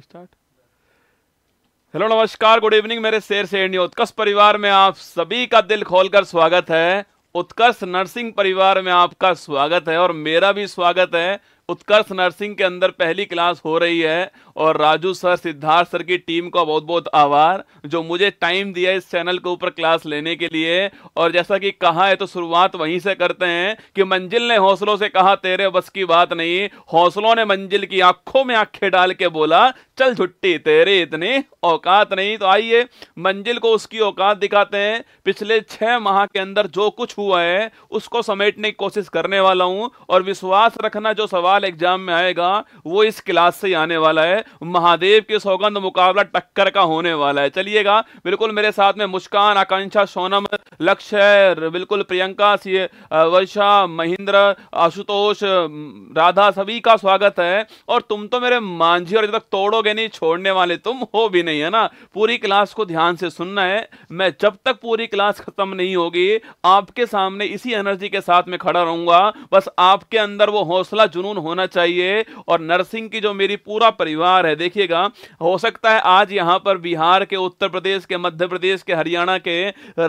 Start hello नमस्कार good evening मेरे शेर से इंडिया उत्कर्ष परिवार में आप सभी का दिल खोलकर स्वागत है उत्कर्ष नर्सिंग परिवार में आपका स्वागत है और मेरा भी स्वागत है उत्कर्ष नर्सिंग के अंदर पहली क्लास हो रही है और राजू सर सिद्धार्थ सर की टीम का बहुत बहुत आभार जो मुझे टाइम दिया इस चैनल के ऊपर क्लास लेने के लिए और जैसा कि कहा है तो शुरुआत वहीं से करते हैं कि मंजिल ने हौसलों से कहा तेरे बस की बात नहीं हौसलों ने मंजिल की आंखों में आंखें डाल के बोला चल छुट्टी तेरे इतनी औकात नहीं तो आइए मंजिल को उसकी औकात दिखाते हैं पिछले छह माह के अंदर जो कुछ हुआ है उसको समेटने की कोशिश करने वाला हूं और विश्वास रखना जो सवाल एग्जाम में आएगा वो इस क्लास से ही आने वाला है महादेव के सौगंध मुकाबला टक्कर का होने वाला है चलिएगा बिल्कुल मेरे साथ में मुस्कान आकांक्षा सोनम लक्ष्य बिल्कुल प्रियंका वर्षा महेंद्र आशुतोष राधा सभी का स्वागत है और तुम तो मेरे मांझी और जब तक तोड़ोगे नहीं छोड़ने वाले तुम हो भी नहीं नहीं है ना पूरी क्लास को ध्यान से सुनना है मैं जब तक पूरी क्लास खत्म नहीं होगी आपके सामने इसी एनर्जी के साथ में खड़ा रहूंगा बस आपके अंदर वो हौसला जुनून होना चाहिए और नर्सिंग की जो मेरी पूरा परिवार है देखिएगा हो सकता है आज यहां पर बिहार के उत्तर प्रदेश के मध्य प्रदेश के हरियाणा के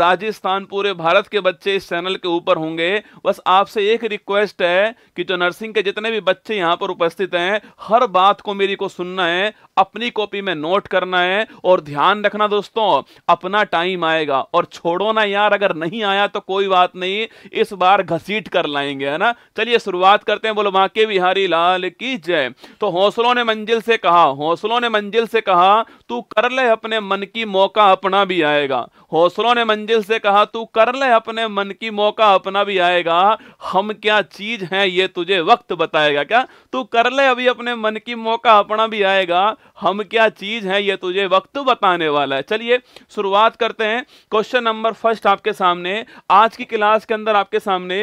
राजस्थान पूरे भारत के बच्चे इस चैनल के ऊपर होंगे बस आपसे एक रिक्वेस्ट है कि जो नर्सिंग के जितने भी बच्चे यहां पर उपस्थित हैं हर बात को मेरी को सुनना है अपनी कॉपी में नोट करना है हैं और ध्यान रखना दोस्तों अपना टाइम आएगा और छोड़ो ना यार अगर नहीं आया तो कोई बात नहीं इस बार घसीट कर लाएंगे है ना चलिए शुरुआत करते हैं बोलो बांके बिहारी लाल की जय तो हौसलों ने मंजिल से कहा हौसलों ने मंजिल से कहा तू कर ले अपने मन की मौका अपना भी आएगा हौसलों ने मंजिल से कहा तू कर ले अपने मन की मौका अपना भी आएगा हम क्या चीज हैं ये तुझे वक्त बताएगा क्या तू कर ले अभी अपने मन की मौका अपना भी आएगा हम क्या चीज है ये तुझे मुझे वक्त बताने वाला है चलिए शुरुआत करते हैं क्वेश्चन नंबर फर्स्ट आपके सामने आज की क्लास के अंदर आपके सामने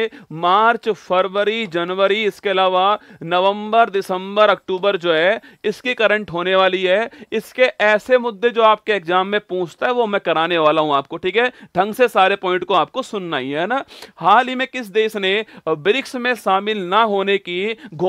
मार्च फरवरी जनवरी इसके अलावा नवंबर दिसंबर अक्टूबर जो है इसकी करंट होने वाली है इसके ऐसे मुद्दे जो आपके एग्जाम में पूछता है वो मैं कराने वाला हूं आपको ठीक है ढंग से सारे पॉइंट को आपको सुनना ही है ना हाल ही में किस देश ने ब्रिक्स में शामिल ना होने की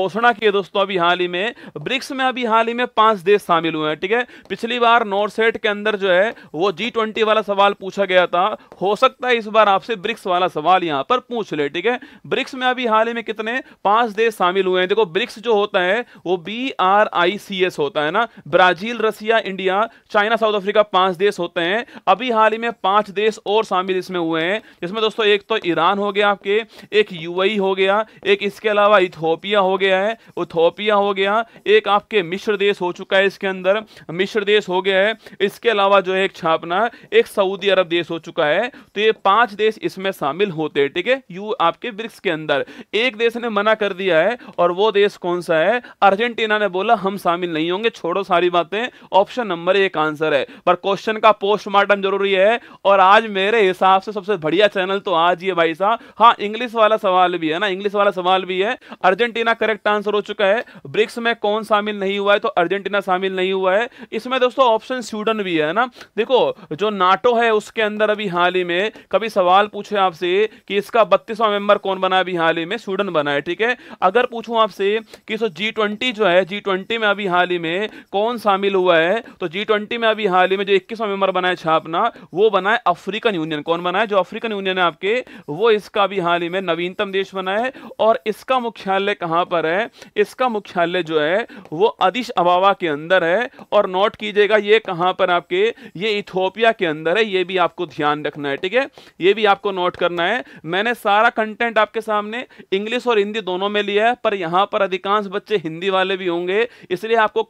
घोषणा की है दोस्तों अभी हाल ही में ब्रिक्स में अभी हाल ही में पांच देश शामिल हुए हैं ठीक है पिछली बार बार नॉर्सेट के अंदर जो है वो जी ट्वेंटी वाला सवाल पूछा गया था हो सकता है इस बार आपसे ब्रिक्स वाला सवाल यहां पर पूछ ले ठीक है ब्रिक्स में अभी हाल ही में कितने पांच देश शामिल हुए हैं देखो ब्रिक्स जो होता है वो B R I C S होता है ना Brazil Russia India China South Africa पांच देश होते हैं अभी हाल ही में पांच देश और शामिल इसमें हुए हैं जिसमें दोस्तों एक तो ईरान हो गया आपके एक यूएई हो गया एक इसके अलावा इथोपिया हो गया है उथोपिया हो गया एक आपके मिश्र देश हो चुका है इसके अंदर मिश्र देश हो गया गया है इसके अलावा जो है एक छापना एक सऊदी अरब देश हो चुका है तो ये पांच देश इसमें शामिल होते हैं ठीक है यू आपके ब्रिक्स के अंदर एक देश ने मना कर दिया है और वो देश कौन सा है अर्जेंटीना ने बोला हम शामिल नहीं होंगे छोड़ो सारी बातें ऑप्शन नंबर एक आंसर है पर क्वेश्चन का पोस्टमार्टम जरूरी है और आज मेरे हिसाब से सबसे बढ़िया चैनल तो आज ये भाई साहब हाँ इंग्लिश वाला सवाल भी है ना इंग्लिश वाला सवाल भी है अर्जेंटीना करेक्ट आंसर हो चुका है ब्रिक्स में कौन शामिल नहीं हुआ है तो अर्जेंटीना शामिल नहीं हुआ है इसमें दोस्तों ऑप्शन स्वीडन भी है ना देखो जो नाटो है उसके अंदर अभी हाल ही में कभी सवाल पूछे आपसे कि इसका बत्तीसवां मेंबर कौन बना अभी हाल ही में स्वीडन बना है ठीक है अगर पूछूं आपसे कि जी ट्वेंटी जो है जी ट्वेंटी में अभी हाल ही में कौन शामिल हुआ है तो जी ट्वेंटी में अभी हाल ही में जो इक्कीसवां मेंबर बना है छापना वो बना है अफ्रीकन यूनियन कौन बना है जो अफ्रीकन यूनियन है आपके वो इसका अभी हाल ही में नवीनतम देश बना है और इसका मुख्यालय कहां पर है इसका मुख्यालय जो है वो अदिश अबावा के अंदर है और नोट कीजिएगा ये कहां पर आपके ये इथोपिया के अंदर है ये भी आपको ध्यान रखना है ठीक है ये भी आपको नोट करना है मैंने सारा कंटेंट आपके सामने इंग्लिश और हिंदी दोनों में लिया है पर यहां पर अधिकांश बच्चे हिंदी वाले भी होंगे इसलिए आपको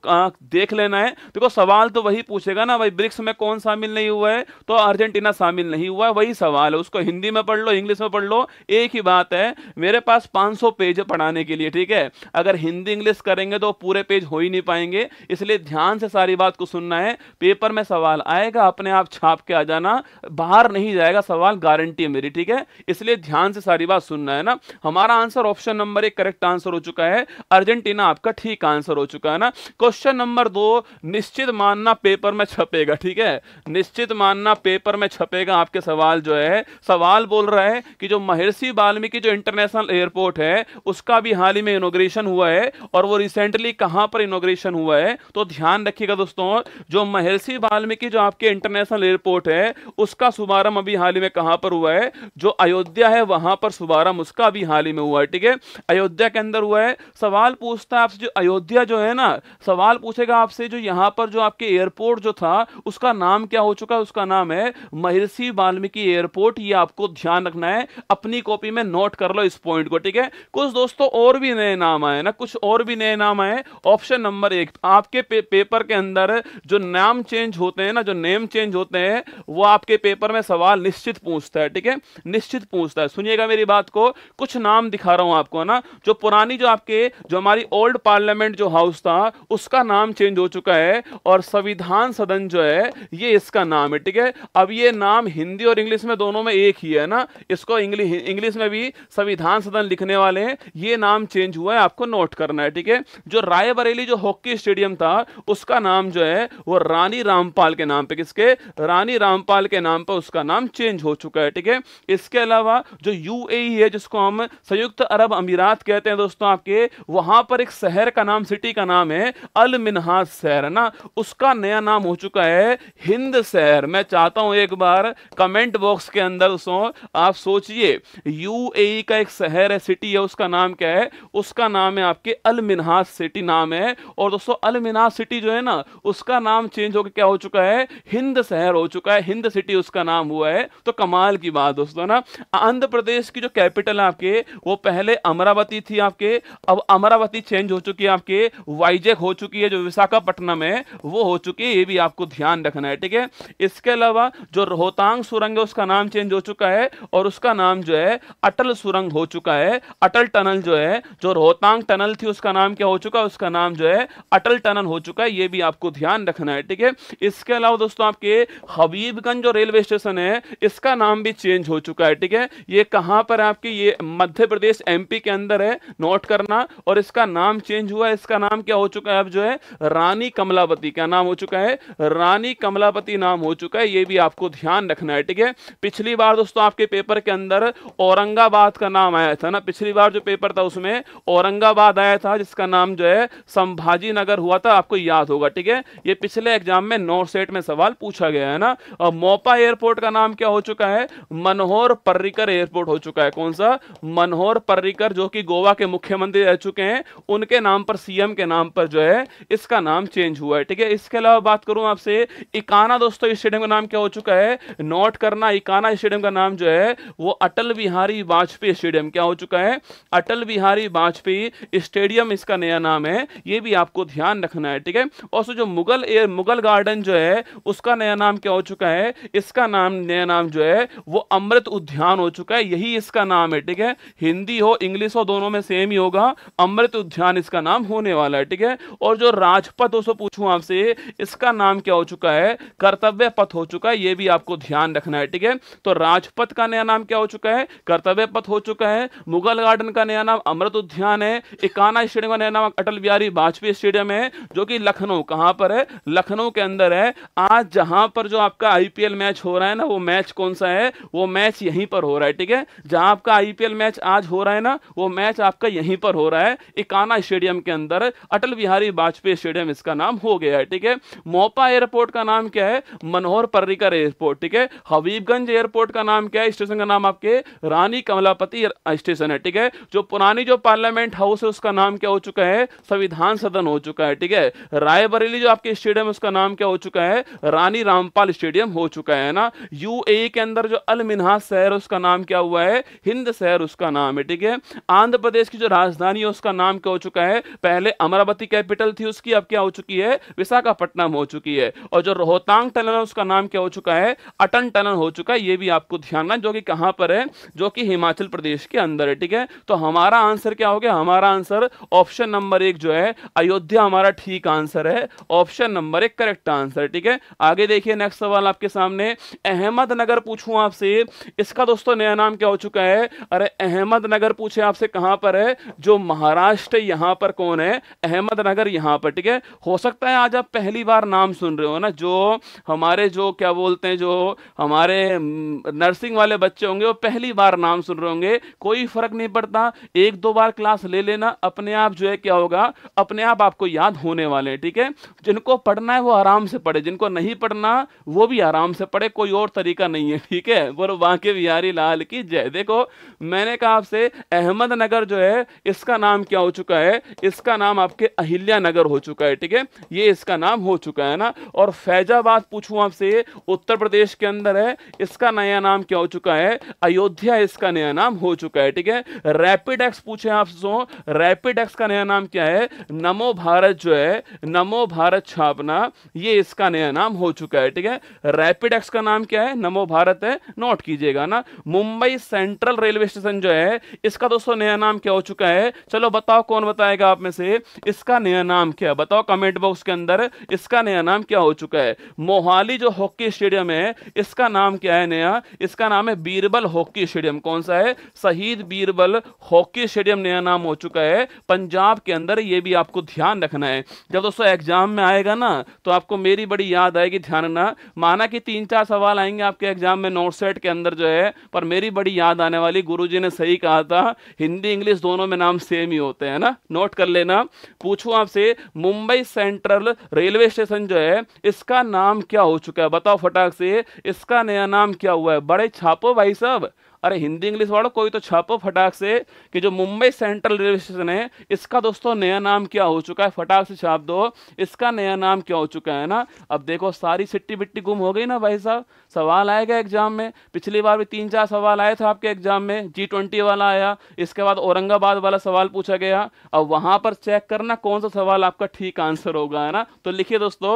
देख लेना है देखो सवाल तो वही पूछेगा ना भाई ब्रिक्स में कौन शामिल नहीं हुआ है तो अर्जेंटीना शामिल नहीं हुआ वही सवाल है उसको हिंदी में पढ़ लो इंग्लिश में पढ़ लो एक ही बात है मेरे पास पांच पेज पढ़ाने के लिए ठीक है अगर हिंदी इंग्लिश करेंगे तो पूरे पेज हो ही नहीं पाएंगे इसलिए ध्यान से सारी बात को सुनना है है पेपर में सवाल आएगा अपने आप छाप के आ जाना बाहर नहीं जाएगा सवाल गारंटी है मेरी ठीक है इसलिए ध्यान से सारी बात सुनना है ना हमारा आंसर ऑप्शन नंबर एक करेक्ट आंसर हो चुका है अर्जेंटीना आपका ठीक आंसर हो चुका है ना क्वेश्चन नंबर दो निश्चित मानना पेपर में छपेगा ठीक है निश्चित मानना पेपर में छपेगा आपके सवाल जो है सवाल बोल रहा है कि जो महर्षि वाल्मीकि जो इंटरनेशनल एयरपोर्ट है उसका भी हाल ही में इनोग्रेशन हुआ है और वो रिसेंटली कहां पर इनोग्रेशन हुआ है तो ध्यान रखिएगा दोस्तों जो जो महर्षि वाल्मीकि जो आपके इंटरनेशनल एयरपोर्ट है उसका शुभारंभ अभी हाल ही में कहां पर हुआ है जो अयोध्या है वहां पर शुभारंभ उसका अभी हाल ही में हुआ है ठीक है अयोध्या के अंदर हुआ है सवाल पूछता है आपसे जो अयोध्या जो है ना सवाल पूछेगा आपसे जो यहां पर जो आपके एयरपोर्ट जो था उसका नाम क्या हो चुका है उसका नाम है महर्षि वाल्मीकि एयरपोर्ट ये आपको ध्यान रखना है अपनी कॉपी में नोट कर लो इस पॉइंट को ठीक है कुछ दोस्तों और भी नए नाम आए ना कुछ और भी नए नाम आए ऑप्शन नंबर एक आपके पे, पेपर के अंदर जो नाम चेंज होते हैं ना जो नेम चेंज होते हैं वो आपके पेपर में सवाल निश्चित पूछता है ठीक है निश्चित पूछता है सुनिएगा मेरी बात को कुछ नाम दिखा रहा हूं आपको ना जो पुरानी जो आपके जो हमारी ओल्ड पार्लियामेंट जो हाउस था उसका नाम चेंज हो चुका है और संविधान सदन जो है ये इसका नाम है ठीक है अब ये नाम हिंदी और इंग्लिश में दोनों में एक ही है ना इसको इंग्लिश इंग्लिश में भी संविधान सदन लिखने वाले हैं ये नाम चेंज हुआ है आपको नोट करना है ठीक है जो रायबरेली जो हॉकी स्टेडियम था उसका नाम जो है वो रानी रामपाल के नाम पे किसके रानी रामपाल के नाम पर उसका नाम चेंज हो चुका है ठीक है इसके अलावा जो यू है जिसको हम संयुक्त अरब अमीरात कहते हैं दोस्तों आपके वहां पर एक शहर का नाम सिटी का नाम है अल मिनहाज शहर है ना उसका नया नाम हो चुका है हिंद शहर मैं चाहता हूं एक बार कमेंट बॉक्स के अंदर दोस्तों आप सोचिए यू का एक शहर है सिटी है उसका नाम क्या है उसका नाम है आपके अल मिनहाज सिटी नाम है और दोस्तों अल मिनहाज सिटी जो है ना उसका नाम नाम चेंज होकर क्या हो चुका है हिंद शहर हो चुका है हिंद सिटी उसका नाम हुआ है तो कमाल की बात दोस्तों ना आंध्र प्रदेश की जो कैपिटल है आपके वो पहले अमरावती थी आपके अब अमरावती चेंज हो चुकी है आपके वाइजेक हो चुकी है जो विशाखापट्टनम है वो हो चुकी है ये भी आपको ध्यान रखना है ठीक है इसके अलावा जो रोहतांग सुरंग है उसका नाम चेंज हो चुका है और उसका नाम जो है अटल सुरंग हो चुका है अटल टनल जो है जो रोहतांग टनल थी उसका नाम क्या हो चुका है उसका नाम जो है अटल टनल हो चुका है ये भी आपको ध्यान रखना रखना है ठीक है इसके अलावा दोस्तों आपके हबीबगंज जो रेलवे स्टेशन है इसका नाम भी चेंज हो चुका है ठीक है ये कहां पर आपके ये मध्य प्रदेश एमपी के अंदर है नोट करना और इसका नाम चेंज हुआ इसका नाम क्या हो चुका है अब जो है रानी कमलापति क्या नाम हो चुका है रानी कमलापति नाम हो चुका है ये भी आपको ध्यान रखना है ठीक है पिछली बार दोस्तों आपके पेपर के अंदर औरंगाबाद का नाम आया था ना पिछली बार जो पेपर था उसमें औरंगाबाद आया था जिसका नाम जो है संभाजी नगर हुआ था आपको याद होगा ठीक है ये पिछले पिछले एग्जाम में नौ सेट में सवाल पूछा गया है ना और मोपा एयरपोर्ट का नाम क्या हो चुका है मनोहर पर्रिकर एयरपोर्ट हो चुका है कौन सा मनोहर पर्रिकर जो कि गोवा के मुख्यमंत्री रह चुके हैं उनके नाम पर सीएम के नाम पर जो है इसका नाम चेंज हुआ है ठीक है इसके अलावा बात करूं आपसे इकाना दोस्तों स्टेडियम का नाम क्या हो चुका है नोट करना इकाना स्टेडियम का नाम जो है वो अटल बिहारी वाजपेयी स्टेडियम क्या हो चुका है अटल बिहारी वाजपेयी स्टेडियम इसका नया नाम है ये भी आपको ध्यान रखना है ठीक है और जो मुगल एयर मुगल गार्डन जो है उसका नया नाम क्या हो चुका है इसका नाम नया नाम जो है वो अमृत उद्यान हो चुका है यही इसका नाम है ठीक है हिंदी हो इंग्लिश हो दोनों में सेम ही होगा अमृत उद्यान इसका नाम होने वाला है ठीक है और जो राजपथ उसको पूछू आपसे इसका नाम क्या हो चुका है कर्तव्य पथ हो चुका है ये भी आपको ध्यान रखना है ठीक है तो राजपथ का नया नाम क्या हो चुका है कर्तव्य पथ हो चुका है मुगल गार्डन का नया नाम अमृत उद्यान है इकाना स्टेडियम का नया नाम अटल बिहारी वाजपेयी स्टेडियम है जो कि लखनऊ कहां पर है लखनऊ के अंदर है आज जहां पर जो आपका आईपीएल मैच हो रहा है ना वो मैच कौन सा है वो मैच यहीं पर हो रहा है ठीक है जहां आपका आईपीएल मैच आज हो रहा है ना वो मैच आपका यहीं पर हो रहा है इकाना स्टेडियम के अंदर अटल बिहारी वाजपेयी स्टेडियम इसका नाम हो गया है ठीक है मोपा एयरपोर्ट का नाम क्या है मनोहर पर्रिकर एयरपोर्ट ठीक है हबीबगंज एयरपोर्ट का नाम क्या है स्टेशन का नाम आपके रानी कमलापति स्टेशन है ठीक है जो पुरानी जो पार्लियामेंट हाउस है उसका नाम क्या हो चुका है संविधान सदन हो चुका है ठीक है रायबरेली जो आपके स्टेडियम स्टेडियम उसका नाम क्या हो चुका है रानी रामपाल स्टेडियम हो चुका है ना यूएई e के अंदर जो अल मिनहास शहर उसका नाम क्या हुआ है हिंद शहर उसका नाम है ठीक है आंध्र प्रदेश की जो राजधानी है उसका नाम क्या हो चुका है पहले अमरावती कैपिटल थी उसकी अब क्या हो चुकी है विशाखापट्टनम हो चुकी है और जो रोहतांग टनल है उसका नाम क्या हो चुका है अटन टनल हो चुका है ये भी आपको ध्यान रखना जो कि कहां पर है जो कि हिमाचल प्रदेश के अंदर है ठीक है तो हमारा आंसर क्या हो गया हमारा आंसर ऑप्शन नंबर एक जो है अयोध्या हमारा ठीक आंसर है ऑप्शन नंबर नंबर एक करेक्ट आंसर ठीक है आगे देखिए नेक्स्ट सवाल आपके सामने अहमदनगर पूछूं आपसे इसका दोस्तों नया नाम क्या हो चुका है अरे अहमदनगर पूछे आपसे कहां पर है जो महाराष्ट्र यहां पर कौन है अहमदनगर यहां पर ठीक है हो सकता है आज आप पहली बार नाम सुन रहे हो ना जो हमारे जो क्या बोलते हैं जो हमारे नर्सिंग हम्म, वाले बच्चे होंगे वो पहली बार नाम सुन रहे होंगे कोई फर्क नहीं पड़ता एक दो बार क्लास ले लेना अपने आप जो है क्या होगा अपने आप आपको याद होने वाले हैं ठीक है जिनको पढ़ना पढ़ना है वो आराम से पढ़े जिनको नहीं पढ़ना वो भी आराम से पढ़े कोई और तरीका नहीं है ठीक है बोलो बांके बिहारी लाल की जय देखो मैंने कहा आपसे अहमदनगर जो है इसका नाम क्या हो चुका है इसका नाम आपके अहिल्या नगर हो चुका है ठीक है ये इसका नाम हो चुका है ना और फैजाबाद पूछूँ आपसे उत्तर प्रदेश के अंदर है इसका नया नाम क्या हो चुका है अयोध्या इसका नया नाम हो चुका है ठीक है रैपिड एक्स पूछे आपसे रैपिड एक्स का नया नाम क्या है नमो भारत जो है नमो भारत छापना करना ये इसका नया नाम हो चुका है ठीक है रैपिड एक्स का नाम क्या है नमो भारत है नोट कीजिएगा ना मुंबई सेंट्रल रेलवे स्टेशन जो है इसका दोस्तों नया नाम क्या हो चुका है चलो बताओ कौन बताएगा आप में से इसका नया नाम क्या है बताओ कमेंट बॉक्स के अंदर इसका नया नाम क्या हो चुका है मोहाली जो हॉकी स्टेडियम है इसका नाम क्या है नया इसका नाम है बीरबल हॉकी स्टेडियम कौन सा है शहीद बीरबल हॉकी स्टेडियम नया नाम हो चुका है पंजाब के अंदर ये भी आपको ध्यान रखना है जब दोस्तों एग्जाम में आएगा ना ना तो आपको मेरी बड़ी याद आएगी ध्यान रखना माना कि तीन चार सवाल आएंगे आपके एग्जाम में नोट सेट के अंदर जो है पर मेरी बड़ी याद आने वाली गुरु ने सही कहा था हिंदी इंग्लिश दोनों में नाम सेम ही होते हैं ना नोट कर लेना पूछू आपसे मुंबई सेंट्रल रेलवे स्टेशन जो है इसका नाम क्या हो चुका है बताओ फटाक से इसका नया नाम क्या हुआ है बड़े छापो भाई साहब अरे हिंदी इंग्लिश वालों कोई तो छापो फटाक से कि जो मुंबई सेंट्रल रेलवे स्टेशन है इसका दोस्तों नया नाम क्या हो चुका है फटाक से छाप दो इसका नया नाम क्या हो चुका है ना अब देखो सारी सिट्टी बिट्टी गुम हो गई ना भाई साहब सवाल आएगा एग्जाम में पिछली बार भी तीन चार सवाल आए थे आपके एग्जाम में जी वाला आया इसके बाद औरंगाबाद वाला सवाल पूछा गया अब वहां पर चेक करना कौन सा सवाल आपका ठीक आंसर होगा है ना तो लिखिए दोस्तों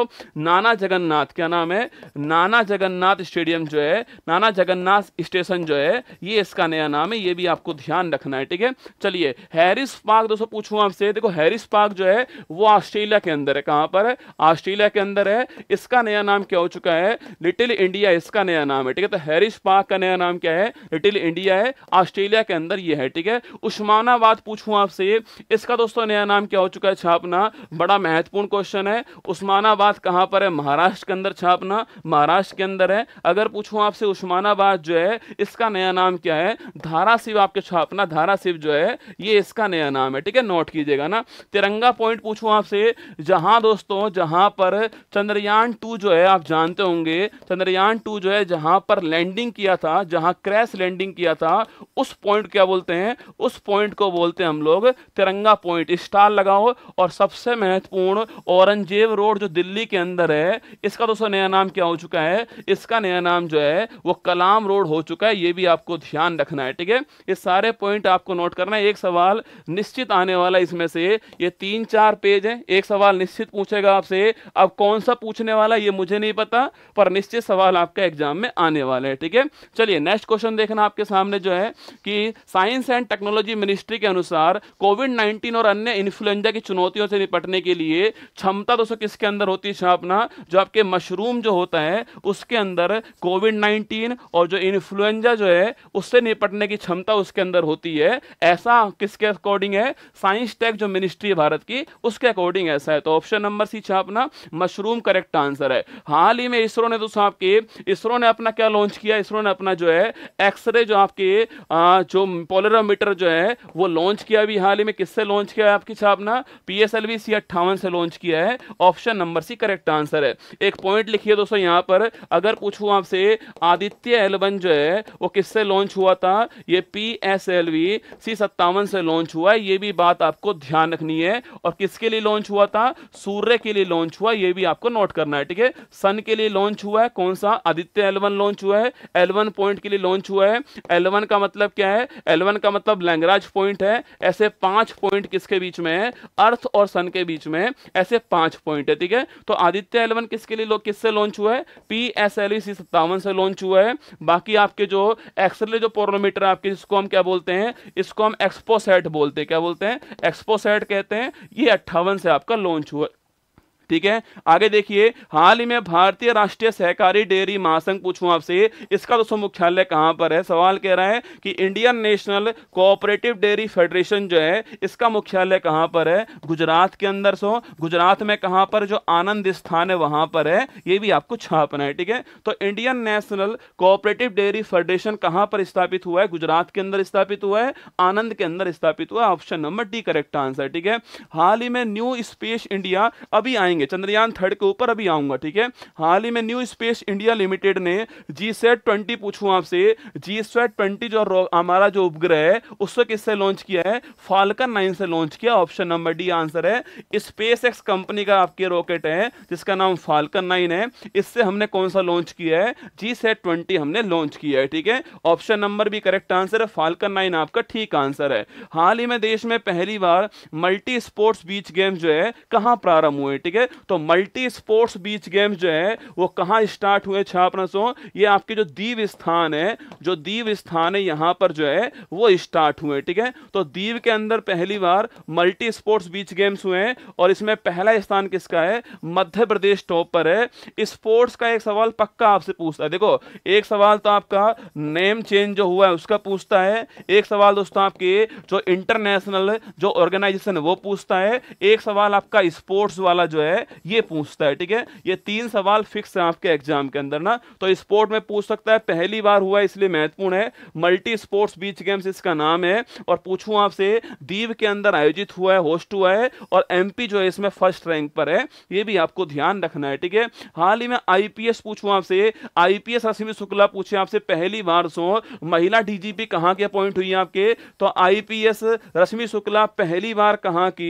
नाना जगन्नाथ क्या नाम है नाना जगन्नाथ स्टेडियम जो है नाना जगन्नाथ स्टेशन जो है ये इसका नया नाम है ये भी आपको ध्यान रखना है ठीक है चलिए हैरिस पार्क दोस्तों पूछू आपसे देखो हैरिस पार्क जो है वो ऑस्ट्रेलिया के अंदर है कहां पर है ऑस्ट्रेलिया के अंदर है इसका नया नाम क्या हो चुका है लिटिल इंडिया इसका नया नाम है ठीक है तो हैरिस पार्क का नया नाम क्या है लिटिल इंडिया है ऑस्ट्रेलिया के अंदर ये है ठीक है उस्मानाबाद पूछूँ आपसे इसका दोस्तों नया नाम क्या हो चुका है छापना बड़ा महत्वपूर्ण क्वेश्चन है उस्मानाबाद कहाँ पर है महाराष्ट्र के अंदर छापना महाराष्ट्र के अंदर है अगर पूछूँ आपसे उस्मानाबाद जो है इसका नया नाम नाम क्या है धारा शिव आपके छापना धारा शिव जो है ये इसका नया नाम है ठीक है नोट कीजिएगा ना तिरंगा पॉइंट पूछूँ आपसे जहां दोस्तों जहां पर चंद्रयान टू जो है आप जानते होंगे चंद्रयान टू जो है जहां पर लैंडिंग किया था जहां क्रैश लैंडिंग किया था उस पॉइंट क्या बोलते हैं उस पॉइंट को बोलते हैं हम लोग तिरंगा पॉइंट स्टार लगाओ और सबसे महत्वपूर्ण औरंगजेब रोड जो दिल्ली के अंदर है इसका दोस्तों नया नाम क्या हो चुका है इसका नया नाम जो है वो कलाम रोड हो चुका है ये भी आपको आपको ध्यान रखना है ठीक है ये सारे पॉइंट आपको नोट करना है एक सवाल निश्चित आने वाला इसमें से ये तीन चार पेज है एक सवाल निश्चित पूछेगा आपसे अब कौन सा पूछने वाला ये मुझे नहीं पता पर निश्चित सवाल आपका एग्जाम में आने वाला है ठीक है चलिए नेक्स्ट क्वेश्चन देखना आपके सामने जो है कि साइंस एंड टेक्नोलॉजी मिनिस्ट्री के अनुसार कोविड नाइन्टीन और अन्य इन्फ्लुएंजा की चुनौतियों से निपटने के लिए क्षमता दोस्तों किसके अंदर होती है अपना जो आपके मशरूम जो होता है उसके अंदर कोविड नाइन्टीन और जो इन्फ्लुएंजा जो है उससे निपटने की क्षमता उसके अंदर होती है ऐसा किसके अकॉर्डिंग है साइंस टेक जो मिनिस्ट्री है भारत की उसके अकॉर्डिंग ऐसा है तो ऑप्शन नंबर सी छापना मशरूम करेक्ट आंसर है हाल ही में इसरो ने तो साहब के इसरो ने अपना क्या लॉन्च किया इसरो ने अपना जो है एक्सरे जो आपके जो पोलरोमीटर जो है वो लॉन्च किया अभी हाल ही में किससे लॉन्च किया है आपकी छापना पी एस एल सी अट्ठावन से लॉन्च किया है option number C correct answer है एक पॉइंट लिखिए दोस्तों यहाँ पर अगर पूछूँ आपसे आदित्य एलबन जो है वो किससे लॉन्च हुआ था ये P S L V C सत्तावन से लॉन्च हुआ है ये भी बात आपको ध्यान रखनी है और किसके लिए लॉन्च हुआ था सूर्य के लिए लॉन्च हुआ ये भी आपको नोट करना है ठीक है सन के लिए लॉन्च हुआ है कौन सा आदित्य एलवन लॉन्च हुआ है एलवन पॉइंट के लिए लॉन्च हुआ है एलवन का मतलब क्या है एलवन का मतलब लैंगराज पॉइंट है ऐसे पांच पॉइंट किसके बीच में है अर्थ और सन के बीच में ऐसे पांच पॉइंट है ठीक है तो आदित्य एलवन किसके लिए किससे लॉन्च हुआ है पी एस एल सी सत्तावन से लॉन्च हुआ है बाकी आपके जो एक्स एक्सरे जो पोर्नोमीटर है आपके जिसको हम क्या बोलते हैं इसको हम एक्सपोसेट बोलते हैं क्या बोलते हैं एक्सपोसेट कहते हैं ये अट्ठावन से आपका लॉन्च हुआ ठीक है आगे देखिए हाल ही में भारतीय राष्ट्रीय सहकारी डेयरी महासंघ पूछूं आपसे इसका दोस्तों मुख्यालय कहां पर है सवाल कह रहा है कि Indian national cooperative dairy federation जो है इसका मुख्यालय कहां पर है गुजरात के अंदर सो गुजरात में कहां पर जो आनंद स्थान है वहां पर है यह भी आपको छापना है ठीक है तो Indian national cooperative dairy federation कहां पर स्थापित हुआ है गुजरात के अंदर स्थापित हुआ है आनंद के अंदर स्थापित हुआ option number D correct answer ठीक है हाल ही में न्यू स्पेस इंडिया अभी आएंगे करेंगे चंद्रयान थर्ड के ऊपर अभी आऊंगा ठीक है हाल ही में न्यू स्पेस इंडिया लिमिटेड ने जी सेट ट्वेंटी पूछू आपसे जी सेट ट्वेंटी जो हमारा जो उपग्रह है उसको किससे लॉन्च किया है फाल्कन नाइन से लॉन्च किया ऑप्शन नंबर डी आंसर है स्पेस कंपनी का आपके रॉकेट है जिसका नाम फाल्कन नाइन है इससे हमने कौन सा लॉन्च किया है जी सेट ट्वेंटी हमने लॉन्च किया है ठीक है option number B correct answer है फाल्कन नाइन आपका ठीक आंसर है हाल ही में देश में पहली बार मल्टी स्पोर्ट्स बीच गेम जो है कहां प्रारंभ हुए ठीक है तो मल्टी स्पोर्ट्स बीच गेम्स जो है वो कहाँ स्टार्ट हुए छापना सो ये आपके जो दीव स्थान है जो दीव स्थान है यहाँ पर जो है वो स्टार्ट हुए ठीक है तो दीव के अंदर पहली बार मल्टी स्पोर्ट्स बीच गेम्स हुए हैं और इसमें पहला स्थान किसका है मध्य प्रदेश टॉप पर है स्पोर्ट्स का एक सवाल पक्का आपसे पूछता है देखो एक सवाल तो आपका नेम चेंज जो हुआ है उसका पूछता है एक सवाल दोस्तों आपके जो इंटरनेशनल जो ऑर्गेनाइजेशन है वो पूछता है एक सवाल आपका स्पोर्ट्स वाला जो है है ये पूछता है ठीक है ये तीन सवाल फिक्स है आपके एग्जाम के अंदर ना तो स्पोर्ट में पूछ सकता है पहली बार हुआ इसलिए महत्वपूर्ण है मल्टी स्पोर्ट्स बीच गेम्स इसका नाम है और पूछूं आपसे दीव के अंदर आयोजित हुआ है होस्ट हुआ है और एम जो है इसमें फर्स्ट रैंक पर है ये भी आपको ध्यान रखना है ठीक है हाल ही में आईपीएस पूछूं आपसे आईपीएस अश्विनी शुक्ला पूछे आपसे पहली बार सो महिला डीजीपी कहां के अपॉइंट हुई आपके तो आईपीएस रश्मि शुक्ला पहली बार कहां की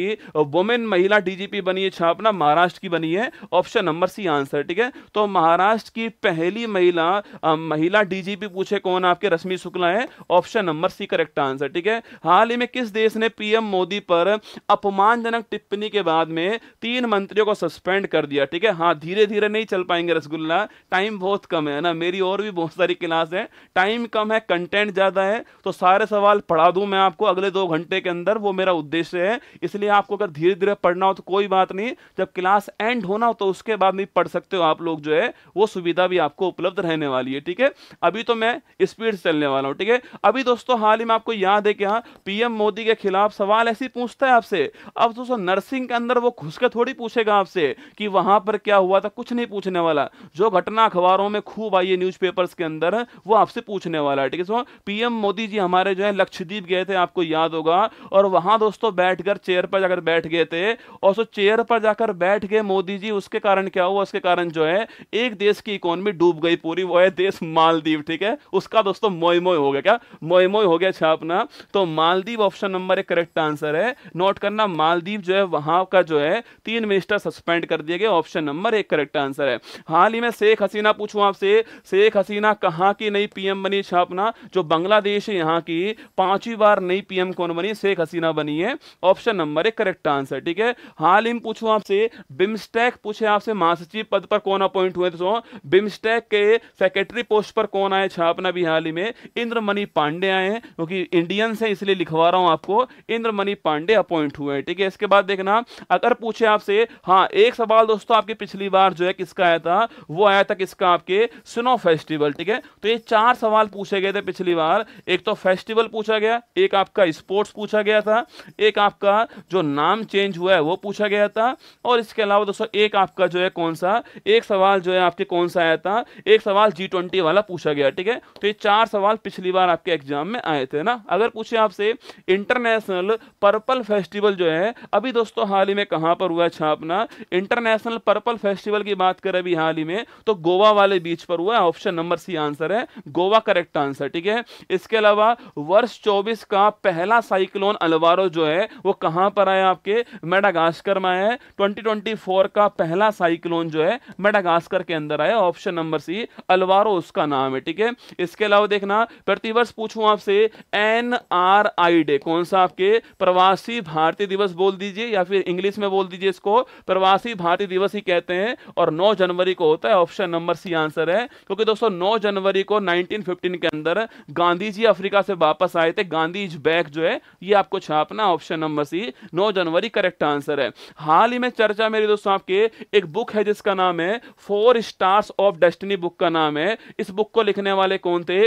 वुमेन महिला डीजीपी बनी है छापना महाराष्ट्र की बनी है ऑप्शन नंबर सी आंसर ठीक है तो महाराष्ट्र की पहली महिला आ, महिला डीजीपी पूछे कौन आपके रश्मि शुक्ला है option number C correct answer ठीक है हाल ही में किस देश ने पीएम मोदी पर अपमानजनक टिप्पणी के बाद में तीन मंत्रियों को सस्पेंड कर दिया ठीक है हाँ धीरे धीरे नहीं चल पाएंगे रसगुल्ला टाइम बहुत कम है ना मेरी और भी बहुत सारी क्लास है टाइम कम है कंटेंट ज़्यादा है तो सारे सवाल पढ़ा दू मैं आपको अगले दो घंटे के अंदर वो मेरा उद्देश्य है इसलिए आपको अगर धीरे धीरे पढ़ना हो तो कोई बात नहीं जब क्लास एंड होना तो उसके बाद भी पढ़ सकते हो आप लोग जो है वो सुविधा भी आपको उपलब्ध रहने वाली है ठीक है अभी तो मैं स्पीड से चलने वाला हूँ ठीक है अभी दोस्तों हाल ही में आपको याद है कि हाँ पीएम मोदी के खिलाफ सवाल ऐसे पूछता है आपसे अब दोस्तों नर्सिंग के अंदर वो घुस के थोड़ी पूछेगा आपसे कि वहां पर क्या हुआ था कुछ नहीं पूछने वाला जो घटना अखबारों में खूब आई है न्यूज के अंदर वो आपसे पूछने वाला है ठीक है पीएम तो मोदी जी हमारे जो है लक्षद्वीप गए थे आपको याद होगा और वहां दोस्तों बैठकर चेयर पर जाकर बैठ गए थे और चेयर पर जाकर बैठ बैठ गए मोदी जी उसके कारण क्या हुआ उसके कारण जो है एक देश की इकोनॉमी डूब गई पूरी वो है देश मालदीव ठीक है उसका दोस्तों मोई मोई हो गया क्या मोई मोई हो गया छापना तो मालदीव ऑप्शन नंबर एक करेक्ट आंसर है नोट करना मालदीव जो है वहां का जो है तीन मिनिस्टर सस्पेंड कर दिए गए ऑप्शन नंबर एक करेक्ट आंसर है हाल ही में शेख हसीना पूछू आपसे शेख हसीना कहाँ की नई पीएम बनी छापना जो बांग्लादेश है यहाँ की पांचवी बार नई पीएम कौन बनी शेख हसीना बनी है ऑप्शन नंबर एक करेक्ट आंसर ठीक है हाल ही में पूछू आपसे बिम्स्टेक पूछे आपसे महासचिव पद पर कौन अपॉइंट हुए दोस्तों बिम्स्टेक के सेक्रेटरी पोस्ट पर कौन आए छापना भी हाल ही में इंद्रमणि पांडे आए हैं क्योंकि इंडियन से इसलिए लिखवा रहा हूं आपको इंद्रमणि पांडे अपॉइंट हुए हैं ठीक है इसके बाद देखना अगर पूछे आपसे हाँ एक सवाल दोस्तों आपकी पिछली बार जो है किसका आया था वो आया था किसका आपके स्नो फेस्टिवल ठीक है तो ये चार सवाल पूछे गए थे पिछली बार एक तो फेस्टिवल पूछा गया एक आपका स्पोर्ट्स पूछा गया था एक आपका जो नाम चेंज हुआ है वो पूछा गया था और इस इसके अलावा दोस्तों एक आपका जो है कौन सा एक सवाल जो है आपके कौन सा आया था एक सवाल जी ट्वेंटी वाला पूछा गया ठीक है तो ये चार सवाल पिछली बार आपके एग्जाम में आए थे ना अगर पूछे आपसे इंटरनेशनल पर्पल फेस्टिवल जो है अभी दोस्तों हाल ही में कहाँ पर हुआ है छापना इंटरनेशनल पर्पल फेस्टिवल की बात करें अभी हाल ही में तो गोवा वाले बीच पर हुआ है ऑप्शन नंबर सी आंसर है गोवा करेक्ट आंसर ठीक है इसके अलावा वर्ष चौबीस का पहला साइक्लोन अलवारो जो है वो कहाँ पर आया आपके मेडागास्कर में आया है ट्वेंटी 1974 का पहला साइक्लोन जो है मेडागास्कर के अंदर आया ऑप्शन नंबर सी अलवारो उसका नाम है ठीक है इसके अलावा देखना प्रतिवर्ष पूछूं आपसे एन आर आई डे कौन सा आपके प्रवासी भारतीय दिवस बोल दीजिए या फिर इंग्लिश में बोल दीजिए इसको प्रवासी भारतीय दिवस ही कहते हैं और नौ जनवरी को होता है ऑप्शन नंबर सी आंसर है क्योंकि दोस्तों नौ जनवरी को नाइनटीन के अंदर गांधी जी अफ्रीका से वापस आए थे गांधी इज बैक जो है ये आपको छापना ऑप्शन नंबर सी नौ जनवरी करेक्ट आंसर है हाल ही में चर्चा है मेरे दोस्तों आपके एक बुक है जिसका नाम है four stars of destiny book का नाम है इस बुक को लिखने वाले कौन थे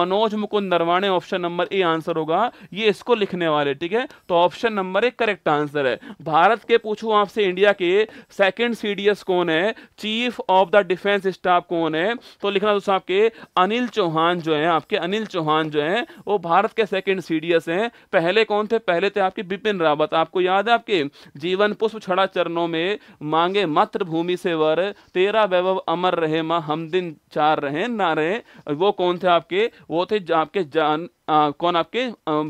Manoj Mukund Naravane option number A answer होगा ये इसको लिखने वाले ठीक है तो ऑप्शन नंबर एक करेक्ट आंसर है भारत के पूछूं आपसे इंडिया के सेकेंड सीडीएस कौन है chief of the defence staff कौन है तो लिखना दोस्तों आपके अनिल चौहान जो है आपके अनिल चौहान जो है वो भारत के सेकेंड सीडीएस हैं पहले कौन थे पहले थे आपके बिपिन रावत आपको याद है आपके जीवन पुष्प छड़ा चरणों में मांगे मातृभूमि से वर तेरा वैभव अमर रहे माँ हम दिन चार रहे ना रहे वो कौन थे आपके वो थे आपके जान कौन आपके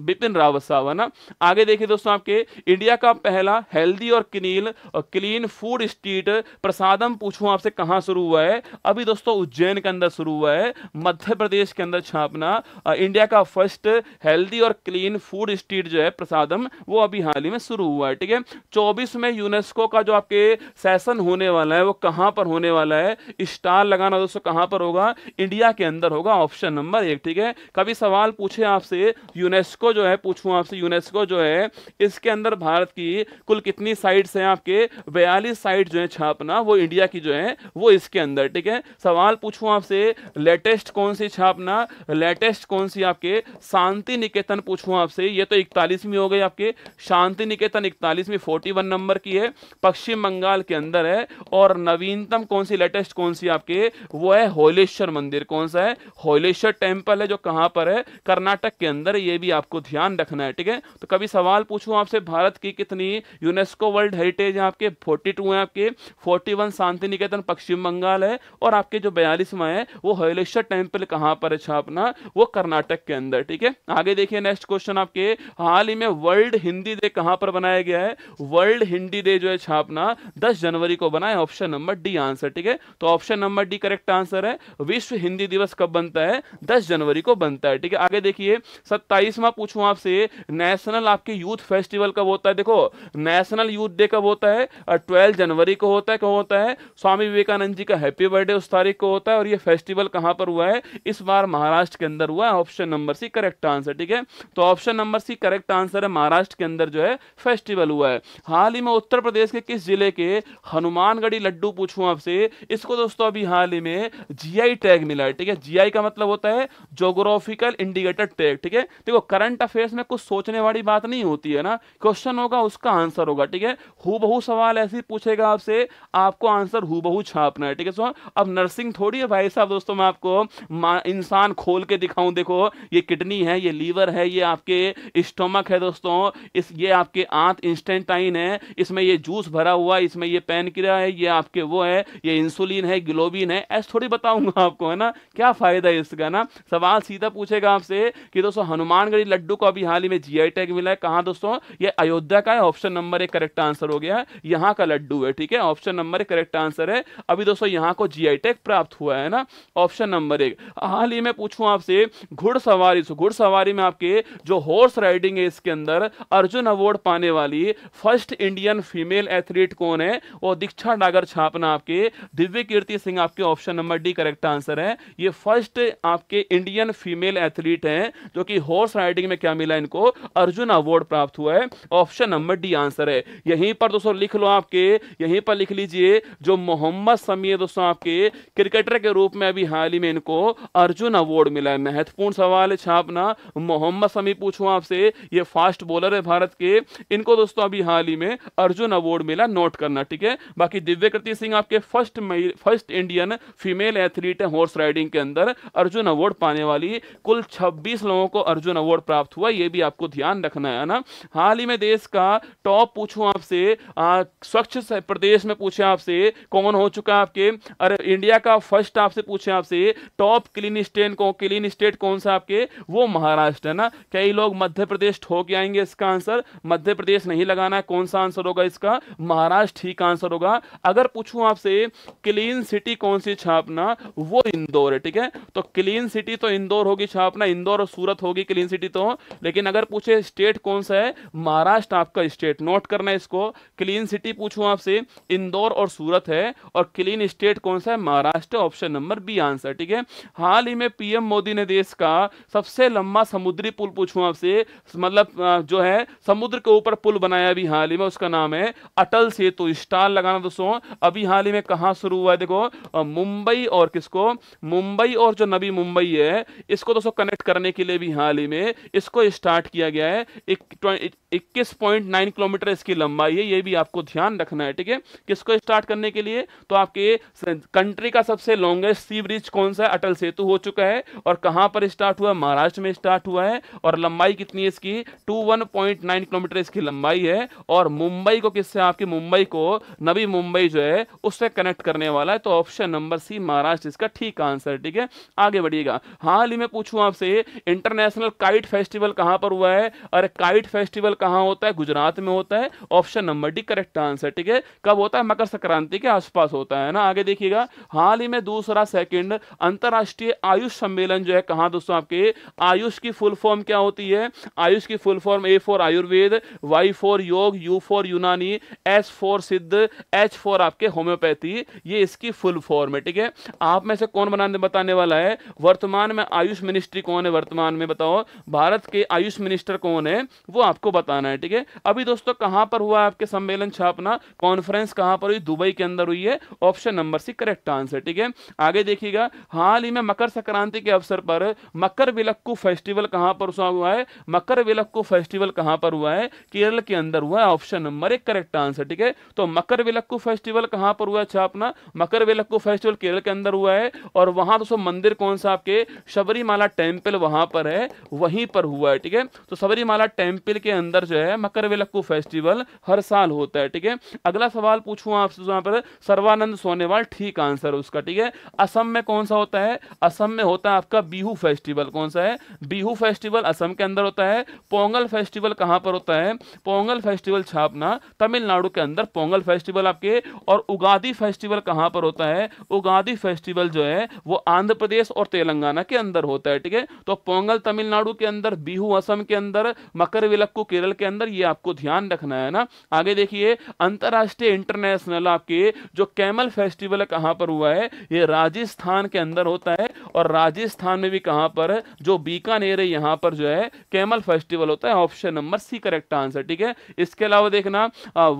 बिपिन रावत साहब है ना आगे देखिए दोस्तों आपके इंडिया का पहला हेल्दी और clean clean food street Prasadam पूछू आपसे कहाँ शुरू हुआ है अभी दोस्तों उज्जैन के अंदर शुरू हुआ है मध्य प्रदेश के अंदर छापना इंडिया का फर्स्ट हेल्दी और क्लीन फूड स्ट्रीट जो है प्रसादम वो अभी हाल ही में शुरू हुआ है ठीक है चौबीस में यूनेस्को का जो आपके सेशन होने वाला है वो कहां पर होने वाला है स्टार लगाना दोस्तों कहां पर होगा इंडिया के अंदर होगा ऑप्शन नंबर एक ठीक है कभी सवाल पूछे आपसे यूनेस्को जो है पूछूं आपसे यूनेस्को जो है इसके अंदर भारत की कुल कितनी साइट्स हैं आपके बयालीस साइट जो है छापना वो इंडिया की जो है वो इसके अंदर ठीक है सवाल पूछूं आपसे लेटेस्ट कौन सी छापना लेटेस्ट कौन सी आपके शांति निकेतन पूछूं आपसे ये तो इकतालीसवीं हो गई आपके शांति निकेतन इकतालीसवीं फोर्टी वन नंबर की है पश्चिम बंगाल के अंदर है और नवीनतम कौन सी लेटेस्ट कौन सी आपके वो है होलेश्वर मंदिर कौन सा है होलेश्वर टेम्पल है जो कहां पर है कर्नाटक कर्नाटक के अंदर ये भी आपको ध्यान रखना है ठीक है तो कभी सवाल पूछूं आपसे भारत की कितनी यूनेस्को वर्ल्ड हेरिटेज है आपके 42 हैं आपके 41 शांति निकेतन पश्चिम बंगाल है और आपके जो बयालीसवा है वो हलेश्वर टेम्पल कहाँ पर अच्छा वो कर्नाटक के अंदर ठीक है आगे देखिए नेक्स्ट क्वेश्चन आपके हाल ही में वर्ल्ड हिंदी डे कहाँ पर बनाया गया है वर्ल्ड हिंदी डे जो है छापना दस जनवरी को बनाए ऑप्शन नंबर डी आंसर ठीक है तो option number D correct answer है विश्व हिंदी दिवस कब बनता है दस जनवरी को बनता है ठीक है आगे देखिए देखिए सत्ताईसवा पूछू आपसे नेशनल आपके यूथ फेस्टिवल कब होता है देखो नेशनल यूथ डे कब होता है ट्वेल्व जनवरी को होता है कब होता है स्वामी विवेकानंद जी का हैप्पी बर्थडे उस तारीख को होता है और ये फेस्टिवल कहां पर हुआ है इस बार महाराष्ट्र के अंदर हुआ है option number C correct answer ठीक है तो option number C correct answer है महाराष्ट्र के अंदर जो है फेस्टिवल हुआ है हाल ही में उत्तर प्रदेश के किस जिले के हनुमानगढ़ी लड्डू पूछू आपसे इसको दोस्तों अभी हाल ही में जीआई टैग मिला है ठीक है जीआई का मतलब होता है जोग्राफिकल इंडिकेटर सकते हैं ठीक है देखो करंट अफेयर्स में कुछ सोचने वाली बात नहीं होती है ना क्वेश्चन होगा उसका आंसर होगा ठीक है हु सवाल ऐसे पूछेगा आपसे आपको आंसर हु छापना है ठीक है सो अब नर्सिंग थोड़ी है भाई साहब दोस्तों मैं आपको इंसान खोल के दिखाऊं देखो ये किडनी है ये लीवर है ये आपके स्टोमक है दोस्तों इस ये आपके आंत इंस्टेंटाइन है इसमें ये जूस भरा हुआ है इसमें ये पेनक्रिया है ये आपके वो है ये इंसुलिन है ग्लोबिन है ऐसे थोड़ी बताऊंगा आपको है ना क्या फायदा है इसका ना सवाल सीधा पूछेगा आपसे कि दोस्तों हनुमानगढ़ी लड्डू को अभी हाल ही में जीआई टैग मिला है कहां दोस्तों ये अयोध्या का है ऑप्शन नंबर एक करेक्ट आंसर हो गया है यहां का लड्डू है ठीक है ऑप्शन नंबर एक करेक्ट आंसर है अभी दोस्तों यहां को जीआई टैग प्राप्त हुआ है ना ऑप्शन नंबर एक हाल ही में पूछू आपसे घुड़सवारी घुड़सवारी में आपके जो हॉर्स राइडिंग है इसके अंदर अर्जुन अवार्ड पाने वाली फर्स्ट इंडियन फीमेल एथलीट कौन है वो दीक्षा डागर छापना आपके दिव्य कीर्ति सिंह आपके option number D correct answer है ये फर्स्ट आपके इंडियन फीमेल एथलीट हैं जो कि हॉर्स राइडिंग में क्या मिला इनको अर्जुन अवार्ड प्राप्त हुआ है ऑप्शन नंबर डी आंसर है यहीं पर दोस्तों लिख लो आपके यहीं पर लिख लीजिए जो मोहम्मद समी है दोस्तों आपके क्रिकेटर के रूप में अभी हाल ही में इनको अर्जुन अवार्ड मिला है महत्वपूर्ण सवाल है छापना मोहम्मद समी पूछूं आपसे ये फास्ट बॉलर है भारत के इनको दोस्तों अभी हाल ही में अर्जुन अवार्ड मिला नोट करना ठीक है बाकी दिव्य कृति सिंह आपके first first Indian female athlete है हॉर्स राइडिंग के अंदर अर्जुन अवार्ड पाने वाली कुल 26 तीस लोगों को अर्जुन अवार्ड प्राप्त हुआ ये भी आपको ध्यान रखना है ना हाल ही में देश का टॉप पूछूं आपसे स्वच्छ प्रदेश में पूछे आपसे कौन हो चुका आपके और इंडिया का फर्स्ट आपसे पूछे आपसे टॉप क्लीन स्टेट कौन क्लीन स्टेट कौन सा आपके वो महाराष्ट्र है ना कई लोग मध्य प्रदेश ठोक आएंगे इसका आंसर मध्य प्रदेश नहीं लगाना कौन सा आंसर होगा इसका महाराष्ट्र ठीक आंसर होगा अगर पूछूं आपसे क्लीन सिटी कौन सी छापना वो इंदौर है ठीक है तो क्लीन सिटी तो इंदौर होगी छापना इंदौर और सूरत होगी क्लीन सिटी तो लेकिन अगर पूछे स्टेट कौन सा है महाराष्ट्र आपका स्टेट नोट करना इसको क्लीन सिटी पूछूं आपसे इंदौर और सूरत है और क्लीन स्टेट कौन सा है Maharashtra option number B answer ठीक है हाल ही में पीएम मोदी ने देश का सबसे लंबा समुद्री पुल पूछूं आपसे मतलब जो है समुद्र के ऊपर पुल बनाया अभी हाल ही में उसका नाम है अटल सेतु स्टार लगाना दोस्तों अभी हाल ही में कहा शुरू हुआ है देखो मुंबई और किसको मुंबई और जो नबी मुंबई है इसको दोस्तों कनेक्ट करने के के लिए भी हाल ही में इसको स्टार्ट किया गया है एक 21.9 किलोमीटर इसकी लंबाई है ये भी आपको ध्यान रखना है ठीक है किसको स्टार्ट करने के लिए तो आपके कंट्री का सबसे लॉन्गेस्ट सी ब्रिज कौन सा है अटल सेतु हो चुका है और कहां पर स्टार्ट हुआ महाराष्ट्र में स्टार्ट हुआ है और लंबाई कितनी है इसकी 21.9 किलोमीटर इसकी लंबाई है और मुंबई को किससे आपकी मुंबई को नवी मुंबई जो है उससे कनेक्ट करने वाला है तो ऑप्शन नंबर सी महाराष्ट्र इसका ठीक आंसर ठीक है आगे बढ़िएगा हाल ही में पूछू आपसे इंटरनेशनल काइट फेस्टिवल कहां पर हुआ है अरे काइट फेस्टिवल कहाँ होता है गुजरात में होता है option number D correct answer ठीक है कब होता है मकर संक्रांति के आसपास होता है ना आगे देखिएगा हाल ही में दूसरा सेकंड अंतर्राष्ट्रीय आयुष सम्मेलन जो है कहाँ दोस्तों आपके आयुष की फुल फॉर्म क्या होती है आयुष की full form A for Ayurveda Y for yoga U for Unani S for Siddha H for आपके होम्योपैथी ये इसकी फुल फॉर्म है ठीक है आप में से कौन बनाने बताने वाला है वर्तमान में आयुष मिनिस्ट्री कौन है वर्तमान में बताओ भारत के आयुष मिनिस्टर कौन है वो आपको बता बताना है ठीक है अभी दोस्तों कहां पर हुआ आपके सम्मेलन छापना कॉन्फ्रेंस कहां पर हुई दुबई के अंदर हुई है option number C correct answer ठीक है आगे देखिएगा हाल ही में मकर संक्रांति के अवसर पर मकर विलक्कू फेस्टिवल कहां पर हुआ है मकर विलक्कू फेस्टिवल कहां पर हुआ है केरल के अंदर हुआ है ऑप्शन नंबर एक करेक्ट आंसर ठीक है तो मकर विलक्कू फेस्टिवल कहां पर हुआ छापना मकर विलक्कू फेस्टिवल केरल के अंदर हुआ है और वहां दोस्तों मंदिर कौन सा आपके शबरीमाला टेम्पल वहां पर है वहीं पर हुआ है ठीक है तो शबरीमाला टेम्पल के अंदर पर जो है मकर विलक्कू फेस्टिवल हर साल होता है ठीक है अगला सवाल पूछूँ आपसे यहाँ पर सर्वानंद सोनेवाल ठीक आंसर उसका ठीक है असम में कौन सा होता है असम में होता है आपका बिहू फेस्टिवल कौन सा है बिहू फेस्टिवल असम के अंदर होता है पोंगल फेस्टिवल कहां पर होता है पोंगल फेस्टिवल छापना तमिलनाडु के अंदर पोंगल फेस्टिवल आपके और उगादी फेस्टिवल कहां पर होता है उगादी फेस्टिवल जो है वो आंध्र प्रदेश और तेलंगाना के अंदर होता है ठीक है तो पोंगल तमिलनाडु के अंदर बिहू असम के अंदर मकर विलक्कू केरल साल के अंदर ये आपको ध्यान रखना है ना आगे देखिए अंतरराष्ट्रीय इंटरनेशनल आपके जो कैमल फेस्टिवल कहां पर हुआ है ये राजस्थान के अंदर होता है और राजस्थान में भी कहां पर जो बीकानेर है यहां पर जो है कैमल फेस्टिवल होता है option number C correct answer ठीक है इसके अलावा देखना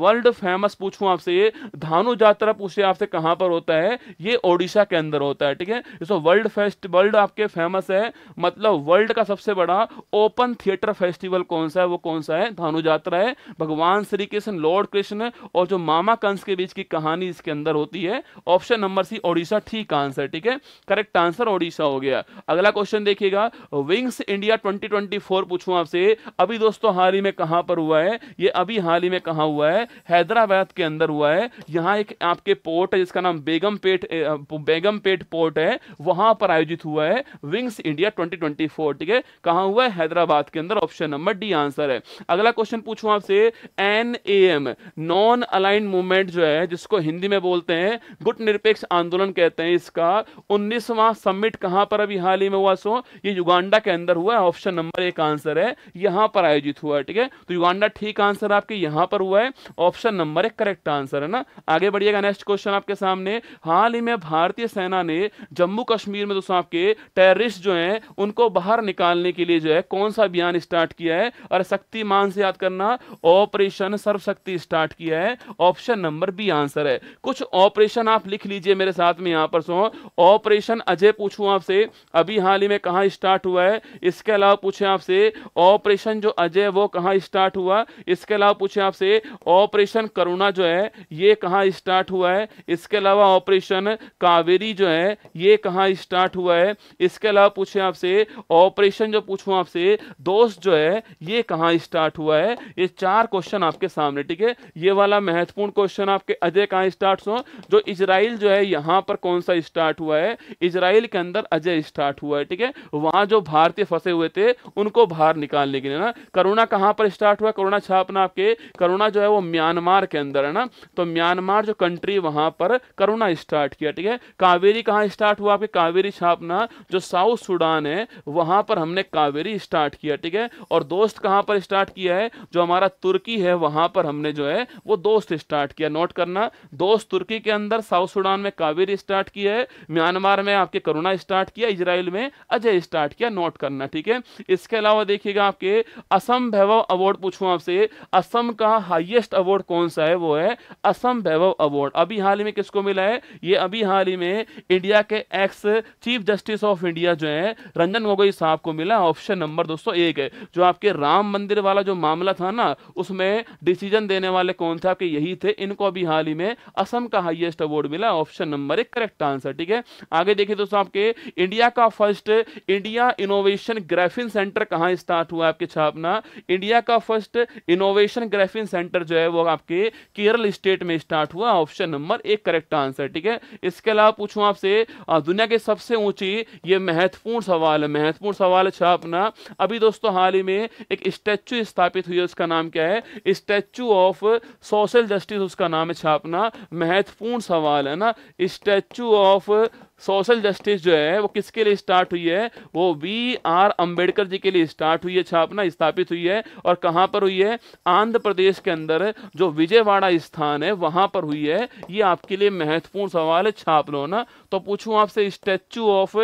वर्ल्ड फेमस पूछू आपसे धानु जात्रा पूछे आपसे कहां पर होता है ये ओडिशा के अंदर होता है ठीक है इसको वर्ल्ड फेस्ट वर्ल्ड आपके फेमस है मतलब वर्ल्ड का सबसे बड़ा ओपन थिएटर फेस्टिवल कौन सा है वो कौन सा है है धनु यात्रा है भगवान श्री कृष्ण लॉर्ड कृष्ण और जो मामा कंस के बीच की कहानी इसके अंदर होती है ऑप्शन नंबर सी ओडिशा ठीक आंसर ठीक है करेक्ट आंसर ओडिशा हो गया अगला क्वेश्चन देखिएगा Wings India twenty twenty four पूछू आपसे अभी दोस्तों हाल ही में कहां पर हुआ है ये अभी हाल ही में कहा हुआ है हैदराबाद के अंदर हुआ है यहाँ एक आपके पोर्ट है जिसका नाम बेगम पेट बेगम पेट पोर्ट है वहां पर आयोजित हुआ है Wings India twenty twenty four ठीक है कहा हुआ है हैदराबाद के अंदर ऑप्शन नंबर डी आंसर है अगला क्वेश्चन पूछू आपसे N A M non align movement जो है जिसको हिंदी में बोलते हैं गुट निरपेक्ष आंदोलन कहते हैं इसका उन्नीसवां समिट कहां पर अभी हाल ही में हुआ सो ये युगांडा के अंदर हुआ है ऑप्शन नंबर एक आंसर है यहां पर आयोजित हुआ है ठीक है तो युगांडा ठीक आंसर आपके यहां पर हुआ है ऑप्शन नंबर एक करेक्ट आंसर है ना आगे बढ़िएगा नेक्स्ट क्वेश्चन आपके सामने हाल ही में भारतीय सेना ने जम्मू कश्मीर में दोस्तों आपके टेररिस्ट जो है उनको बाहर निकालने के लिए जो है कौन सा अभियान स्टार्ट किया है और शक्ति मान से याद करना ऑपरेशन सर्वशक्ति स्टार्ट किया है ऑप्शन नंबर बी आंसर है कुछ ऑपरेशन आप लिख लीजिए मेरे साथ में यहां पर सो ऑपरेशन अजय पूछूं आपसे अभी हाल ही में कहा स्टार्ट हुआ है इसके अलावा पूछे आपसे ऑपरेशन जो अजय वो कहाँ स्टार्ट हुआ इसके अलावा पूछे आपसे ऑपरेशन करुणा जो है ये कहाँ स्टार्ट हुआ है इसके अलावा ऑपरेशन कावेरी जो है ये कहाँ स्टार्ट हुआ है इसके अलावा पूछे आपसे ऑपरेशन जो पूछूं आपसे दोस्त जो है ये कहाँ स्टार्ट स्टार्ट हुआ है ये चार क्वेश्चन आपके सामने ठीक है ये वाला महत्वपूर्ण क्वेश्चन आपके अजय कहाँ स्टार्ट हो जो इसराइल जो है यहाँ पर कौन सा स्टार्ट हुआ है इसराइल के अंदर अजय स्टार्ट हुआ है ठीक है वहाँ जो भारतीय फंसे हुए थे उनको बाहर निकालने के लिए ना करोना कहाँ पर स्टार्ट हुआ करोना छापना आपके करोना जो है वो म्यांमार के अंदर है ना तो म्यांमार जो कंट्री वहाँ पर करोना स्टार्ट किया ठीक है कावेरी कहाँ स्टार्ट हुआ आपके कावेरी छापना जो साउथ सूडान है वहाँ पर हमने कावेरी स्टार्ट किया ठीक है और दोस्त कहाँ पर स्टार्ट किया है जो हमारा तुर्की है वहां पर हमने जो है वो दोस्त स्टार्ट किया नोट करना दोस्त तुर्की के अंदर साउथ सूडान में काबिर स्टार्ट किया है म्यांमार में आपके करुणा स्टार्ट किया इसराइल में अजय स्टार्ट किया नोट करना ठीक है इसके अलावा देखिएगा आपके असम वैभव अवार्ड पूछू आपसे असम का हाइएस्ट अवार्ड कौन सा है वो है असम वैभव अवार्ड अभी हाल ही में किसको मिला है ये अभी हाल ही में इंडिया के ex chief justice of India जो है रंजन गोगोई साहब को मिला ऑप्शन नंबर दोस्तों एक है जो आपके राम मंदिर वाला का जो मामला था ना उसमें डिसीजन देने वाले कौन थे आपके यही थे इनको अभी हाल ही में असम का हाईएस्ट अवार्ड मिला ऑप्शन नंबर एक करेक्ट आंसर ठीक है आगे देखिए दोस्तों आपके इंडिया का first India innovation graphene centre कहाँ स्टार्ट हुआ आपके छापना इंडिया का फर्स्ट इनोवेशन ग्रेफिन सेंटर जो है वो आपके केरल स्टेट में स्टार्ट हुआ ऑप्शन नंबर एक करेक्ट आंसर ठीक है इसके अलावा पूछू आपसे दुनिया के सबसे ऊंची ये महत्वपूर्ण सवाल है महत्वपूर्ण सवाल छापना अभी दोस्तों हाल ही में एक स्टेचू स्थापित हुई है उसका नाम क्या है स्टैचू ऑफ सोशल जस्टिस उसका नाम है छापना महत्वपूर्ण सवाल है ना स्टैचू ऑफ सोशल जस्टिस जो है वो किसके लिए स्टार्ट हुई है वो वी आर अंबेडकर जी के लिए स्टार्ट हुई है छापना स्थापित हुई है और कहाँ पर हुई है आंध्र प्रदेश के अंदर जो विजयवाड़ा स्थान है वहाँ पर हुई है ये आपके लिए महत्वपूर्ण सवाल है छाप लो ना तो पूछूँ आपसे स्टैचू ऑफ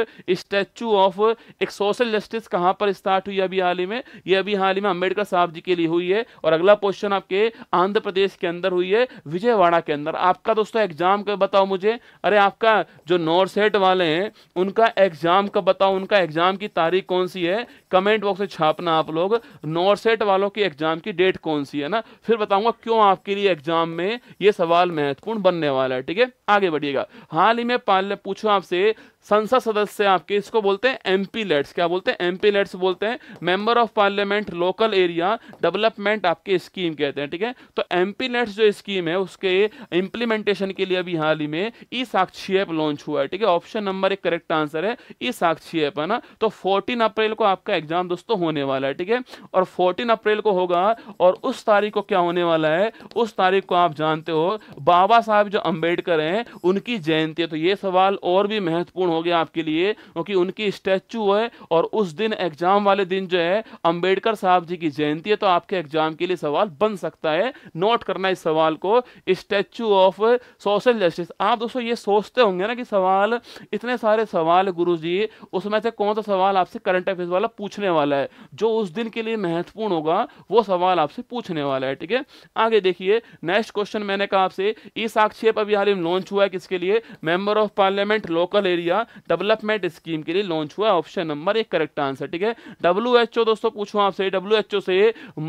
स्टैचू ऑफ एक सोशल जस्टिस कहाँ पर स्टार्ट हुई अभी हाल ही में ये अभी हाल ही में अम्बेडकर साहब जी के लिए हुई है और अगला क्वेश्चन आपके आंध्र प्रदेश के अंदर हुई है विजयवाड़ा के अंदर आपका दोस्तों एग्जाम का बताओ मुझे अरे आपका जो नॉर्थ है सेट वाले हैं उनका एग्ज़ाम कब बताओ उनका एग्ज़ाम की तारीख कौन सी है कमेंट बॉक्स में छापना आप लोग नॉर्सेट वालों की एग्जाम की डेट कौन सी है ना फिर बताऊंगा क्यों आपके लिए एग्जाम में ये सवाल महत्वपूर्ण बनने वाला है ठीक है आगे बढ़िएगा हाल ही में पाल पूछो आपसे संसद सदस्य आपके इसको बोलते हैं एमपी लेट्स क्या बोलते हैं एमपी लेट्स बोलते हैं member of parliament local area development आपके स्कीम कहते हैं ठीक है तो एमपी लेट्स जो स्कीम है उसके इंप्लीमेंटेशन के लिए अभी हाल ही में ई साक्षी ऐप लॉन्च हुआ है ठीक है ऑप्शन नंबर एक करेक्ट आंसर है ई साक्षी ऐप है ना तो फोर्टीन अप्रैल को आपका एग्जाम दोस्तों होने वाला है ठीक है और फोर्टीन अप्रैल को होगा और उस तारीख को क्या होने वाला है उस तारीख को आप जानते हो बाबा साहब जो अंबेडकर हैं उनकी जयंती है तो ये सवाल और भी महत्वपूर्ण हो गया आपके लिए क्योंकि उनकी स्टैचू है और उस दिन एग्जाम वाले दिन जो है अम्बेडकर साहब जी की जयंती है तो आपके एग्जाम के लिए सवाल बन सकता है नोट करना इस सवाल को स्टैचू ऑफ सोशल जस्टिस आप दोस्तों ये सोचते होंगे ना कि सवाल इतने सारे सवाल गुरु जी उसमें से कौन सा सवाल आपसे करंट अफेयर वाला पूछ पूछने वाला है जो उस दिन के लिए महत्वपूर्ण होगा वो सवाल आपसे पूछने वाला है ठीक है आगे देखिए नेक्स्ट क्वेश्चन मैंने कहा आपसे इस आक्षेप अभियान लॉन्च हुआ है किसके लिए member of parliament local area development scheme के लिए लॉन्च हुआ ऑप्शन नंबर एक करेक्ट आंसर ठीक है डब्ल्यू दोस्तों पूछू आपसे डब्ल्यू से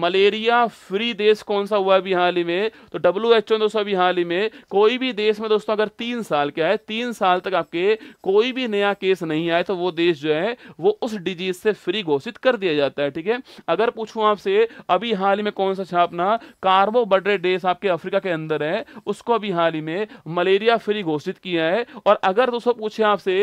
मलेरिया फ्री देश कौन सा हुआ अभी हाल ही में तो डब्ल्यू एच दोस्तों अभी हाल ही में कोई भी देश में दोस्तों अगर तीन साल क्या है तीन साल तक आपके कोई भी नया केस नहीं आए तो वो देश जो है वो उस डिजीज से फ्री घोषित कर दिया जाता है ठीक है अगर पूछूं आपसे अभी हाल ही में कौन सा छापना कार्बोबर्ड्रेट देश आपके अफ्रीका के अंदर है उसको अभी हाल ही में मलेरिया फ्री घोषित किया है और अगर दोस्तों पूछे आपसे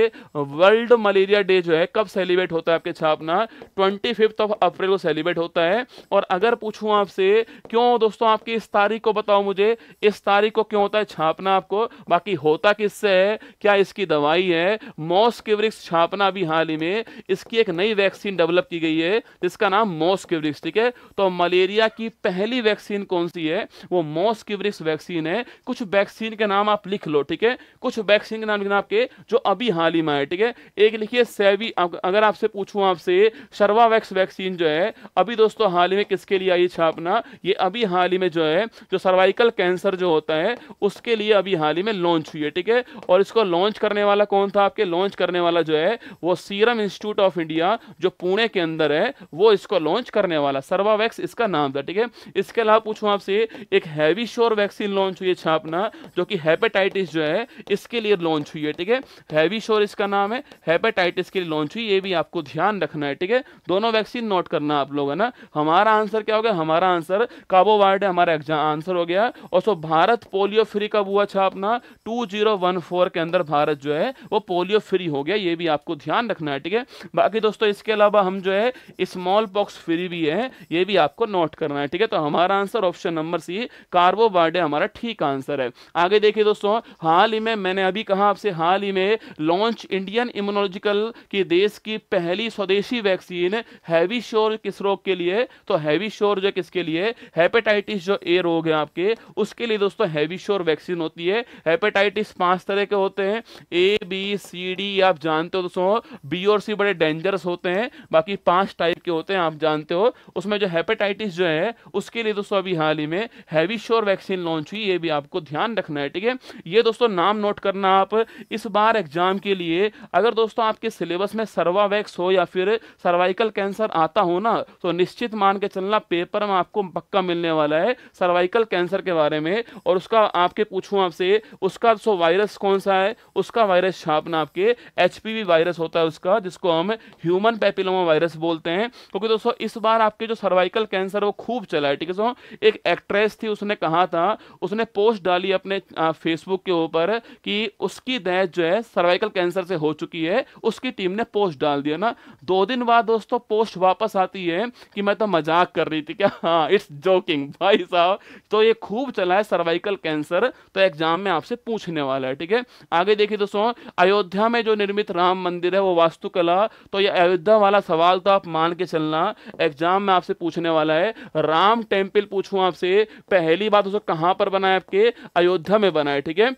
वर्ल्ड मलेरिया डे जो है कब सेलिब्रेट होता है आपके छापना ट्वेंटी फिफ्थ ऑफ अप्रैल को सेलिब्रेट होता है और अगर पूछूं आपसे क्यों दोस्तों आपकी इस तारीख को बताओ मुझे इस तारीख को क्यों होता है छापना आपको बाकी होता किससे है क्या इसकी दवाई है मॉस्किवरिक्स छापना अभी हाल ही में इसकी एक नई वैक्सीन डेवलप डेवलप की गई है जिसका नाम मोस्किवरिक्स ठीक है तो मलेरिया की पहली वैक्सीन कौन सी है वो मोस्किवरिक्स वैक्सीन है कुछ वैक्सीन के नाम आप लिख लो ठीक है कुछ वैक्सीन के नाम लिखना आपके जो अभी हाल ही में है ठीक है एक लिखिए सेवी अगर आपसे पूछूं आपसे शर्वावैक्स वैक्सीन जो है अभी दोस्तों हाल ही में किसके लिए आई छापना ये अभी हाल ही में जो है जो सर्वाइकल कैंसर जो होता है उसके लिए अभी हाल ही में लॉन्च हुई है ठीक है और इसको लॉन्च करने वाला कौन था आपके लॉन्च करने वाला जो है वो सीरम इंस्टीट्यूट ऑफ इंडिया जो पुणे महीने के अंदर है वो इसको लॉन्च करने वाला सर्वावैक्स इसका नाम था ठीक है इसके अलावा पूछूँ आपसे एक हैवी श्योर वैक्सीन लॉन्च हुई है छापना जो कि हेपेटाइटिस जो है इसके लिए लॉन्च हुई है ठीक है हैवी श्योर इसका नाम है हेपेटाइटिस के लिए लॉन्च हुई ये भी आपको ध्यान रखना है ठीक है दोनों वैक्सीन नोट करना आप लोग है ना हमारा आंसर क्या हो गया हमारा आंसर काबो वार्ड है हमारा एग्जाम आंसर हो गया और सो भारत पोलियो फ्री कब हुआ छापना टू के अंदर भारत जो है वो पोलियो फ्री हो गया ये भी आपको ध्यान रखना है ठीक है बाकी दोस्तों इसके अलावा हम हम जो है स्मॉल पॉक्स फ्री भी है ये भी आपको नोट करना है ठीक है तो हमारा आंसर ऑप्शन नंबर सी कार्बोबार्डे हमारा ठीक आंसर है आगे देखिए दोस्तों हाल ही में मैंने अभी कहा आपसे हाल ही में लॉन्च इंडियन इम्यूनोलॉजिकल की देश की पहली स्वदेशी वैक्सीन हैवी श्योर किस रोग के लिए तो हैवी श्योर जो किसके लिए हेपेटाइटिस जो ए रोग है आपके उसके लिए दोस्तों हैवी श्योर वैक्सीन होती है हेपेटाइटिस पांच तरह के होते हैं ए बी सी डी आप जानते हो दोस्तों बी और सी बड़े डेंजरस होते हैं बाकी पांच टाइप के होते हैं आप जानते हो उसमें जो हेपेटाइटिस जो है उसके लिए दोस्तों अभी हाल ही में हैवी श्योर वैक्सीन लॉन्च हुई ये भी आपको ध्यान रखना है ठीक है ये दोस्तों नाम नोट करना आप इस बार एग्जाम के लिए अगर दोस्तों आपके सिलेबस में सर्वावैक्स हो या फिर सर्वाइकल कैंसर आता हो ना तो निश्चित मान के चलना पेपर में आपको पक्का मिलने वाला है सर्वाइकल कैंसर के बारे में और उसका आपके पूछू आपसे उसका दोस्तों वायरस कौन सा है उसका वायरस छापना आपके एच वायरस होता है उसका जिसको हम ह्यूमन पेपिलोमा वायरस बोलते हैं क्योंकि दोस्तों इस बार आपके जो सर्वाइकल कैंसर वो खूब चला है ठीक है सो एक एक्ट्रेस थी उसने कहा था उसने पोस्ट डाली अपने फेसबुक के ऊपर कि उसकी डेथ जो है सर्वाइकल कैंसर से हो चुकी है उसकी टीम ने पोस्ट डाल दिया ना दो दिन बाद दोस्तों पोस्ट वापस आती है कि मैं तो मजाक कर रही थी क्या हाँ इट्स जोकिंग भाई साहब तो ये खूब चला है सर्वाइकल कैंसर तो एग्जाम में आपसे पूछने वाला है ठीक है आगे देखिए दोस्तों अयोध्या में जो निर्मित राम मंदिर है वो वास्तुकला तो ये अयोध्या वाला सवाल तो आप मान के चलना एग्जाम में आपसे पूछने वाला है राम टेम्पल पूछूं आपसे पहली बात उसको कहां पर बनाए आपके अयोध्या में बनाए ठीक है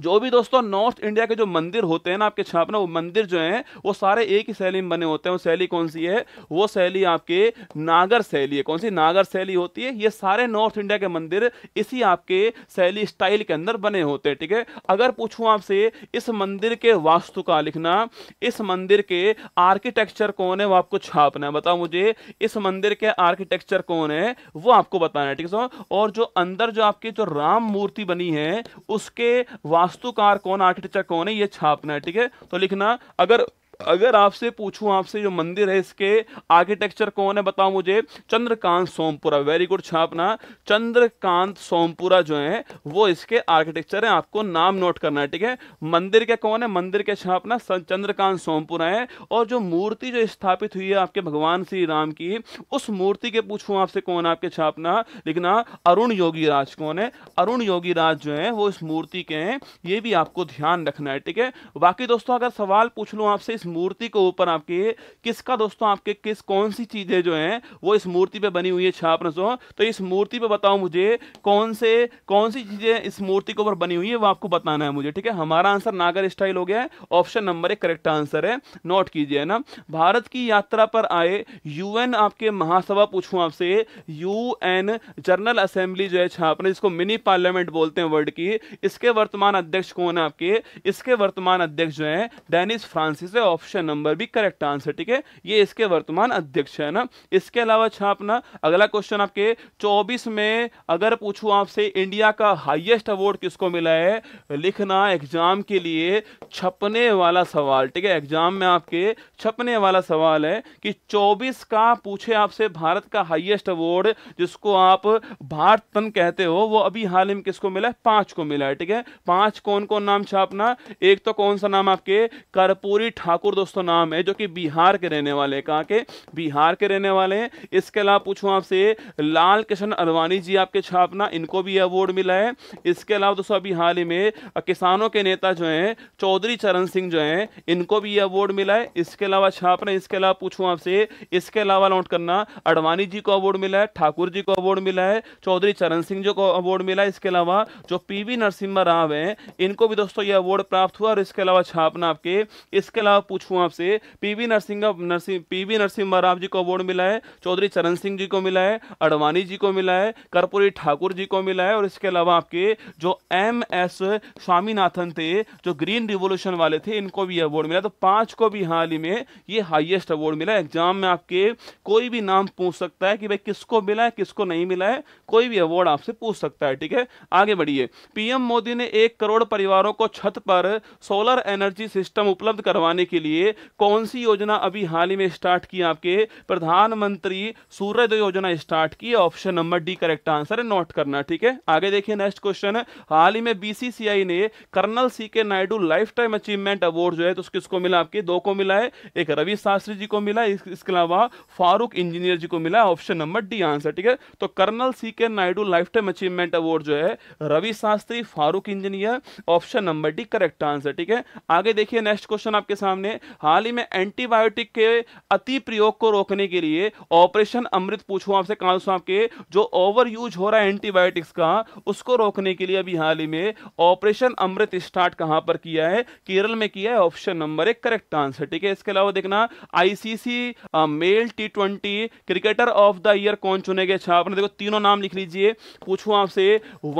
जो भी दोस्तों नॉर्थ इंडिया के जो मंदिर होते हैं ना आपके छापना वो मंदिर जो हैं वो सारे एक ही शैली में बने होते हैं वो शैली कौन सी है वो शैली आपके नागर शैली है कौन सी नागर शैली होती है ये सारे नॉर्थ इंडिया के मंदिर इसी आपके शैली स्टाइल के अंदर बने होते हैं ठीक है अगर पूछूँ आपसे इस मंदिर के वास्तु का लिखना इस मंदिर के आर्किटेक्चर कौन है वो आपको छापना है बताओ मुझे इस मंदिर के आर्किटेक्चर कौन है वो आपको बताना है ठीक है और जो अंदर जो आपकी जो राम मूर्ति बनी है उसके वास्तुकार कौन आर्किटेक्चर कौन है ये छापना है ठीक है तो लिखना अगर अगर आपसे पूछूं आपसे जो मंदिर है इसके आर्किटेक्चर कौन है बताओ मुझे चंद्रकांत सोमपुरा वेरी गुड छापना चंद्रकांत सोमपुरा जो है वो इसके आर्किटेक्चर है आपको नाम नोट करना है ठीक है मंदिर के कौन है मंदिर के छापना चंद्रकांत सोमपुरा है और जो मूर्ति जो स्थापित हुई है आपके भगवान श्री राम की उस मूर्ति के पूछूं आपसे कौन आपके छापना लिखना अरुण योगी राज कौन है अरुण योगी राज जो है वो इस मूर्ति के हैं ये भी आपको ध्यान रखना है ठीक है बाकी दोस्तों अगर सवाल पूछ लूँ आपसे इस मूर्ति के ऊपर आपके किसका दोस्तों आपके किस कौन सी चीजें जो हैं वो इस मूर्ति पे बनी हुई है छाप प्रश्नों तो इस मूर्ति पे बताओ मुझे कौन से कौन सी चीजें इस मूर्ति के ऊपर बनी हुई है वो आपको बताना है मुझे ठीक है हमारा आंसर नागर स्टाइल हो गया है ऑप्शन नंबर एक करेक्ट आंसर है नोट कीजिए ना भारत की यात्रा पर आए यूएन आपके महासभा पूछू आपसे यू जनरल असेंबली जो है छाप जिसको मिनी पार्लियामेंट बोलते हैं वर्ल्ड की इसके वर्तमान अध्यक्ष कौन है आपके इसके वर्तमान अध्यक्ष जो है डेनिस फ्रांसिस है option number B correct answer ठीक है ये इसके वर्तमान अध्यक्ष है ना इसके अलावा छापना अगला क्वेश्चन आपके 24 में अगर पूछूं आपसे इंडिया का हाईएस्ट अवार्ड किसको मिला है लिखना एग्जाम के लिए छपने वाला सवाल ठीक है एग्जाम में आपके छपने वाला सवाल है कि 24 का पूछे आपसे भारत का हाइएस्ट अवार्ड जिसको आप भारत कहते हो वो अभी हाल ही में किसको मिला है पांच को मिला है ठीक है पांच कौन कौन नाम छापना एक तो कौन सा नाम आपके कर्पूरी ठाकुर ठाकुर दोस्तों नाम है जो कि बिहार के रहने वाले हैं कहाँ के बिहार के रहने वाले हैं इसके अलावा पूछूँ आपसे लाल किशन अडवाणी जी आपके छापना इनको भी अवार्ड मिला है इसके अलावा दोस्तों अभी हाल ही में किसानों के नेता जो हैं चौधरी चरण सिंह जो हैं इनको भी ये अवार्ड मिला है इसके अलावा छापना इसके अलावा पूछूँ आपसे इसके अलावा नोट करना अडवाणी जी को अवार्ड मिला है ठाकुर जी को अवार्ड मिला है चौधरी चरण सिंह जी को अवार्ड मिला है इसके अलावा जो पी वी नरसिम्हा राव हैं इनको भी दोस्तों ये अवार्ड प्राप्त हुआ और इसके अलावा छापना आपके इसके अलावा पूछूं आपसे पीवी नरसिंह नरसिंह पीवी नरसिंह राव जी को अवार्ड मिला है चौधरी चरण सिंह जी को मिला है अडवाणी जी को मिला है कर्पूरी ठाकुर जी को मिला है और इसके अलावा आपके जो एम एस स्वामीनाथन थे जो ग्रीन रिवोल्यूशन वाले थे इनको भी अवार्ड मिला तो पांच को भी हाल ही में ये हाइएस्ट अवार्ड मिला एग्जाम में आपके कोई भी नाम पूछ सकता है कि भाई किसको मिला है किसको नहीं मिला है कोई भी अवार्ड आपसे पूछ सकता है ठीक है आगे बढ़िए पीएम मोदी ने एक करोड़ परिवारों को छत पर सोलर एनर्जी सिस्टम उपलब्ध करवाने के लिए कौन सी योजना अभी हाल ही में स्टार्ट की आपके प्रधानमंत्री सूर्योदय योजना स्टार्ट की option number D correct answer है नोट करना ठीक है आगे देखिए नेक्स्ट क्वेश्चन हाल ही में बीसीसीआई ने colonel C K Naidu lifetime achievement award जो है तो किसको मिला आपके दो को मिला है एक रवि शास्त्री जी को मिला इसके अलावा फारूक इंजीनियर जी को मिला ऑप्शन नंबर डी आंसर ठीक है तो colonel C K Naidu lifetime achievement award जो है Ravi Shastri Farokh Engineer option number D correct answer ठीक है आगे देखिए नेक्स्ट क्वेश्चन आपके सामने ने हाल ही में एंटीबायोटिक के अति प्रयोग को रोकने के लिए ऑपरेशन अमृत पूछो आपसे काल साहब के जो ओवर यूज हो रहा है एंटीबायोटिक्स का उसको रोकने के लिए अभी हाल ही में ऑपरेशन अमृत स्टार्ट कहां पर किया है केरल में किया है ऑप्शन नंबर एक करेक्ट आंसर ठीक है इसके अलावा देखना ICC male T twenty cricketer of the year कौन चुने गए छापना देखो तीनों नाम लिख लीजिए पूछूं आपसे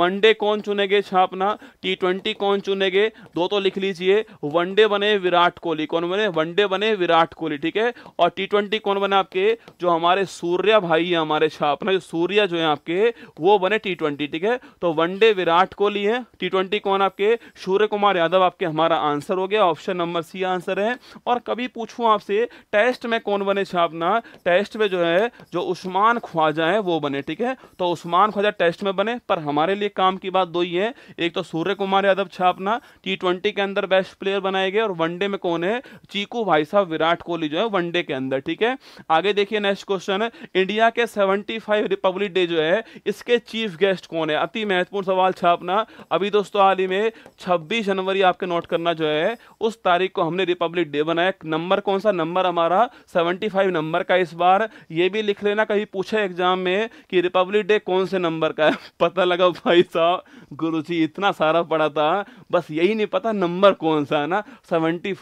वनडे कौन चुने गए छापना टी कौन चुने गए दो तो लिख लीजिए वनडे बने विराट कोहली कौन कौन बने वनडे बने विराट कोहली ठीक है और टी ट्वेंटी कौन बने आपके जो हमारे सूर्या भाई है हमारे अपना जो सूर्या जो है आपके वो बने टी ट्वेंटी ठीक है तो वनडे विराट कोहली है टी ट्वेंटी कौन आपके सूर्य कुमार यादव आपके हमारा आंसर हो गया ऑप्शन नंबर सी आंसर है और कभी पूछूं आपसे टेस्ट में कौन बने छापना टेस्ट में जो है जो उस्मान ख्वाजा है वो बने ठीक है तो उस्मान ख्वाजा टेस्ट में बने पर हमारे लिए काम की बात दो ही है एक तो सूर्य कुमार यादव छापना टी ट्वेंटी के अंदर बेस्ट प्लेयर बनाए गए और वनडे में कौन है चीकू भाई साहब विराट कोहली जो है वनडे के अंदर ठीक है आगे देखिए नेक्स्ट क्वेश्चन है इंडिया के सेवेंटी रिपब्लिक डे जो है इसके चीफ गेस्ट कौन है अति महत्वपूर्ण सवाल छापना अभी दोस्तों हाल ही में छब्बीस जनवरी आपके नोट करना जो है उस तारीख को हमने रिपब्लिक डे बनाया नंबर कौन सा नंबर हमारा सेवेंटी नंबर का इस बार ये भी लिख लेना कभी पूछे एग्जाम में कि रिपब्लिक डे कौन से नंबर का है पता लगा भाई साहब गुरु इतना सारा पढ़ा था बस यही नहीं पता नंबर कौन सा है ना सेवेंटी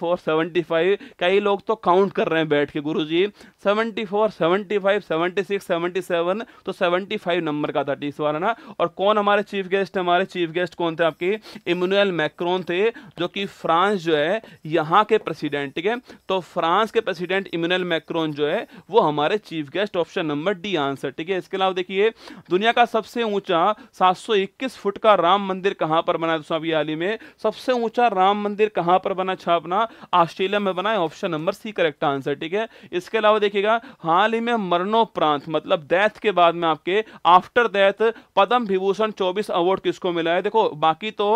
75 कई लोग तो काउंट कर रहे हैं बैठ के गुरु जी seventy four seventy five seventy six seventy seven तो सेवेंटी फाइव नंबर का था टीस वाला ना और कौन हमारे चीफ गेस्ट हमारे चीफ गेस्ट कौन थे आपके इम्यूनल मैक्रोन थे जो कि फ्रांस जो है यहाँ के प्रेसिडेंट ठीक है तो फ्रांस के प्रेसिडेंट इम्यूनल मैक्रोन जो है वो हमारे chief guest option number D answer ठीक है इसके अलावा देखिए दुनिया का सबसे ऊंचा 721 फुट का राम मंदिर कहाँ पर बना दोस्तों अभी हाल ही में सबसे ऊंचा राम मंदिर कहाँ पर बना छापना आश्चर्य ऑस्ट्रेलिया में बना है option number C correct answer ठीक है इसके अलावा देखिएगा हाल ही में मरणोपरांत मतलब डेथ के बाद में आपके आफ्टर डेथ पद्म विभूषण चौबीस अवार्ड किसको मिला है देखो बाकी तो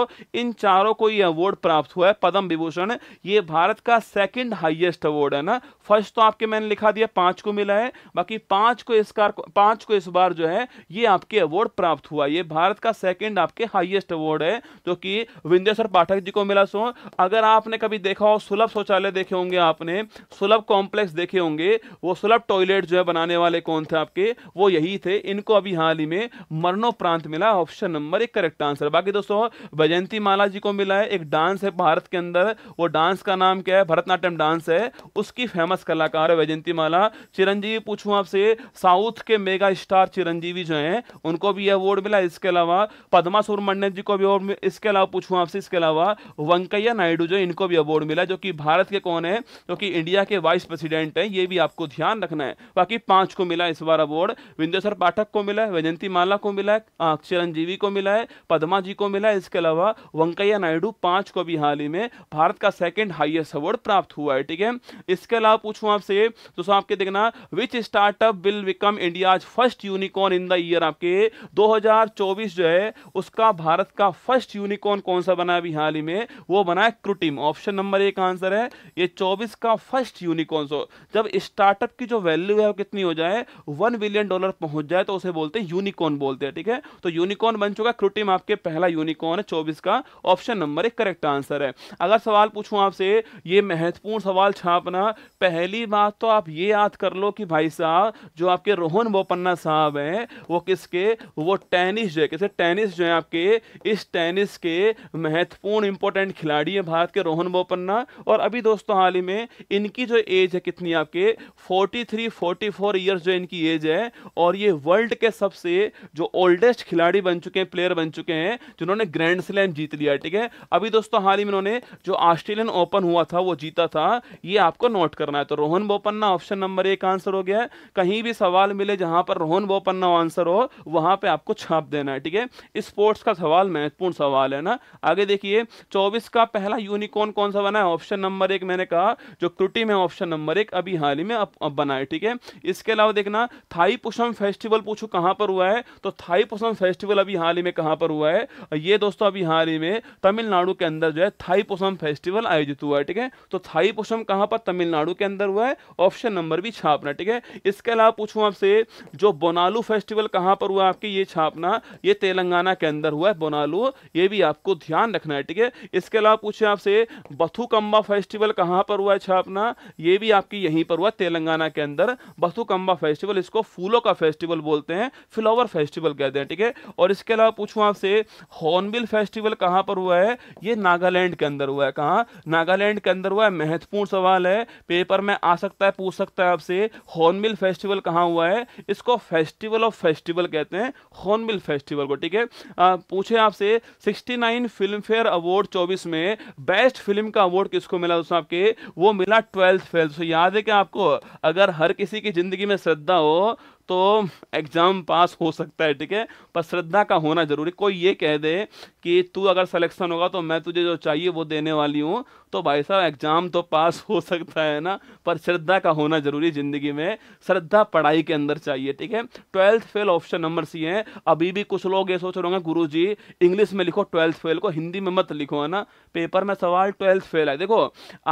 इन चारों को ये अवार्ड प्राप्त हुआ है पद्म विभूषण ये भारत का सेकेंड हाइएस्ट अवार्ड है ना फर्स्ट तो आपके मैंने लिखा दिया पांच को मिला है बाकी पांच को इस कार पांच को इस बार जो है ये आपके अवार्ड प्राप्त हुआ ये भारत का सेकेंड आपके हाइएस्ट अवार्ड है जो कि विंदेश्वर पाठक जी को मिला सो अगर आपने कभी देखा हो सुलभ सोचा शौचालय देखे होंगे आपने सुलभ कॉम्प्लेक्स देखे होंगे वो सुलभ टॉयलेट जो है बनाने वाले कौन थे आपके वो यही थे इनको अभी हाल ही में मरणोपरांत मिला ऑप्शन नंबर एक करेक्ट आंसर बाकी दोस्तों वैजयंती माला जी को मिला है एक डांस है भारत के अंदर वो डांस का नाम क्या है भरतनाट्यम डांस है उसकी फेमस कलाकार है वैजयंती माला चिरंजीवी पूछूं आपसे साउथ के मेगा स्टार चिरंजीवी जो हैं उनको भी यह अवार्ड मिला इसके अलावा पदमा सुब्रमण्यम जी को भी अवार्ड इसके अलावा पूछूं आपसे इसके अलावा वेंकैया नायडू जो इनको भी अवार्ड मिला जो कि भारत भारत के कौन है क्योंकि तो इंडिया के वाइस प्रेसिडेंट हैं ये भी आपको ध्यान रखना है बाकी पांच को मिला इस बार अवार्ड विंदेश्वर पाठक को मिला है वैजंती माला को मिला है चिरंजीवी को मिला है पदमा जी को मिला है इसके अलावा वेंकैया नायडू पांच को भी हाल ही में भारत का सेकेंड हाइएस्ट अवार्ड प्राप्त हुआ है ठीक है इसके अलावा पूछू आपसे दोस्तों आपके देखना which startup will become India first unicorn in the year आपके दो जो है उसका भारत का फर्स्ट यूनिकॉर्न कौन सा बना अभी हाल ही में वो बना है क्रुटिम ऑप्शन नंबर एक आंसर है ये 24 का फर्स्ट यूनिकॉर्न हो जब स्टार्टअप की जो वैल्यू है वो कितनी हो जाए वन बिलियन डॉलर पहुंच जाए तो उसे बोलते हैं यूनिकॉर्न बोलते हैं ठीक है तो यूनिकॉर्न बन चुका क्रूटिम आपके पहला यूनिकॉर्न है चौबीस का ऑप्शन नंबर एक करेक्ट आंसर है अगर सवाल पूछूं आपसे ये महत्वपूर्ण सवाल छापना पहली बात तो आप ये याद कर लो कि भाई साहब जो आपके रोहन बोपन्ना साहब हैं वो किसके वो टेनिस जो है किसे टेनिस जो है आपके इस टेनिस के महत्वपूर्ण इंपॉर्टेंट खिलाड़ी हैं भारत के रोहन बोपन्ना और अभी दोस्तों हाल ही में इनकी जो एज है कितनी आपके 43 44 इयर्स जो इनकी एज है और ये वर्ल्ड के सबसे जो ओल्डेस्ट खिलाड़ी बन चुके हैं प्लेयर बन चुके हैं जिन्होंने ग्रैंड स्लैम जीत लिया ठीक है अभी दोस्तों हाल ही में उन्होंने जो ऑस्ट्रेलियन ओपन हुआ था वो जीता था ये आपको नोट करना है तो रोहन बोपन्ना ऑप्शन नंबर एक आंसर हो गया कहीं भी सवाल मिले जहां पर रोहन बोपन्ना आंसर हो वहां पर आपको छाप देना है ठीक है स्पोर्ट्स का सवाल महत्वपूर्ण सवाल है ना आगे देखिए चौबीस का पहला यूनिकॉन कौन सा बना है ऑप्शन नंबर एक मैंने कहा जो त्रुटि में ऑप्शन नंबर एक अभी हाल ही में अब, अब बना है ठीक है इसके अलावा देखना थाई पुषम फेस्टिवल पूछो कहां पर हुआ है तो थाई पुषम फेस्टिवल अभी हाल ही में कहां पर हुआ है ये दोस्तों अभी हाल ही में तमिलनाडु के अंदर जो है थाई पुषम फेस्टिवल आयोजित हुआ है ठीक है तो थाई पुषम कहां पर तमिलनाडु के अंदर हुआ है ऑप्शन नंबर भी छापना ठीक है इसके अलावा पूछू आपसे जो बोनालू फेस्टिवल कहां पर हुआ आपकी ये छापना ये तेलंगाना के अंदर हुआ है बोनालू ये भी आपको ध्यान रखना है ठीक है इसके अलावा पूछे आपसे बथुकम्बा फेस्टिवल फेस्टिवल कहाँ पर हुआ है छापना ये भी आपकी यहीं पर हुआ तेलंगाना के अंदर बसुकम्बा फेस्टिवल इसको फूलों का फेस्टिवल बोलते हैं फ्लावर फेस्टिवल कहते हैं ठीक है और इसके अलावा पूछूँ आपसे हॉर्नबिल फेस्टिवल कहाँ पर हुआ है ये नागालैंड के अंदर हुआ है कहाँ नागालैंड के अंदर हुआ है महत्वपूर्ण सवाल है पेपर में आ सकता है पूछ सकता है आपसे हॉर्नबिल फेस्टिवल कहाँ हुआ है इसको फेस्टिवल ऑफ फेस्टिवल कहते हैं हॉर्नबिल फेस्टिवल को ठीक है पूछे आपसे 69 फिल्म फेयर अवार्ड चौबीस में बेस्ट फिल्म का अवार्ड किसको मिला दोस्तों आपके वो मिला ट्वेल्थ फेल सो याद है कि आपको अगर हर किसी की जिंदगी में श्रद्धा हो तो एग्ज़ाम पास हो सकता है ठीक है पर श्रद्धा का होना ज़रूरी कोई ये कह दे कि तू अगर सिलेक्शन होगा तो मैं तुझे जो चाहिए वो देने वाली हूँ तो भाई साहब एग्ज़ाम तो पास हो सकता है ना पर श्रद्धा का होना ज़रूरी ज़िंदगी में श्रद्धा पढ़ाई के अंदर चाहिए ठीक है twelfth fail option number C है अभी भी कुछ लोग ये सोच रहे होंगे गुरु जी इंग्लिश में लिखो ट्वेल्थ फेल को हिंदी में मत लिखो है ना पेपर में सवाल ट्वेल्थ फेल है देखो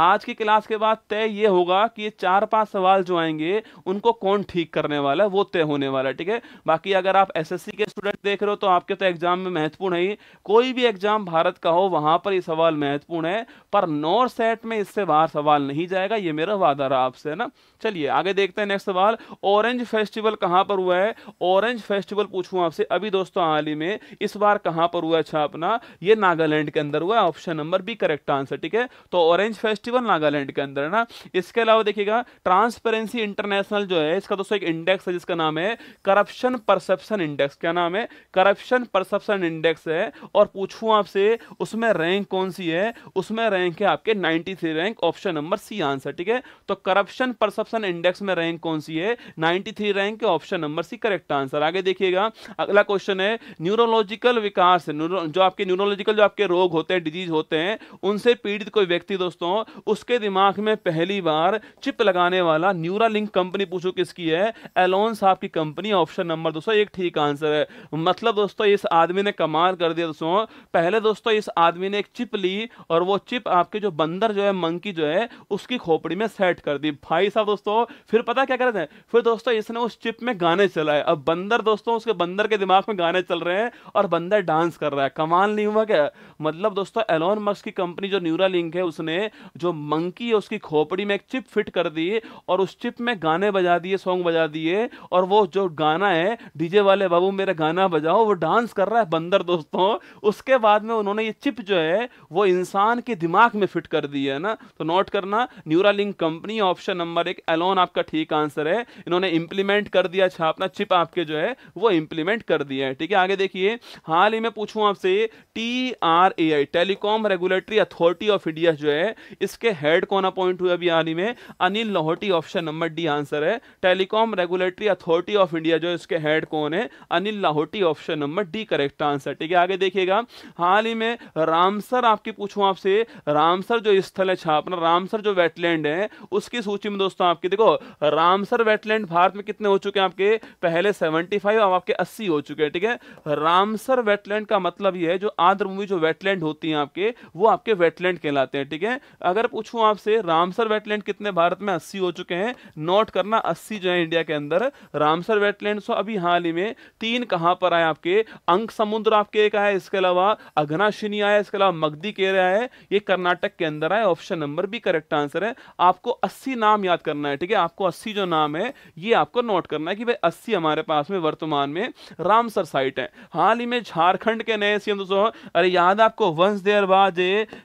आज की क्लास के बाद तय ये होगा कि ये चार पाँच सवाल जो आएंगे उनको कौन ठीक करने वाला है वो तय होने वाला है ठीक है बाकी अगर आप एसएससी के स्टूडेंट देख रहे हो तो आपके तो एग्जाम में महत्वपूर्ण है कोई भी एग्जाम भारत का हो वहां पर ये सवाल महत्वपूर्ण है पर नॉर्थ सेट में इससे बाहर सवाल नहीं जाएगा ये मेरा वादा रहा आपसे है ना चलिए आगे देखते हैं नेक्स्ट सवाल ऑरेंज फेस्टिवल कहां पर हुआ है ऑरेंज फेस्टिवल पूछू आपसे अभी दोस्तों हाल ही में इस बार कहां पर हुआ अच्छा अपना ये नागालैंड के अंदर हुआ option number B correct answer ठीक है तो ऑरेंज फेस्टिवल नागालैंड के अंदर है ना इसके अलावा देखिएगा ट्रांसपेरेंसी इंटरनेशनल जो है इसका दोस्तों एक इंडेक्स है जिसका इसका नाम है करप्शन परसेप्शन इंडेक्स क्या नाम है करप्शन परसेप्शन इंडेक्स है और पूछूं आपसे उसमें रैंक कौन सी है उसमें रैंक है आपके 93 rank option number C answer ठीक है तो करप्शन परसेप्शन इंडेक्स में रैंक कौन सी है 93 रैंक है option number C correct answer आगे देखिएगा अगला क्वेश्चन है न्यूरोलॉजिकल विकास जो आपके न्यूरोलॉजिकल जो आपके रोग होते हैं डिजीज होते हैं उनसे पीड़ित कोई व्यक्ति दोस्तों उसके दिमाग में पहली बार चिप लगाने वाला न्यूरालिंक कंपनी पूछो किसकी है एलोन्स साहब की कंपनी ऑप्शन नंबर दोस्तों एक ठीक आंसर है मतलब दोस्तों इस आदमी ने कमाल कर दिया दोस्तों पहले दोस्तों इस आदमी ने एक चिप ली और वो चिप आपके जो बंदर जो है मंकी जो है उसकी खोपड़ी में सेट कर दी भाई साहब दोस्तों फिर पता क्या करते हैं फिर दोस्तों इसने उस चिप में गाने चलाए अब बंदर दोस्तों उसके बंदर के दिमाग में गाने चल रहे हैं और बंदर डांस कर रहा है कमाल नहीं हुआ क्या मतलब दोस्तों एलोन मस्क की कंपनी जो न्यूरा लिंक है उसने जो मंकी है उसकी खोपड़ी में एक चिप फिट कर दी और उस चिप में गाने बजा दिए सॉन्ग बजा दिए और वो जो गाना है डीजे वाले बाबू मेरा गाना बजाओ वो डांस कर रहा है बंदर दोस्तों उसके बाद में उन्होंने ये चिप जो है वो इंसान के दिमाग में फिट कर दी है ना तो नोट करना न्यूरा कंपनी ऑप्शन नंबर एक एलोन आपका ठीक आंसर है इन्होंने इंप्लीमेंट कर दिया छापना चिप आपके जो है वो इंप्लीमेंट कर दिया है ठीक है आगे देखिए हाल ही में पूछूं आपसे T R A I telecom regulatory authority of India जो है इसके हेड कौन अपॉइंट हुए अभी हाल ही में Anil Lahoti option number D answer है telecom regulatory authority of India जो इसके हेड कौन है Anil Lahoti option number D correct answer ठीक है आगे देखिएगा हाल ही में रामसर आपकी पूछूं आपसे रामसर जो स्थल है छापना रामसर जो वेटलैंड है उसकी सूची में दोस्तों आपकी देखो रामसर वेटलैंड भारत में कितने हो चुके हैं आपके पहले 75 अब आपके अस्सी हो चुके हैं ठीक है रामसर वेटलैंड का मतलब ये है जो आंध्र मूवी जो वेटलैंड होती है आपके वो आपके वेटलैंड कहलाते हैं ठीक है अगर पूछू आपसे रामसर वेटलैंड कितने भारत में अस्सी हो चुके हैं नोट करना अस्सी जो है इंडिया के अंदर रामसर वेटलैंड सो अभी हाल ही में तीन कहाँ पर आए आपके अंक समुद्र आपके एक आया इसके अलावा अघनाशिनी आया इसके अलावा मगदी के रहा है ये कर्नाटक के अंदर आए option number B correct answer है आपको अस्सी नाम याद करना है ठीक है आपको अस्सी जो नाम है ये आपको नोट करना है कि भाई अस्सी हमारे पास में वर्तमान में रामसर साइट है हाल ही में झारखंड के नए सीएम दोस्तों अरे याद आपको वंस देर बाद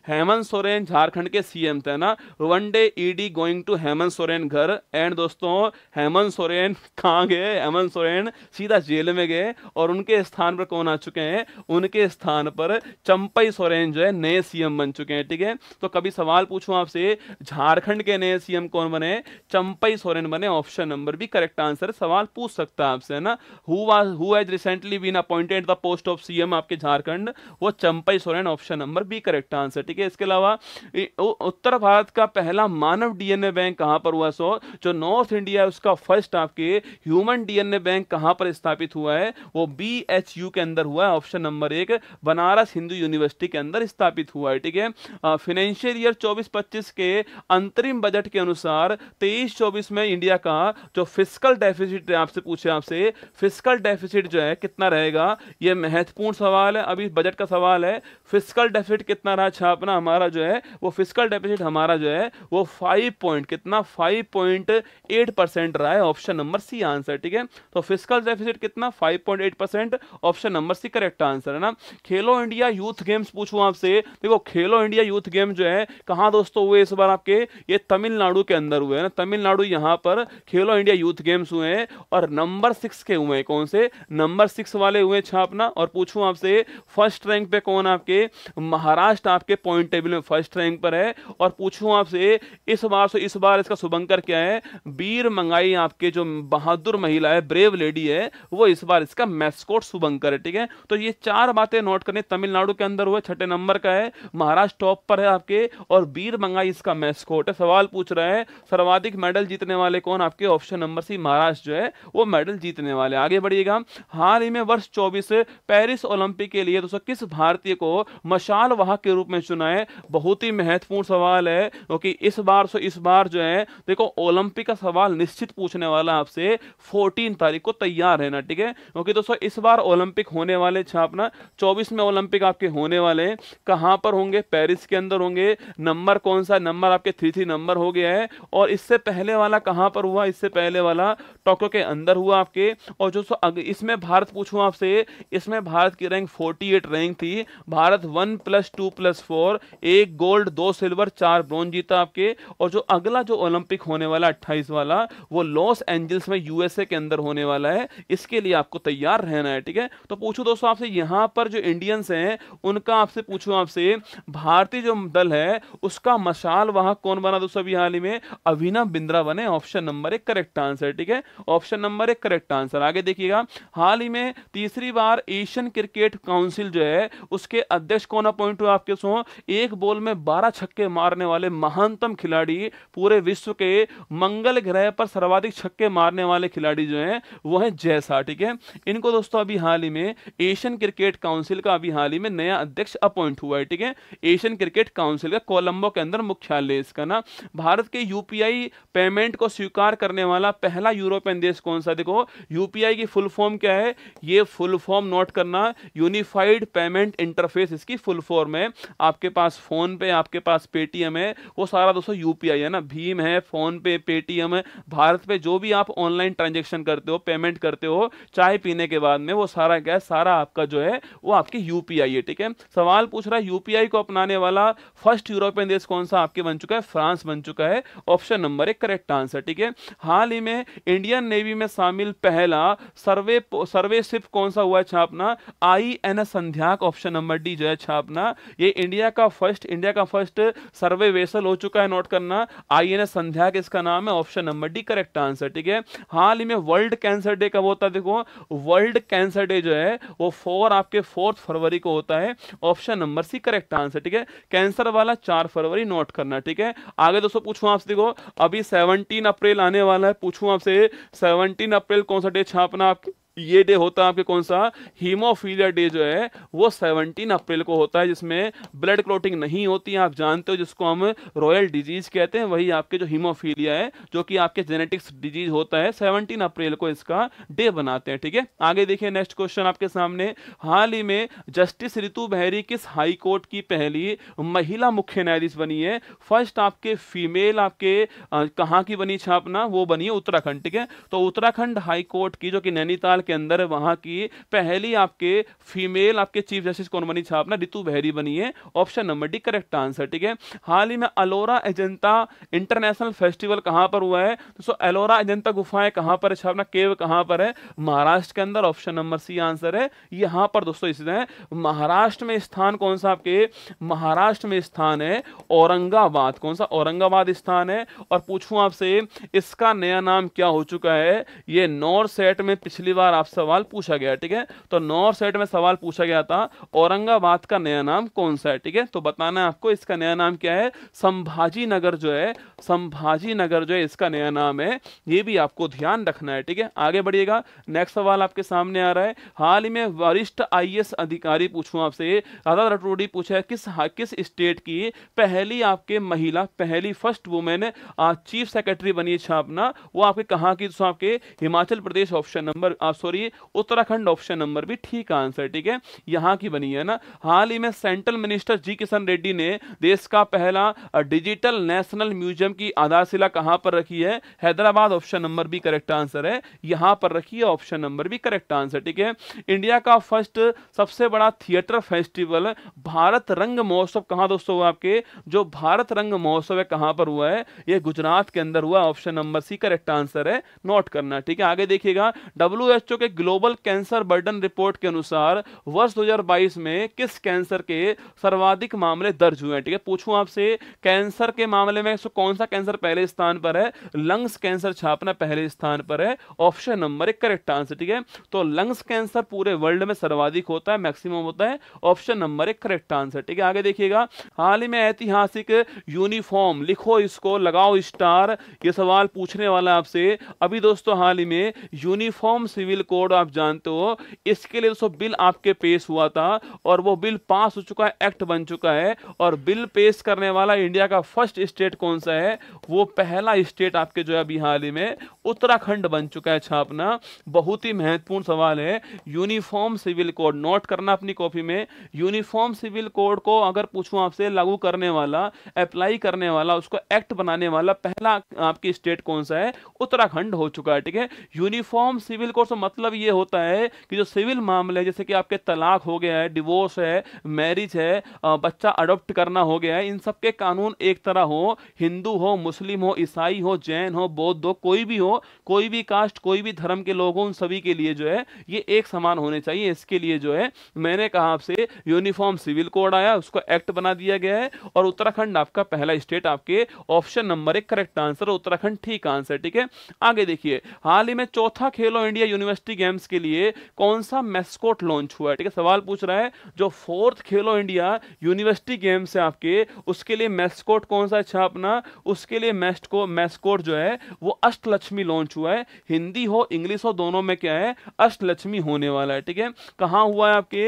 हेमंत सोरेन झारखंड के सीएम थे ना one day ED going to Hemant Soren घर एंड दोस्तों हेमंत सोरेन कहाँ गए अमन सोरेन सीधा जेल में गए और उनके स्थान पर कौन आ चुके हैं उनके स्थान पर चंपई सोरेन जो है नए सीएम बन चुके हैं ठीक है तो कभी सवाल पूछूं आपसे झारखंड के नए सीएम कौन बने चंपई सोरेन बने option number B correct answer सवाल पूछ सकता है आपसे है ना who recently been appointed the post of CM आपके झारखंड वो Champai Soren option number B correct answer ठीक है इसके अलावा उत्तर भारत का पहला मानव डीएनए बैंक कहां पर हुआ सो जो नॉर्थ इंडिया है उसका फर्स्ट आपके ह्यूमन डीएनए बैंक कहां पर स्थापित हुआ है वो बी एच यू के अंदर हुआ है ऑप्शन नंबर एक बनारस हिंदू यूनिवर्सिटी के अंदर स्थापित हुआ है ठीक है फाइनेंशियल ईयर चौबीस पच्चीस के अंतरिम बजट के अनुसार तेईस चौबीस में इंडिया का जो फिजिकल डेफिसिट आपसे पूछे आपसे फिजिकल डेफिसिट जो है कितना रहेगा ये महत्वपूर्ण सवाल है अभी बजट का सवाल है फिजिकल डेफिसिट कितना रहा छापना अच्छा, हमारा जो है वो फिजिकल डेफिसिट हमारा जो है वो फाइव पॉइंट कितना फाइव पॉइंट एट परसेंट रहा है ऑप्शन नंबर सी आंसर ठीक है तो फिजिकल डेफिसिट कितना 5.8 percent option number C correct answer है ना खेलो इंडिया यूथ गेम्स पूछू आपसे देखो खेलो इंडिया यूथ गेम जो है कहाँ दोस्तों हुए इस बार आपके ये तमिलनाडु के अंदर हुए ना तमिलनाडु यहाँ पर खेलो इंडिया यूथ गेम्स हुए हैं और नंबर सिक्स के हुए हैं कौन से नंबर सिक्स वाले हुए छापना और पूछू आपसे फर्स्ट रैंक पे कौन आपके महाराष्ट्र आपके पॉइंट टेबल में फर्स्ट रैंक पर है और पूछू आपसे इस बार से इस बार इसका शुभंकर क्या है बीर मंगाई आपके जो बहादुर बहादुर महिला है ब्रेव लेडी है वो इस बार इसका मैस्कोट शुभंकर है ठीक है तो ये चार बातें नोट करें तमिलनाडु के अंदर हुए छठे नंबर का है महाराष्ट्र टॉप पर है आपके और बीर बंगाई इसका मैस्कोट है सवाल पूछ रहे हैं सर्वाधिक मेडल जीतने वाले कौन आपके ऑप्शन नंबर सी महाराष्ट्र जो है वो मेडल जीतने वाले आगे बढ़िएगा हाल ही में वर्ष चौबीस पेरिस ओलंपिक के लिए दोस्तों किस भारतीय को मशाल वाहक के रूप में चुना है बहुत ही महत्वपूर्ण सवाल है क्योंकि इस बार सो इस बार जो है देखो ओलंपिक का सवाल निश्चित पूछने वाला आपसे फोर्टीन तारीख को तैयार रहना ठीक है ओके दोस्तों इस बार ओलंपिक होने वाले छापना चौबीस में ओलंपिक आपके होने वाले हैं कहाँ पर होंगे पेरिस के अंदर होंगे नंबर कौन सा नंबर आपके थ्री थ्री नंबर हो गया है और इससे पहले वाला कहाँ पर हुआ इससे पहले वाला टोक्यो के अंदर हुआ आपके और जो इसमें भारत पूछूँ आपसे इसमें भारत की रैंक फोर्टी रैंक थी Bharat one plus two plus four एक गोल्ड दो सिल्वर चार ब्रॉन्ज जीता आपके और जो अगला जो ओलंपिक होने वाला अट्ठाईस वाला वो लॉस एंजल्स में यू यूएसए के अंदर होने वाला है इसके लिए आपको तैयार रहना है ठीक है तो पूछो दोस्तों आपसे यहां पर जो इंडियंस हैं उनका आपसे पूछो आपसे भारतीय जो दल है उसका मशाल वहां कौन बना दोस्तों अभी हाल ही में अभिनव बिंद्रा बने ऑप्शन नंबर एक करेक्ट आंसर ठीक है ऑप्शन नंबर एक करेक्ट आंसर आगे देखिएगा हाल ही में तीसरी बार एशियन क्रिकेट काउंसिल जो है उसके अध्यक्ष कौन अपॉइंट हुआ आपके सो एक बॉल में बारह छक्के मारने वाले महानतम खिलाड़ी पूरे विश्व के मंगल ग्रह पर सर्वाधिक छक्के मारने वाले खिलाड़ी जो हैं वो हैं जैसा ठीक है इनको दोस्तों अभी हाल ही में एशियन क्रिकेट काउंसिल का अभी हाल ही में नया अध्यक्ष अपॉइंट हुआ है ठीक है एशियन क्रिकेट काउंसिल का कोलंबो के अंदर मुख्यालय इसका ना भारत के यूपीआई पेमेंट को स्वीकार करने वाला पहला यूरोपियन देश कौन सा देखो यूपीआई की फुल फॉर्म क्या है ये फुल फॉर्म नोट करना यूनिफाइड पेमेंट इंटरफेस इसकी फुल फॉर्म है आपके पास फोन पे आपके पास पेटीएम है वो सारा दोस्तों यूपीआई है ना भीम है फोन पे पेटीएम है भारत पे जो भी आप ऑनलाइन ट्रांजेक्शन करते हो पेमेंट करते हो चाय पीने के बाद में वो सारा क्या है सारा आपका जो है वो आपकी यूपीआई है ठीक है सवाल पूछ रहा है यूपीआई को अपनाने वाला फर्स्ट यूरोपियन देश कौन सा आपके बन चुका है फ्रांस बन चुका है ऑप्शन नंबर एक करेक्ट आंसर ठीक है हाल ही में इंडियन नेवी में शामिल पहला सर्वे सर्वे सिर्फ कौन सा हुआ छापना I N Sandhayak option number D जो है छापना ये इंडिया का फर्स्ट इंडिया का फर्स्ट सर्वे वेसल हो चुका है नोट करना आई एन संध्याक इसका नाम है option number D correct answer ठीक है हाल हाल ही में वर्ल्ड कैंसर डे कब होता है देखो वर्ल्ड कैंसर डे जो है वो फोर आपके फोर्थ फरवरी को होता है option number C correct answer ठीक है कैंसर वाला चार फरवरी नोट करना ठीक है आगे दोस्तों पूछू आपसे देखो अभी सेवनटीन अप्रैल आने वाला है पूछू आपसे सेवनटीन अप्रैल कौन सा डे छापना आपकी ये डे होता है आपके कौन सा हीमोफीलिया डे जो है वो सेवनटीन अप्रैल को होता है जिसमें ब्लड क्लोटिंग नहीं होती आप जानते हो जिसको हम रॉयल डिजीज कहते हैं वही आपके जो हीमोफीलिया है जो कि आपके जेनेटिक्स डिजीज होता है सेवनटीन अप्रैल को इसका डे बनाते हैं ठीक है आगे देखिए नेक्स्ट क्वेश्चन आपके सामने हाल ही में जस्टिस रितु बहरी किस हाईकोर्ट की पहली महिला मुख्य न्यायाधीश बनी है फर्स्ट आपके फीमेल आपके कहाँ की बनी छापना वो बनी है उत्तराखंड ठीक है तो उत्तराखंड हाईकोर्ट की जो कि नैनीताल के अंदर वहां की पहली आपके फीमेल आपके चीफ जस्टिस कौन बनी छापना रितु बहरी बनी है option number D correct answer ठीक है हाल ही में अलोरा एजेंटा इंटरनेशनल फेस्टिवल कहां पर हुआ है दोस्तों अलोरा अजंता गुफाएं कहां पर है छापना केव कहां पर है महाराष्ट्र के अंदर ऑप्शन नंबर सी आंसर है यहां पर दोस्तों इसे है महाराष्ट्र में स्थान कौन सा आपके महाराष्ट्र में स्थान है औरंगाबाद कौन सा औरंगाबाद स्थान है और पूछूं आपसे इसका नया नाम क्या हो चुका है ये नॉर्थ सेट में पिछली बार बार आप सवाल पूछा गया ठीक है तो नॉर्थ साइड में सवाल पूछा गया था औरंगाबाद का नया नाम कौन सा है ठीक है तो बताना है आपको इसका नया नाम क्या है संभाजी नगर जो है संभाजी नगर जो है इसका नया नाम है ये भी आपको ध्यान रखना है ठीक है आगे बढ़िएगा नेक्स्ट सवाल आपके सामने आ रहा है हाल ही में वरिष्ठ आई अधिकारी पूछू आपसे राधा रटोडी पूछे किस किस स्टेट की पहली आपके महिला पहली फर्स्ट वुमेन चीफ सेक्रेटरी बनी छापना वो आपके कहा की तो आपके हिमाचल प्रदेश ऑप्शन नंबर आप sorry Uttarakhand option number B ठीक आंसर ठीक है यहाँ की बनी है ना हाल ही में central minister G Kishan Reddy ने देश का पहला डिजिटल नेशनल म्यूजियम की आधारशिला कहाँ पर रखी है Hyderabad option number B correct answer है यहाँ पर रखी है option number B correct answer ठीक है इंडिया का फर्स्ट सबसे बड़ा थिएटर फेस्टिवल भारत रंग महोत्सव कहाँ दोस्तों आपके जो भारत रंग महोत्सव है कहाँ पर हुआ है ये गुजरात के अंदर हुआ option number C correct answer है नोट करना ठीक है आगे देखिएगा डब्ल्यू बच्चों के ग्लोबल कैंसर बर्डन रिपोर्ट के अनुसार वर्ष 2022 में किस कैंसर के सर्वाधिक मामले दर्ज हुए हैं ठीक है पूछूं आपसे कैंसर के मामले में तो कौन सा कैंसर पहले स्थान पर है लंग्स कैंसर छापना पहले स्थान पर है ऑप्शन नंबर एक करेक्ट आंसर ठीक है तो लंग्स कैंसर पूरे वर्ल्ड में सर्वाधिक होता है मैक्सिमम होता है ऑप्शन नंबर एक करेक्ट आंसर ठीक है आगे देखिएगा हाल ही में ऐतिहासिक यूनिफॉर्म लिखो इसको लगाओ स्टार ये सवाल पूछने वाला आपसे अभी दोस्तों हाल ही में यूनिफॉर्म सिविल बिल कोड आप जानते हो इसके लिए दोस्तों बिल आपके पेश हुआ था और वो बिल पास हो चुका है एक्ट बन चुका है और बिल पेश करने वाला इंडिया का फर्स्ट स्टेट कौन सा है वो पहला स्टेट आपके जो है अभी हाल ही में उत्तराखंड बन चुका है छापना बहुत ही महत्वपूर्ण सवाल है यूनिफॉर्म सिविल कोड नोट करना अपनी कॉपी में यूनिफॉर्म सिविल कोड को अगर पूछूं आपसे लागू करने वाला अप्लाई करने वाला उसको एक्ट बनाने वाला पहला आपकी स्टेट कौन सा है उत्तराखंड हो चुका है ठीक है यूनिफॉर्म सिविल कोड मतलब ये होता है कि जो सिविल मामले जैसे कि आपके तलाक हो गया है डिवोर्स है मैरिज है बच्चा अडोप्ट करना हो गया है इन सब के कानून एक तरह हो हिंदू हो मुस्लिम हो ईसाई हो जैन हो बौद्ध हो कोई भी हो कोई भी कास्ट कोई भी धर्म के लोग हो उन सभी के लिए जो है ये एक समान होने चाहिए इसके लिए जो है मैंने कहा आपसे यूनिफॉर्म सिविल कोड आया उसको एक्ट बना दिया गया है और उत्तराखंड आपका पहला स्टेट आपके ऑप्शन नंबर एक करेक्ट आंसर उत्तराखंड ठीक आंसर ठीक है आगे देखिए हाल ही में चौथा खेलो इंडिया यूनिवर्सिटी यूनिवर्सिटी गेम्स के लिए कौन सा मैस्कोट लॉन्च हुआ है ठीक है सवाल पूछ रहा है जो फोर्थ खेलो इंडिया यूनिवर्सिटी गेम्स है आपके उसके लिए मैस्कोट कौन सा अच्छा अपना उसके लिए मैस्को मैस्कोट जो है वो अष्टलक्ष्मी लॉन्च हुआ है हिंदी हो इंग्लिश हो दोनों में क्या है अष्टलक्ष्मी होने वाला है ठीक है कहाँ हुआ है आपके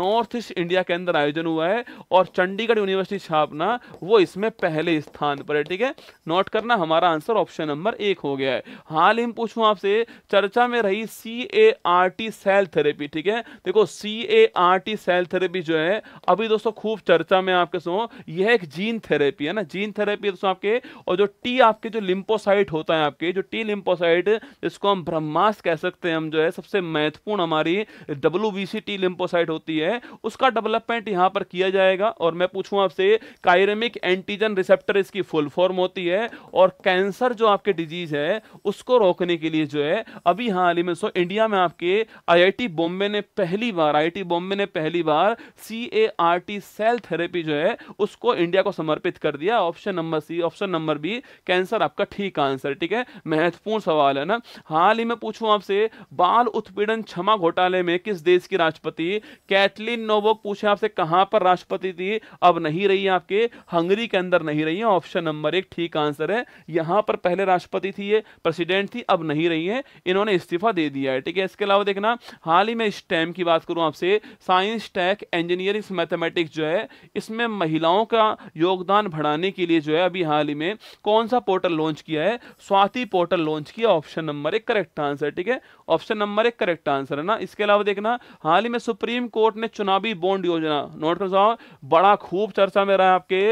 नॉर्थ ईस्ट इंडिया के अंदर आयोजन हुआ है और चंडीगढ़ यूनिवर्सिटी छापना वो इसमें पहले स्थान पर है ठीक है नोट करना हमारा आंसर ऑप्शन नंबर एक हो गया है हाल ही में पूछूं आपसे चर्चा में रही C C A R T cell therapy ठीक है देखो C A R T cell therapy जो है अभी दोस्तों खूब चर्चा में आपके सुनो यह एक जीन थेरेपी है ना जीन थेरेपी दोस्तों आपके और जो टी आपके जो लिम्पोसाइट होता है आपके जो टी लिम्पोसाइट जिसको हम ब्रह्मास कह सकते हैं हम जो है सबसे महत्वपूर्ण हमारी W B C T lymphocyte होती है उसका डेवलपमेंट यहाँ पर किया जाएगा और मैं पूछूँ आपसे कायरेमिक एंटीजन रिसेप्टर इसकी फुल फॉर्म होती है और कैंसर जो आपके डिजीज है उसको रोकने के लिए जो है अभी हाल ही में सो इंडिया में आपके आईआईटी बॉम्बे ने पहली बार आईआईटी बॉम्बे ने पहली बार C A R T cell therapy जो है उसको इंडिया को समर्पित कर दिया option number C option number B cancer आपका ठीक आंसर ठीक है महत्वपूर्ण सवाल है ना हाल ही में पूछूं आपसे बाल उत्पीड़न क्षमा घोटाले में किस देश की राष्ट्रपति कैटलिन नोवोक पूछे आपसे कहां पर राष्ट्रपति थी अब नहीं रही आपके हंगरी के अंदर नहीं रही है ऑप्शन नंबर एक ठीक आंसर है यहां पर पहले राष्ट्रपति थी ये प्रेसिडेंट थी अब नहीं रही है इन्होंने इस्तीफा दे दिया गया है ठीक है इसके अलावा देखना हाल ही में स्टेम की बात करूं आपसे साइंस टेक इंजीनियरिंग मैथमेटिक्स जो है इसमें महिलाओं का योगदान बढ़ाने के लिए जो है अभी हाल ही में कौन सा पोर्टल लॉन्च किया है स्वाति पोर्टल लॉन्च किया ऑप्शन नंबर एक करेक्ट आंसर ठीक है ऑप्शन नंबर एक करेक्ट आंसर है ना इसके अलावा देखना हाल ही में सुप्रीम कोर्ट ने चुनावी बॉन्ड योजना नोट कर जाओ बड़ा खूब चर्चा में रहा है आपके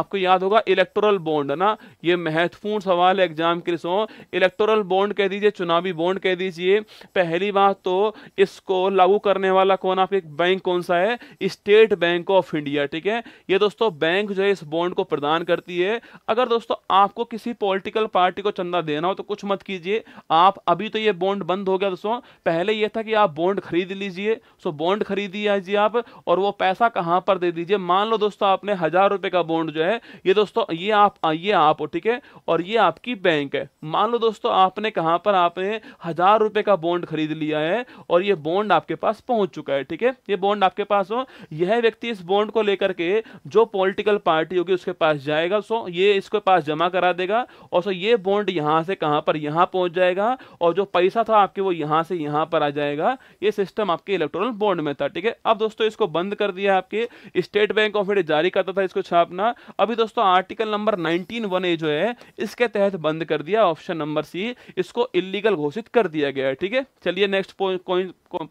आपको याद होगा इलेक्टोरल बॉन्ड है ना ये महत्वपूर्ण सवाल है एग्जाम के लिए इलेक्टोरल बॉन्ड कह दीजिए चुनावी बॉन्ड कह दीजिए पहली बात तो इसको लागू करने वाला कौन आप एक बैंक कौन सा है स्टेट बैंक ऑफ इंडिया ठीक है ये दोस्तों बैंक जो है इस बॉन्ड को प्रदान करती है अगर दोस्तों आपको किसी पॉलिटिकल पार्टी को चंदा देना हो तो कुछ मत कीजिए आप अभी तो ये बॉन्ड बंद हो गया दोस्तों पहले ये था कि आप बॉन्ड खरीद लीजिए सो बॉन्ड खरीदिए आप और वो पैसा कहाँ पर दे दीजिए मान लो दोस्तों आपने हजार रुपए का बॉन्ड जो है ये दोस्तों ये आप ये आप हो ठीक है और ये आपकी बैंक है मान लो दोस्तों आपने कहां पर आपने हजार रुपए का बॉन्ड बॉन्ड खरीद लिया है और ये बॉन्ड आपके पास पहुंच चुका है ठीक है ये बॉन्ड आपके पास हो यह व्यक्ति इस बॉन्ड को लेकर के जो पॉलिटिकल पार्टी होगी उसके पास जाएगा सो ये इसके पास जमा करा देगा और सो ये बॉन्ड यहां से कहां पर यहां पहुंच जाएगा और जो पैसा था आपके वो यहां से यहां पर आ जाएगा ये सिस्टम आपके इलेक्ट्रॉनिक बॉन्ड में था ठीक है अब दोस्तों इसको बंद कर दिया आपके स्टेट बैंक ऑफ इंडिया जारी करता था इसको छापना अभी दोस्तों article number nineteen one A जो है इसके तहत बंद कर दिया ऑप्शन नंबर सी इसको इलीगल घोषित कर दिया गया ठीक है है चलिए नेक्स्ट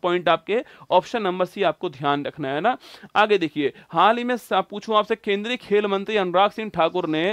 पॉइंट आपके ऑप्शन नंबर सी आपको ध्यान रखना है ना आगे देखिए हाल ही में पूछूं आपसे केंद्रीय खेल मंत्री अनुराग सिंह ठाकुर ने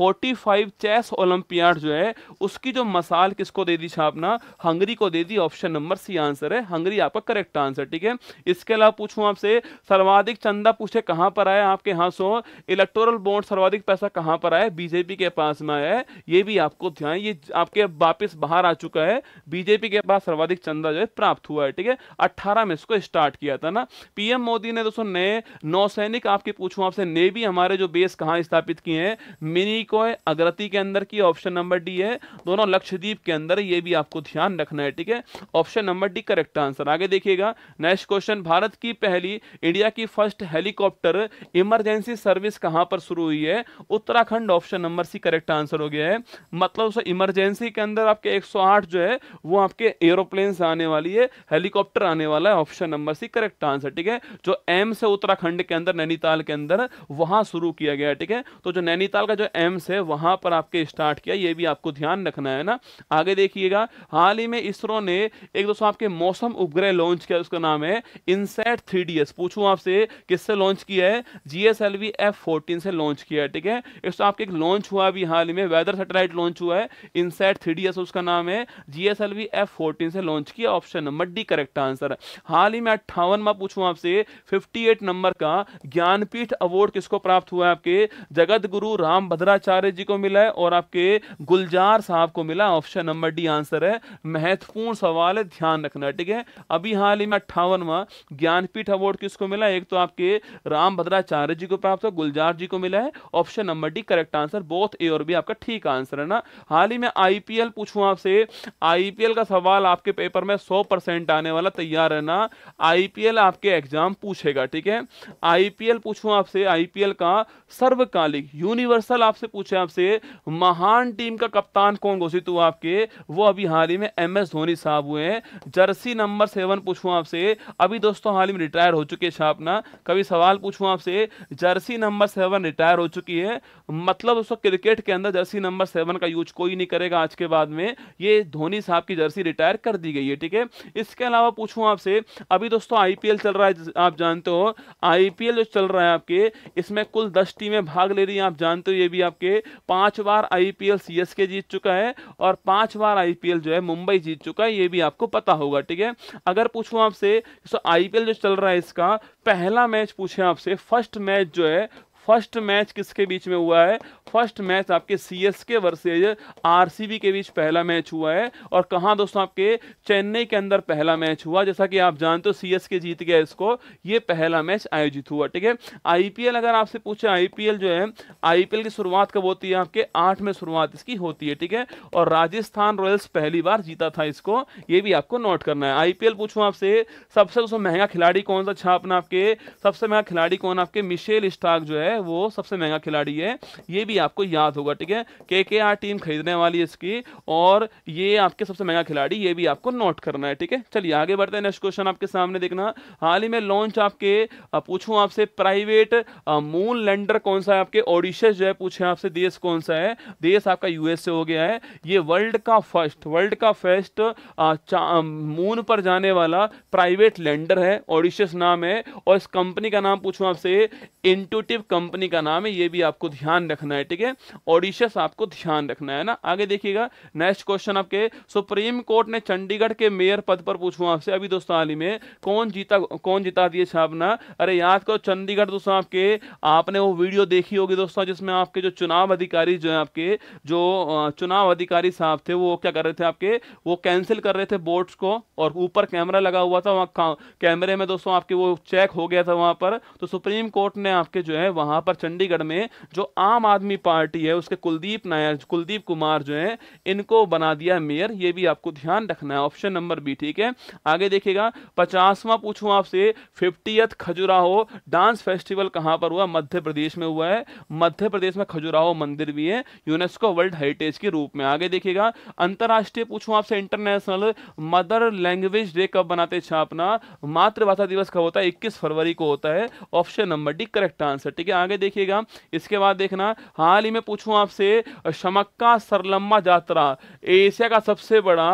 45 चेस ओलंपियाड जो है उसकी जो मसाल किसको दे दी छापना हंगरी को दे दी ऑप्शन नंबर सी आंसर है हंगरी आपका करेक्ट आंसर ठीक है इसके अलावा पूछू आपसे सर्वाधिक चंदा पूछे कहां पर आया आपके यहां सो इलेक्टोरल बॉन्ड सर्वाधिक पैसा कहां पर आया बीजेपी के पास में आया है ये भी आपको ध्यान ये आपके वापिस बाहर आ चुका है बीजेपी के पास सर्वाधिक सर्वाधिक चंदा जो है प्राप्त हुआ है ठीक है अट्ठारह में इसको स्टार्ट किया था ना पीएम मोदी ने दोस्तों नए नौसैनिक आपके पूछूं आपसे नेवी हमारे जो बेस कहाँ स्थापित किए हैं मिनीकोय अग्रति के अंदर की ऑप्शन नंबर डी है दोनों लक्षद्वीप के अंदर ये भी आपको ध्यान रखना है ठीक है option number D correct answer आगे देखिएगा नेक्स्ट क्वेश्चन भारत की पहली इंडिया की फर्स्ट हेलीकॉप्टर इमरजेंसी सर्विस कहां पर शुरू हुई है Uttarakhand option number C correct answer हो गया है मतलब इमरजेंसी के अंदर आपके 108 जो है वो आपके एरोप्लेन एरोप्लेन्स आने वाली है हेलीकॉप्टर आने वाला है option number C correct answer ठीक है जो एम्स है उत्तराखंड के अंदर नैनीताल के अंदर वहां शुरू किया गया ठीक है तो जो नैनीताल का जो एम्स है वहां पर आपके स्टार्ट किया ये भी आपको ध्यान रखना है ना आगे देखिएगा हाल ही में इसरो ने एक दोस्तों आपके मौसम उपग्रह लॉन्च किया उसका नाम है इनसेट थ्री डी एस पूछूं आपसे किससे लॉन्च किया है G S L V F fourteen से लॉन्च किया है ठीक है इसका तो आपके एक लॉन्च हुआ अभी हाल ही में वेदर सेटेलाइट लॉन्च हुआ है इनसेट थ्री डी एस उसका नाम है G S L V F fourteen से लॉन्च किया option number D correct answer हाल ही में अट्ठावन में पूछू आपसे 58 नंबर का ज्ञानपीठ अवार्ड किसको प्राप्त हुआ है आपके जगत गुरु राम भद्राचार्य जी को मिला है और आपके गुलजार साहब को मिला ऑप्शन नंबर डी आंसर है महत्वपूर्ण सवाल है ध्यान रखना ठीक है अभी हाल ही में अट्ठावनवा ज्ञानपीठ अवार्ड किसको मिला एक तो आपके राम भद्राचार्य जी को प्राप्त हुआ गुलजार जी को मिला है option number D correct answer both A और बी आपका ठीक आंसर है ना हाल ही में आईपीएल पूछू आपसे आईपीएल का सवाल आपके पेपर में 100 परसेंट आने वाला तैयार रहना आईपीएल आपके एग्जाम पूछेगा ठीक है आईपीएल पूछूं आपसे आईपीएल का सर्वकालिक यूनिवर्सल आपसे पूछे आपसे महान टीम का कप्तान कौन घोषित हुआ आपके वो अभी हाल ही में एम एस धोनी साहब हुए हैं जर्सी नंबर सेवन पूछूं आपसे अभी दोस्तों हाल ही में रिटायर हो चुके हैं शापना कभी सवाल पूछूं आपसे जर्सी नंबर सेवन रिटायर हो चुकी है मतलब उसको क्रिकेट के अंदर जर्सी नंबर सेवन का यूज कोई नहीं करेगा आज के बाद में ये धोनी साहब की जर्सी रिटायर कर दी दी गई है ठीक है इसके अलावा पूछूं आपसे अभी दोस्तों आईपीएल चल रहा है आप जानते हो आईपीएल जो चल रहा है आपके इसमें कुल दस टीमें भाग ले रही हैं आप जानते हो ये भी आपके पांच बार आईपीएल सीएसके जीत चुका है और पांच बार आईपीएल जो है मुंबई जीत चुका है ये भी आपको पता होगा ठीक है अगर पूछूं आपसे आईपीएल तो जो चल रहा है इसका पहला मैच पूछे आपसे फर्स्ट मैच जो है फर्स्ट मैच किसके बीच में हुआ है फर्स्ट मैच आपके C S K versus R K बीच पहला मैच हुआ है और कहाँ दोस्तों आपके चेन्नई के अंदर पहला मैच हुआ जैसा कि आप जानते हो सी एस के जीत गया इसको ये पहला मैच आयोजित हुआ ठीक है आईपीएल अगर आपसे पूछे आईपीएल जो है आईपीएल की शुरुआत कब होती है आपके आठ में शुरुआत इसकी होती है ठीक है और राजस्थान रॉयल्स पहली बार जीता था इसको ये भी आपको नोट करना है आईपीएल पूछूँ आपसे सबसे दोस्तों महंगा खिलाड़ी कौन सा छापना आपके सबसे महंगा खिलाड़ी कौन आपके मिशेल स्टाक जो है है वो सबसे महंगा खिलाड़ी है ये भी आपको याद होगा ठीक है के के आर टीम खरीदने वाली है इसकी और ये आपके सबसे महंगा खिलाड़ी ये भी आपको नोट करना है ठीक है चलिए आगे बढ़ते हैं नेक्स्ट क्वेश्चन आपके सामने देखना हाल ही में लॉन्च आपके पूछूं आपसे प्राइवेट मून लैंडर कौन सा है आपके ओडिशा जो है पूछे आपसे देश कौन सा है देश आपका यूएसए हो गया है ये वर्ल्ड का फर्स्ट वर्ल्ड का फर्स्ट मून पर जाने वाला प्राइवेट लैंडर है ओडिशस नाम है और इस कंपनी का नाम पूछूं आपसे इंटूटिव कंपनी कंपनी का नाम है ये भी आपको ध्यान रखना है ठीक है ओडिशस आपको ध्यान रखना है ना आगे देखिएगा नेक्स्ट क्वेश्चन आपके सुप्रीम कोर्ट ने चंडीगढ़ के मेयर पद पर पूछूं आपसे अभी दोस्तों हाल ही में कौन जीता कौन जिता दिए छापना अरे याद करो चंडीगढ़ दोस्तों आपके आपने वो वीडियो देखी होगी दोस्तों जिसमें आपके जो चुनाव अधिकारी जो है आपके जो चुनाव अधिकारी साहब थे वो क्या कर रहे थे आपके वो कैंसिल कर रहे थे बोर्ड्स को और ऊपर कैमरा लगा हुआ था वहाँ कैमरे में दोस्तों आपके वो चेक हो गया था वहाँ पर तो सुप्रीम कोर्ट ने आपके जो है वहाँ वहां पर चंडीगढ़ में जो आम आदमी पार्टी है उसके कुलदीप नायर कुलदीप कुमार जो है इनको बना दिया मेयर ये भी आपको ध्यान रखना है ऑप्शन नंबर बी ठीक है आगे देखिएगा पचासवा पूछू आपसे फिफ्टीथ खजुराहो डांस फेस्टिवल कहां पर हुआ मध्य प्रदेश में हुआ है मध्य प्रदेश में खजुराहो मंदिर भी है यूनेस्को वर्ल्ड हेरिटेज के रूप में आगे देखिएगा अंतरराष्ट्रीय पूछू आपसे इंटरनेशनल मदर लैंग्वेज डे कब बनाते छापना मातृभाषा दिवस कब होता है इक्कीस फरवरी को होता है option number D correct answer ठीक है आगे देखिएगा इसके बाद देखना हाल ही में पूछूं आपसे शमक्का सरलम्मा जात्रा एशिया का सबसे बड़ा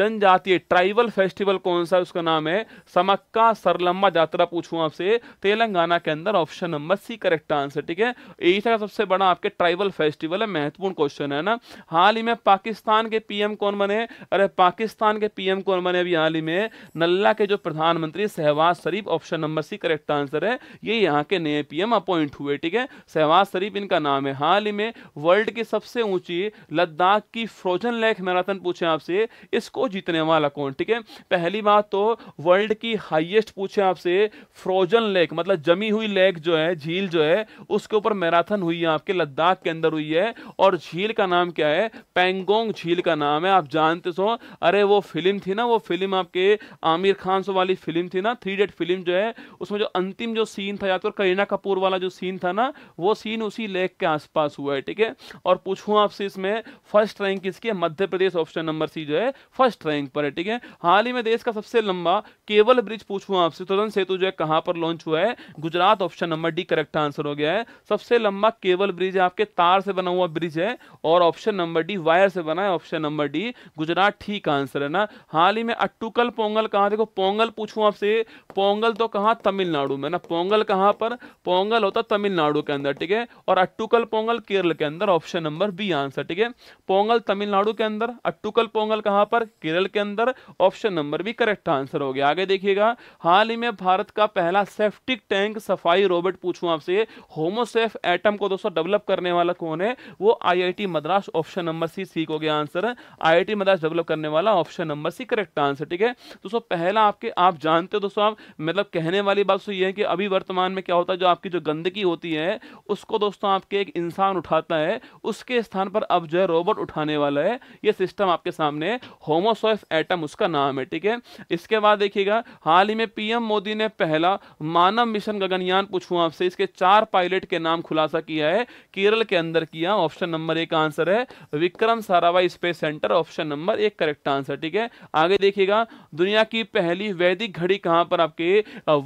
जनजातीय ट्राइबल फेस्टिवल कौन सा उसका नाम है समक्का सरलम्मा जात्रा पूछूं आपसे तेलंगाना के अंदर option number C correct answer ठीक है एशिया का सबसे बड़ा आपके ट्राइबल फेस्टिवल है महत्वपूर्ण क्वेश्चन है ना हाल ही में पाकिस्तान के पीएम कौन बने अरे पाकिस्तान के पीएम कौन बने अभी हाल ही में नल्ला के जो प्रधानमंत्री Shehbaz Sharif option number C correct answer है ये यहाँ के नए पीएम अपॉइंट हुए हुए ठीक है शहबाज शरीफ इनका नाम है हाल ही में वर्ल्ड की सबसे ऊंची लद्दाख की फ्रोजन लेक मैराथन पूछे आपसे इसको जीतने वाला कौन ठीक है पहली बात तो वर्ल्ड की हाइएस्ट पूछे आपसे फ्रोजन लेक मतलब जमी हुई लेक जो है झील जो है उसके ऊपर मैराथन हुई है आपके लद्दाख के अंदर हुई है और झील का नाम क्या है पेंगोंग झील का नाम है आप जानते सो तो अरे वो फिल्म थी ना वो फिल्म आपके आमिर खान सो वाली फिल्म थी ना थ्री डेट फिल्म जो है उसमें जो अंतिम जो सीन था या तो करीना कपूर वाला जो सीन था ना वो सीन उसी लेक के आसपास हुआ है ठीक है और पूछूँ आपसे इसमें फर्स्ट रैंक किसकी मध्य प्रदेश ऑप्शन नंबर सी जो है फर्स्ट रैंक पर है ठीक है हाल ही में देश का सबसे लंबा केवल ब्रिज पूछूँ आपसे तुरंत सेतु जो है कहां पर लॉन्च हुआ है Gujarat option number D correct answer हो गया है सबसे लंबा केवल ब्रिज आपके तार से बना हुआ ब्रिज है और ऑप्शन नंबर डी वायर से बना है ऑप्शन नंबर डी गुजरात ठीक आंसर है ना हाल ही में अट्टुकल पोंगल कहा देखो पोंगल पूछू आपसे पोंगल तो कहा तमिलनाडु में ना पोंगल कहां पर पोंगल होता तमिल तमिलनाडु के अंदर ठीक है और अट्टुकल पोंगल केरल के अंदर ऑप्शन नंबर बी आंसर ठीक है पोंगल तमिलनाडु के अंदर अट्टुकल पोंगल कहां पर केरल के अंदर option number B correct answer हो गया आगे देखिएगा हाल ही में भारत का पहला सेफ्टिक टैंक सफाई रोबोट पूछू आपसे होमोसेफ एटम को दोस्तों डेवलप करने वाला कौन है वो I Madras option number C सीख हो गया आंसर आई मद्रास डेवलप करने वाला option number C correct answer ठीक है दोस्तों पहला आपके आप जानते हो दोस्तों आप मतलब कहने वाली बात तो यह है कि अभी वर्तमान में क्या होता है जो आपकी जो गंदगी होती होती है उसको दोस्तों आपके एक इंसान उठाता है उसके स्थान पर अब जो है रोबोट उठाने वाला है ये सिस्टम आपके सामने होमोसोफ एटम उसका नाम है ठीक है इसके बाद देखिएगा हाल ही में पीएम मोदी ने पहला मानव मिशन गगनयान पूछूं आपसे इसके चार पायलट के नाम खुलासा किया है केरल के अंदर किया ऑप्शन नंबर एक आंसर है Vikram Sarabhai space centre option number एक करेक्ट आंसर ठीक है आगे देखिएगा दुनिया की पहली वैदिक घड़ी कहां पर आपके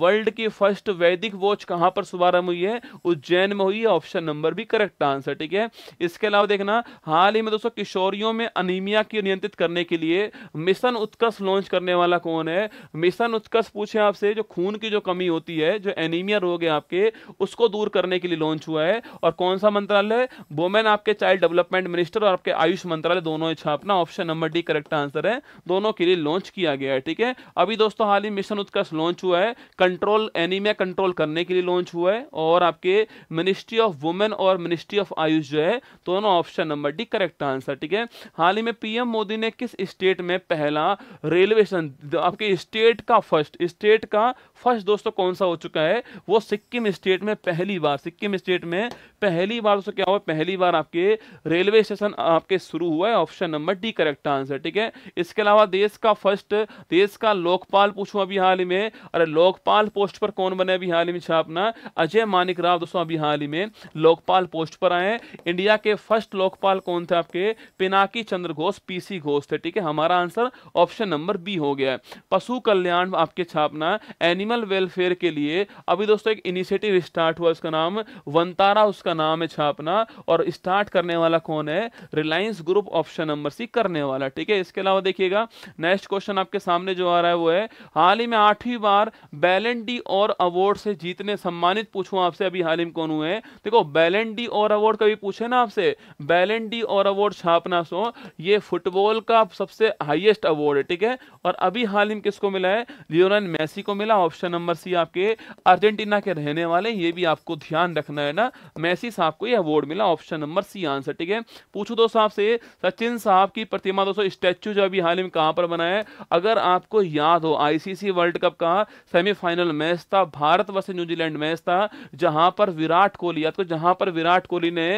वर्ल्ड की फर्स्ट वैदिक वॉच कहां पर शुभारंभ हुई है उज्जैन में हुई option number B correct answer ठीक है इसके अलावा देखना हाल ही में दोस्तों किशोरियों में अनिमिया की नियंत्रित करने के लिए मिशन उत्कर्ष लॉन्च करने वाला कौन है मिशन उत्कर्ष पूछे आपसे जो खून की जो कमी होती है जो एनीमिया रोग है आपके उसको दूर करने के लिए लॉन्च हुआ है और कौन सा मंत्रालय वोमेन आपके चाइल्ड डेवलपमेंट मिनिस्टर और आपके आयुष मंत्रालय दोनों छापना option number D correct answer है दोनों के लिए लॉन्च किया गया है ठीक है अभी दोस्तों हाल ही मिशन उत्कर्ष लॉन्च हुआ है कंट्रोल एनीमिया कंट्रोल करने के लिए लॉन्च हुआ है और आपके लिए मिनिस्ट्री ऑफ वुमेन और मिनिस्ट्री ऑफ आयुष जो है दोनों option number D correct answer ठीक है हाल ही में पीएम मोदी ने किस स्टेट में पहला रेलवे स्टेशन आपके स्टेट का फर्स्ट स्टेट का फर्स्ट दोस्तों कौन सा हो चुका है वो सिक्किम स्टेट में पहली बार सिक्किम स्टेट में पहली बार दोस्तों क्या हुआ पहली बार आपके रेलवे स्टेशन आपके शुरू हुआ है option number D correct answer ठीक है इसके अलावा देश का फर्स्ट देश का लोकपाल पूछू अभी हाल ही में अरे लोकपाल पोस्ट पर कौन बने अभी हाल ही में छापना अजय मानिक राव दोस्तों अभी हाल ही में लोकपाल पोस्ट पर आए इंडिया के फर्स्ट लोकपाल कौन थे आपके पिनाकी चंद्र घोष पीसी घोष थे ठीक है हमारा आंसर ऑप्शन नंबर बी हो गया पशु कल्याण आपके छापना एनिमल वेलफेयर के लिए अभी दोस्तों एक इनिशिएटिव स्टार्ट हुआ उसका नाम वंतारा उसका नाम है छापना और स्टार्ट करने वाला कौन है Reliance group option number C करने वाला ठीक है इसके अलावा देखिएगा नेक्स्ट क्वेश्चन आपके सामने जो आ रहा है वो है हाल ही में आठवीं बार बैलेंडी और अवार्ड से जीतने सम्मानित पूछू आपसे अभी सालिम कौन हुए हैं देखो बैलेंडी और अवार्ड कभी पूछे ना आपसे बैलेंडी और अवार्ड छापना सो ये फुटबॉल का सबसे हाईएस्ट अवार्ड है ठीक है और अभी हाल ही में किसको मिला है लियोनल मेसी को मिला ऑप्शन नंबर सी आपके अर्जेंटीना के रहने वाले ये भी आपको ध्यान रखना है ना मैसी साहब को यह अवार्ड मिला ऑप्शन नंबर सी आंसर ठीक है पूछो दोस्तों आपसे सचिन साहब की प्रतिमा दोस्तों स्टैचू जो अभी हाल ही में कहाँ पर बना है अगर आपको याद हो आईसीसी वर्ल्ड कप का सेमीफाइनल मैच था भारत वर्ष न्यूजीलैंड मैच था जहां पर विराट कोहली याद करो तो जहां पर विराट कोहली ने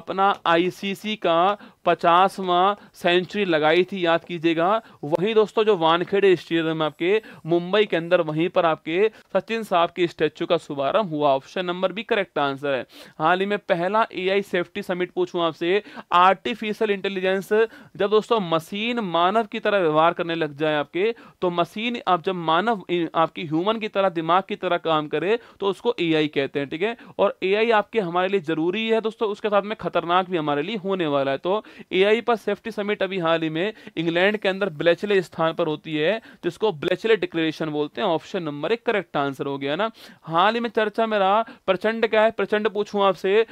अपना आईसीसी का पचासवा सेंचुरी लगाई थी याद कीजिएगा वहीं दोस्तों जो वानखेड़े स्टेडियम आपके मुंबई के अंदर वहीं पर आपके सचिन साहब के स्टेचू का शुभारंभ हुआ option number B correct answer है हाल ही में पहला ए सेफ्टी समिट पूछू आपसे आर्टिफिशियल इंटेलिजेंस जब दोस्तों मशीन मानव की तरह व्यवहार करने लग जाए आपके तो मशीन आप जब मानव आपकी ह्यूमन की तरह दिमाग की तरह काम करे तो उसको ए कहते हैं ठीक है और ए आपके हमारे लिए जरूरी है दोस्तों उसके साथ में खतरनाक भी हमारे लिए होने वाला है तो एआई पर सेफ्टी समिट अभी हाल ही में इंग्लैंड के अंदर ब्लेचले स्थान पर होती है जिसको ब्लेचले डिक्लेरेशन बोलते हैं ऑप्शन नंबर एक करेक्ट आंसर हो गया ना हाल ही में चर्चा में रहा प्रचंड क्या है प्रचंड पूछूं आपसे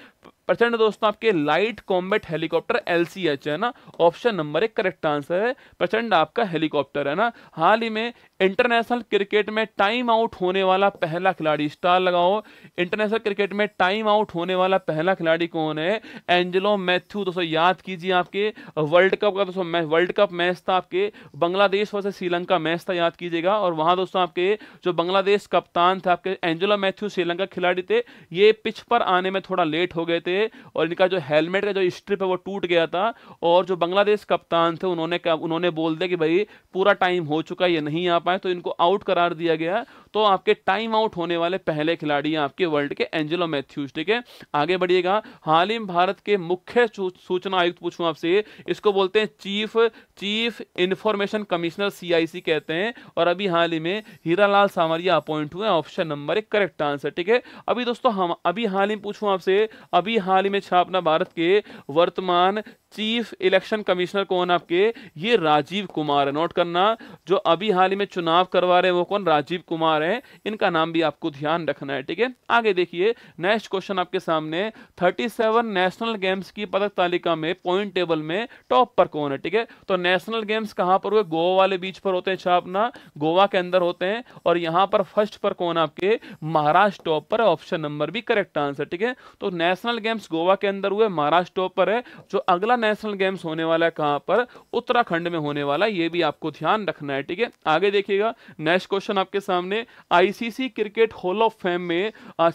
प्रचंड दोस्तों आपके लाइट कॉम्बेट हेलीकॉप्टर एल है ना ऑप्शन नंबर एक करेक्ट आंसर है प्रचंड आपका हेलीकॉप्टर है ना हाल ही में इंटरनेशनल क्रिकेट में टाइम आउट होने वाला पहला खिलाड़ी स्टार लगाओ इंटरनेशनल क्रिकेट में टाइम आउट होने वाला पहला खिलाड़ी कौन है एंजेलो मैथ्यू दोस्तों याद कीजिए आपके वर्ल्ड कप का दोस्तों वर्ल्ड कप मैच था आपके बांग्लादेश वर्ष श्रीलंका मैच था याद कीजिएगा और वहां दोस्तों आपके जो बांग्लादेश कप्तान थे आपके एंजेलो मैथ्यू श्रीलंका खिलाड़ी थे ये पिच पर आने में थोड़ा लेट हो गए थे और इनका जो हेलमेट का जो स्ट्रिप है वो टूट गया था और जो बांग्लादेश कप्तान थे उन्होंने उन्होंने बोल दिया कि भाई पूरा टाइम हो चुका ये नहीं आ पाए तो इनको आउट करार दिया गया तो आपके टाइम आउट होने वाले पहले खिलाड़ी हैं आपके वर्ल्ड के एंजेलो मैथ्यूज ठीक है आगे बढ़िएगा हाल ही भारत के मुख्य सूचना आयुक्त पूछूं आपसे इसको बोलते हैं chief chief information commissioner CIC कहते हैं और अभी हाल ही में हीरालाल सामरिया अपॉइंट हुए ऑप्शन नंबर एक करेक्ट आंसर ठीक है अभी दोस्तों हम अभी हाल ही पूछूं आपसे अभी हाल ही में छापना भारत के वर्तमान चीफ इलेक्शन कमिश्नर कौन आपके ये राजीव कुमार है नोट करना जो अभी हाल ही में चुनाव करवा रहे हैं वो कौन राजीव कुमार है इनका नाम भी आपको ध्यान रखना है ठीक है आगे देखिए नेक्स्ट क्वेश्चन आपके सामने 37 नेशनल गेम्स की पदक तालिका में पॉइंट टेबल में टॉप पर कौन है ठीक है तो नेशनल गेम्स कहाँ पर हुए गोवा वाले बीच पर होते हैं छापना गोवा के अंदर होते हैं और यहाँ पर फर्स्ट पर कौन आपके महाराष्ट्र टॉप पर option number B correct answer ठीक है तो नेशनल गेम्स गेम्स गोवा के अंदर हुए महाराष्ट्र पर है जो अगला नेशनल गेम्स होने वाला है कहाँ पर उत्तराखंड में होने वाला है ये भी आपको ध्यान रखना है ठीक है आगे देखिएगा नेक्स्ट क्वेश्चन आपके सामने ICC cricket hall of fame में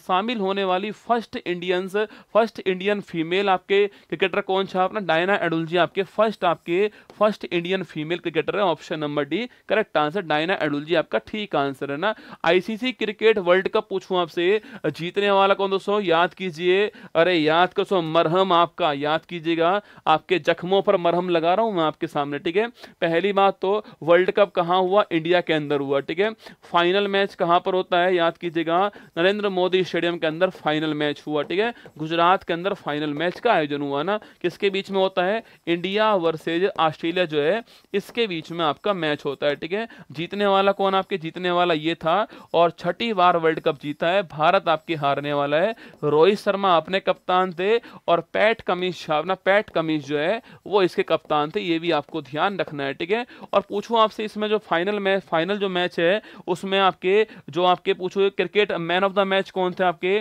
शामिल होने वाली first Indians first Indian female आपके क्रिकेटर कौन सा अपना डायना एडुलजी आपके फर्स्ट आपके फर्स्ट इंडियन फीमेल क्रिकेटर है option number D correct answer Diana Edulji आपका ठीक आंसर है ना आईसीसी क्रिकेट वर्ल्ड कप पूछू आपसे जीतने वाला कौन दोस्तों याद कीजिए अरे याद कर सो मरहम आपका याद कीजिएगा आपके जख्मों पर मरहम लगा रहा हूं मैं आपके सामने ठीक है पहली बात तो वर्ल्ड कप कहाँ हुआ इंडिया के अंदर हुआ ठीक है फाइनल मैच कहां पर होता है याद कीजिएगा नरेंद्र मोदी स्टेडियम के अंदर फाइनल मैच हुआ ठीक है गुजरात के अंदर फाइनल मैच का आयोजन हुआ ना किसके बीच में होता है इंडिया वर्सेज ऑस्ट्रेलिया जो है इसके बीच में आपका मैच होता है ठीक है जीतने वाला कौन आपके जीतने वाला ये था और छठी बार वर्ल्ड कप जीता है भारत आपके हारने वाला है रोहित शर्मा अपने कप्तान कप्तान थे और पैट कमीज शावना पैट कमीज जो है वो इसके कप्तान थे ये भी आपको ध्यान रखना है ठीक है और पूछूँ आपसे इसमें जो फाइनल मैच फाइनल जो मैच है उसमें आपके जो आपके पूछो cricket man of the match कौन थे आपके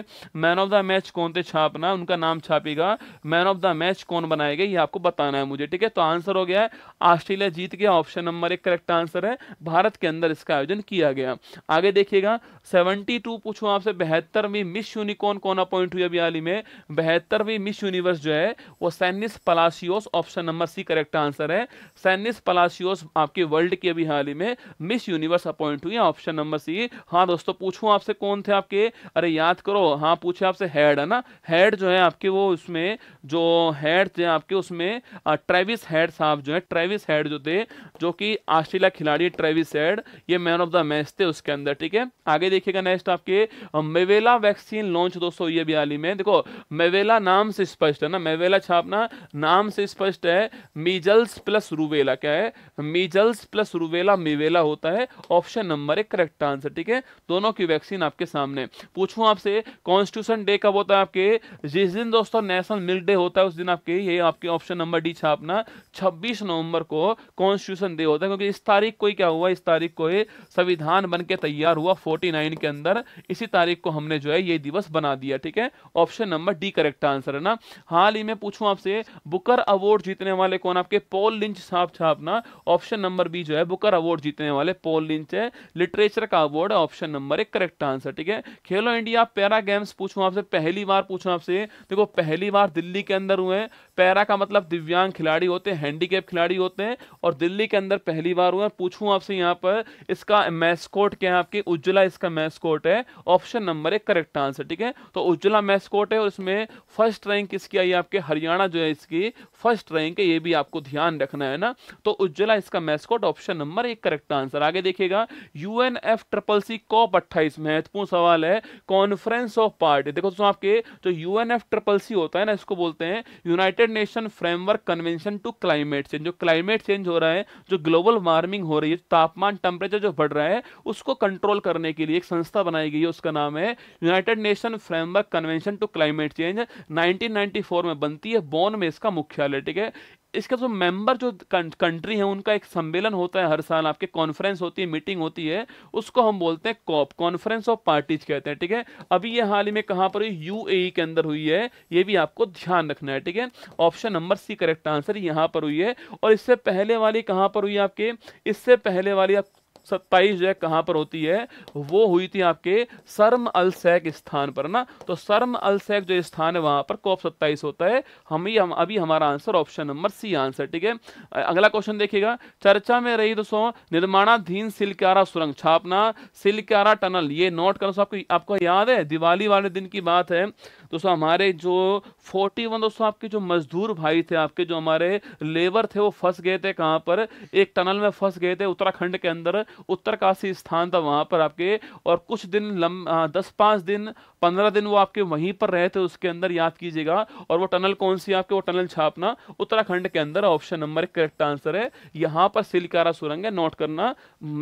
मैन ऑफ द मैच कौन थे छापना उनका नाम छापेगा मैन ऑफ द मैच कौन बनाएगा ये आपको बताना है मुझे ठीक है तो आंसर हो गया ऑस्ट्रेलिया जीत गया ऑप्शन नंबर एक करेक्ट आंसर है भारत के अंदर इसका आयोजन किया गया आगे देखिएगा सेवेंटी टू पूछो आपसे बेहतर में मिस यूनिकॉन कौन अपॉइंट हुई अभी हाल ही में बहत्तरवीं मिस यूनिवर्स जो है वो Sheynnis Palacios option number C correct answer है सैनिस पलासियोस आपके वर्ल्ड के अभी हाल ही में मिस यूनिवर्स अपॉइंट हुई ऑप्शन नंबर सी हाँ दोस्तों पूछूँ आपसे कौन थे आपके अरे याद करो हाँ पूछे आपसे हेड है ना हेड जो है आपके वो उसमें जो हेड थे आपके उसमें ट्रेविस हेड साहब जो है ट्रेविस हेड जो थे जो कि ऑस्ट्रेलिया खिलाड़ी ट्रेविस हेड ये मैन ऑफ द मैच थे उसके अंदर ठीक है आगे देखिएगा नेक्स्ट आपके मेवेला वैक्सीन लॉन्च दोस्तों ये भी हाल ही में देखो मेवे मेवेला नाम से स्पष्ट है ना मेवेला छापना नाम से स्पष्ट है मीजल्स प्लस रूबेला क्या है मीजल्स प्लस रूबेला मेवेला होता है ऑप्शन नंबर एक करेक्ट आंसर ठीक है दोनों की वैक्सीन आपके सामने पूछूं आपसे कॉन्स्टिट्यूशन डे कब होता है आपके जिस दिन दोस्तों नेशनल मिल्क डे होता है उस दिन आपके ये आपके ऑप्शन नंबर डी छापना छब्बीस नवंबर को कॉन्स्टिट्यूशन डे होता है क्योंकि इस तारीख को ही क्या हुआ इस तारीख को संविधान बन तैयार हुआ फोर्टी के अंदर इसी तारीख को हमने जो है ये दिवस बना दिया ठीक है option number D correct answer है ना हाल ही में पूछूं आपसे बुकर अवार्ड जीतने वाले कौन आपके पॉल लिंच साफ छाप ना ऑप्शन नंबर बी जो है बुकर अवार्ड जीतने वाले पॉल लिंच है लिटरेचर का अवार्ड ऑप्शन नंबर एक करेक्ट आंसर ठीक है खेलो इंडिया पैरा गेम्स पूछूं आपसे पहली बार पूछूं आपसे देखो पहली बार दिल्ली के अंदर हुए पैरा का मतलब दिव्यांग खिलाड़ी होते हैं हैंडीकेप खिलाड़ी होते हैं और दिल्ली के अंदर पहली बार हुए पूछूं आपसे यहाँ पर इसका मैस्कोट क्या है आपके उज्ज्वला इसका मैस्कोट है ऑप्शन नंबर एक करेक्ट आंसर ठीक है तो उज्ज्वला मैस्कोट है और इसमें फर्स्ट रैंक इसकी आई आपके हरियाणा जो है इसकी फर्स्ट रैंक है ये भी आपको ध्यान रखना है ना तो उज्ज्वला इसका मैस्कोट ऑप्शन नंबर एक करेक्ट आंसर आगे देखिएगा U N F triple C COP अट्ठाईस महत्वपूर्ण सवाल है कॉन्फ्रेंस ऑफ पार्टी देखो दोस्तों आपके जो U N F triple C होता है ना इसको बोलते हैं United Nation framework convention to climate change जो क्लाइमेट चेंज हो रहा है जो ग्लोबल वार्मिंग हो रही है तापमान टेम्परेचर जो बढ़ रहा है उसको कंट्रोल करने के लिए एक संस्था बनाई गई है उसका नाम है United Nation framework convention to climate change है 1994 में बनती है बॉन में इसका मुख्यालय ठीक है इसका जो मेंबर जो कंट्री है उनका एक सम्मेलन होता है हर साल आपके कॉन्फ्रेंस होती है मीटिंग होती है उसको हम बोलते हैं कॉप कॉन्फ्रेंस ऑफ पार्टीज कहते हैं ठीक है अभी ये हाल ही में कहां पर हुई यूएई के अंदर हुई है ये भी आपको ध्यान रखना है ठीक है option number C correct answer यहां पर हुई है और इससे पहले वाली कहां पर हुई आपके इससे पहले वाली आप सत्ताईस जो है कहां पर होती है वो हुई थी आपके सर्म अल स्थान पर ना तो सर्म अलसैक जो स्थान है वहां पर कॉप सत्ताईस होता है हम ही हम अभी हमारा answer option number C answer ठीक है अगला क्वेश्चन देखिएगा चर्चा में रही दोस्तों निर्माणाधीन सिलक्यारा सुरंग छापना सिलक्यारा टनल ये नोट करो आपको आपको याद है दिवाली वाले दिन की बात है दोस्तों हमारे जो फोर्टी वन दोस्तों आपके जो मजदूर भाई थे आपके जो हमारे लेबर थे वो फंस गए थे कहाँ पर एक टनल में फंस गए थे उत्तराखंड के अंदर उत्तरकाशी स्थान था वहाँ पर आपके और कुछ दिन लम हाँ, दस पाँच दिन पंद्रह दिन वो आपके वहीं पर रहे थे उसके अंदर याद कीजिएगा और वो टनल कौन सी आपके वो टनल छापना उत्तराखंड के अंदर ऑप्शन नंबर करेक्ट आंसर है यहाँ पर सिलकारा सुरंग है नोट करना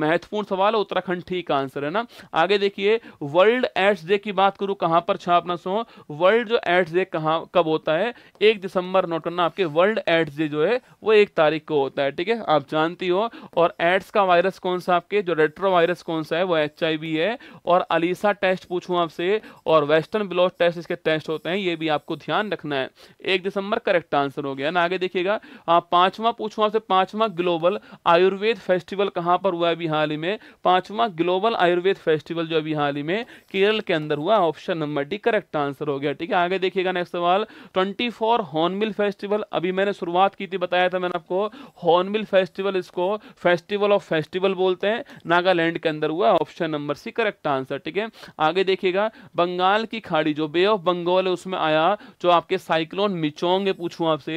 महत्वपूर्ण सवाल है उत्तराखंड ठीक आंसर है ना आगे देखिए वर्ल्ड एड्स डे की बात करूँ कहाँ पर छापना सो वर्ल्ड जो एड्स डे कहाँ कब होता है एक दिसंबर नोट करना आपके वर्ल्ड एड्स डे जो है वो एक तारीख को होता है ठीक है आप जानती हो और एड्स का वायरस कौन सा आपके जो रेट्रो वायरस कौन सा है वो एच है और अलीसा टेस्ट पूछूँ आपसे और वेस्टर्न ब्लॉट टेस्ट इसके टेस्ट होते हैं ये भी आपको ध्यान रखना है एक दिसंबर करेक्ट आंसर हो गया ना आगे देखिएगा हाँ, पांचवा पूछूँ आपसे पांचवा ग्लोबल आयुर्वेद फेस्टिवल कहाँ पर हुआ अभी हाल ही में पांचवा ग्लोबल आयुर्वेद फेस्टिवल जो अभी हाल ही में केरल के अंदर हुआ option number D correct answer हो गया ठीक है आगे देखिएगा नेक्स्ट सवाल ट्वेंटी हॉर्नमिल फेस्टिवल अभी मैंने शुरुआत की थी बताया था मैंने आपको हॉर्नमिल फेस्टिवल इसको फेस्टिवल ऑफ फेस्टिवल बोलते हैं नागालैंड के अंदर हुआ option number C correct answer ठीक है आगे देखिएगा बंग बंगाल की खाड़ी जो बे ऑफ बंगाल है उसमें आया जो आपके साइक्लोन मिचोंग है पूछूं आपसे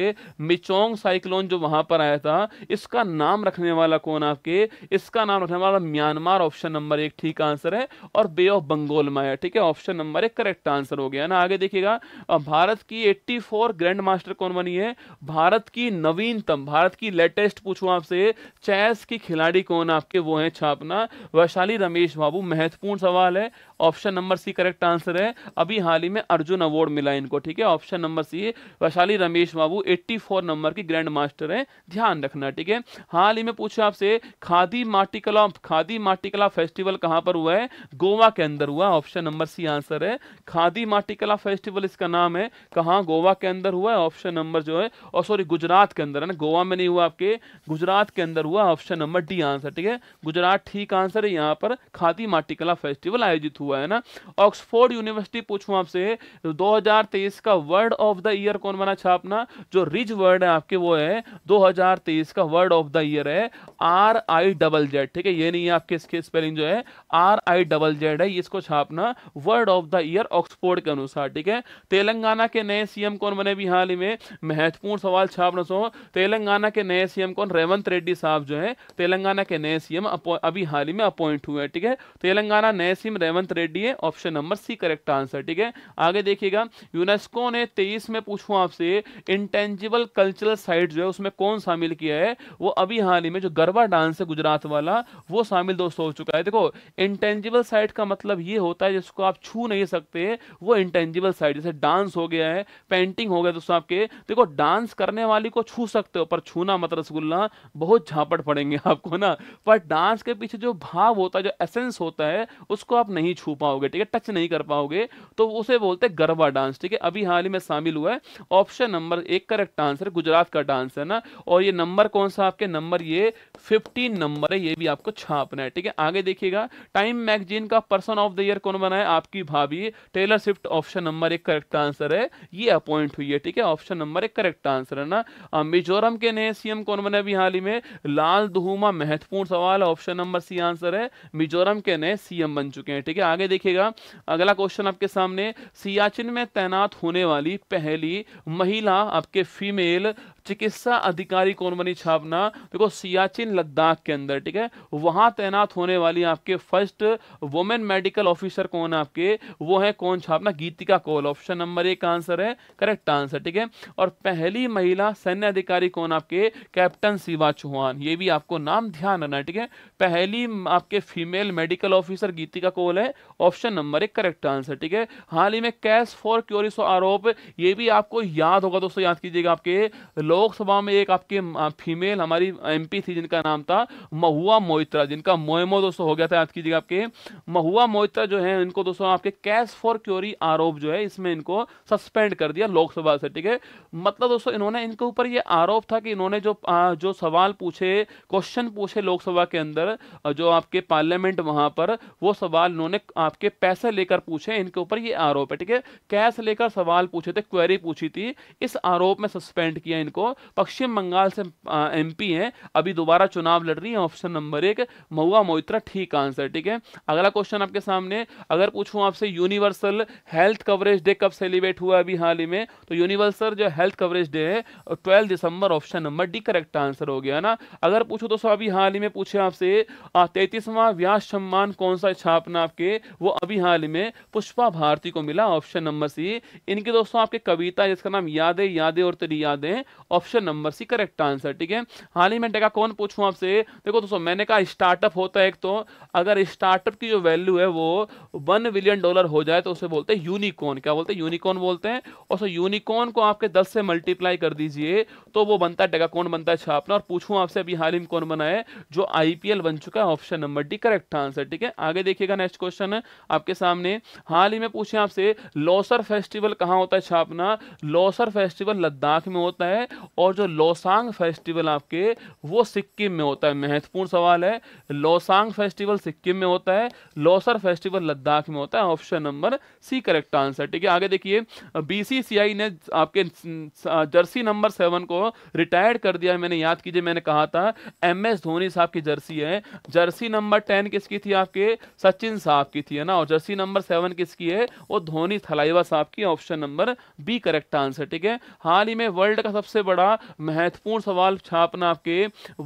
मिचोंग साइक्लोन जो वहां पर आया था इसका नाम रखने वाला कौन आपके इसका नाम रखने वाला म्यांमार ऑप्शन नंबर एक ठीक आंसर है और बे ऑफ बंगाल में आया ठीक है ऑप्शन नंबर एक करेक्ट आंसर हो गया ना आगे देखिएगा भारत की एट्टी ग्रैंड मास्टर कौन बनी है भारत की नवीनतम भारत की लेटेस्ट पूछू आपसे चेस की खिलाड़ी कौन आपके वो है छापना वैशाली रमेश बाबू महत्वपूर्ण सवाल है option number C correct answer है अभी हाल ही में अर्जुन अवार्ड मिला इनको ठीक है option number C Vaishali Ramesh Babu 84 number के ग्रैंड मास्टर है ध्यान रखना ठीक है हाल ही में पूछा आपसे खादी माटिकला खादी माटिकला फेस्टिवल कहां पर हुआ है गोवा के अंदर हुआ ऑप्शन नंबर सी आंसर है खादी माटिकला फेस्टिवल इसका नाम है कहाँ गोवा के अंदर हुआ है ऑप्शन नंबर जो है और सॉरी गुजरात के अंदर है ना गोवा में नहीं हुआ आपके गुजरात के अंदर हुआ ऑप्शन नंबर डी आंसर ठीक है गुजरात ठीक आंसर है यहाँ पर खादी माटिकला फेस्टिवल आयोजित हुआ हुआ है ना ऑक्सफोर्ड यूनिवर्सिटी पूछूं आपसे 2023 का वर्ड ऑफ द ईयर कौन बना छापना जो रिज वर्ड है आपके वो है 2023 का वर्ड ऑफ द ईयर है आर आई डबल जेड ठीक है ये नहीं है आपके इसके स्पेलिंग जो है आर आई डबल जेड है इसको छापना word of the year Oxford के अनुसार ठीक है तेलंगाना के नए सीएम कौन बने भी हाल ही में महत्वपूर्ण सवाल छापना सो तेलंगाना के नए सीएम कौन रेवंत रेड्डी साहब जो है तेलंगाना के नए सीएम अभी हाल ही में अपॉइंट हुए ठीक है तेलंगाना नए सीएम रेवंत रेड्डी रेड्डी है option number C correct answer ठीक है आगे देखिएगा यूनेस्को ने तेईस में पूछूं आपसे इंटेंजिबल कल्चरल साइट जो है उसमें कौन शामिल किया है वो अभी हाल ही में जो गरबा डांस है गुजरात वाला वो शामिल दोस्तों हो चुका है देखो इंटेंजिबल साइट का मतलब ये होता है जिसको आप छू नहीं सकते वो इंटेंजिबल साइट जैसे डांस हो गया है पेंटिंग हो गया दोस्तों आपके देखो डांस करने वाली को छू सकते हो पर छूना मत रसगुल्ला बहुत झापट पड़ेंगे आपको ना पर डांस के पीछे जो भाव होता है जो एसेंस होता है उसको आप नहीं छू पाओगे ठीक है टच नहीं कर पाओगे तो उसे बोलते हैं गरबा डांस ठीक है अभी हाल ही में शामिल हुआ है ऑप्शन नंबर एक करेक्ट आंसर गुजरात का डांस है ना और ये नंबर कौन सा आपके नंबर ये फिफ्टीन नंबर है ये भी आपको छापना है ठीक है आगे देखिएगा टाइम मैगजीन का पर्सन ऑफ द ईयर कौन बना है आपकी भाभी टेलर स्विफ्ट ऑप्शन नंबर एक करेक्ट आंसर है ये अपॉइंट हुई है ठीक है ऑप्शन नंबर एक करेक्ट आंसर है ना मिजोरम के नए सीएम कौन बने अभी हाल ही में लाल दुहुमा महत्वपूर्ण सवाल ऑप्शन नंबर सी आंसर है मिजोरम के नए सीएम बन चुके हैं ठीक है आगे देखिएगा अगला क्वेश्चन आपके सामने सियाचिन में तैनात होने वाली पहली महिला आपके फीमेल चिकित्सा अधिकारी कौन बनी छापना देखो सियाचिन लद्दाख के अंदर ठीक है वहां तैनात होने वाली आपके फर्स्ट वुमेन मेडिकल ऑफिसर कौन है आपके वो है कौन छापना गीतिका कौल ऑप्शन नंबर एक आंसर है करेक्ट आंसर ठीक है और पहली महिला सैन्य अधिकारी कौन आपके कैप्टन शिवा चौहान ये भी आपको नाम ध्यान रखना ठीक है पहली आपके female medical officer Geetika Kaul है ऑप्शन नंबर एक करेक्ट आंसर ठीक है हाल ही में कैश फॉर क्योरिस आरोप ये भी आपको याद होगा दोस्तों याद कीजिएगा आपके लोकसभा में एक आपके फीमेल हमारी एमपी थी जिनका नाम था महुआ मोइत्रा जिनका मोएमो दोस्तों हो गया था याद कीजिएगा आपके महुआ मोइत्रा जो है इनको दोस्तों आपके कैश फॉर क्योरी आरोप जो है इसमें इनको सस्पेंड कर दिया लोकसभा से ठीक है मतलब दोस्तों इन्होंने इनके ऊपर ये आरोप था कि इन्होंने जो आ, जो सवाल पूछे क्वेश्चन पूछे लोकसभा के अंदर जो आपके पार्लियामेंट वहां पर वो सवाल इन्होंने आपके पैसे लेकर पूछे इनके ऊपर ये आरोप है ठीक है कैश लेकर सवाल पूछे थे क्वेरी पूछी थी इस आरोप में सस्पेंड किया इनको को पश्चिम बंगाल से एमपी हैं अभी दोबारा चुनाव लड़ रही हैं ऑप्शन नंबर एक महुआ मोहित्रा ठीक आंसर ठीक है अगला क्वेश्चन आपके सामने अगर पूछूं आपसे यूनिवर्सल हेल्थ कवरेज डे कब सेलिब्रेट हुआ अभी हाल ही में तो यूनिवर्सल जो हेल्थ कवरेज डे है ट्वेल्व दिसंबर option number D correct answer हो गया ना अगर पूछो दोस्तों अभी हाल ही में पूछे आपसे तैतीसवां व्यास सम्मान कौन सा छापना आपके वो अभी हाल ही में पुष्पा भारती को मिला ऑप्शन नंबर सी इनकी दोस्तों आपके कविता जिसका नाम यादें यादें और तेरी यादें option number C correct answer ठीक है हाल ही में डेगा कौन पूछूं आपसे देखो दोस्तों मैंने कहा स्टार्टअप होता है एक तो अगर स्टार्टअप की जो वैल्यू है वो वन बिलियन डॉलर हो जाए तो उसे बोलते हैं यूनिकॉन क्या बोलते हैं यूनिकॉन बोलते हैं और सो यूनिकॉन को आपके दस से मल्टीप्लाई कर दीजिए तो वो बनता है डेगा कौन बनता है छापना और पूछूं आपसे अभी हाल ही में कौन बना है जो आईपीएल बन चुका है option number D correct answer ठीक है आगे देखिएगा नेक्स्ट क्वेश्चन आपके सामने हाल ही में पूछे आपसे लॉसर फेस्टिवल कहाँ होता है छापना लॉसर फेस्टिवल लद्दाख में होता है और जो लोसांग फेस्टिवल आपके वो सिक्किम में होता है महत्वपूर्ण सवाल है लोसांग फेस्टिवल सिक्किम में होता है लोसर फेस्टिवल लद्दाख में होता है option number C correct answer ठीक है आगे देखिए बीसीसीआई ने आपके जर्सी नंबर सेवन को रिटायर्ड कर दिया मैंने याद कीजिए मैंने कहा था एम एस धोनी साहब की जर्सी है जर्सी नंबर टेन किसकी थी आपके सचिन साहब की थी है ना और जर्सी नंबर सेवन किसकी है वो धोनी थलाइवा साहब की option number B correct answer ठीक है हाल ही में वर्ल्ड का सबसे बड़ा महत्वपूर्ण सवाल छापना आपके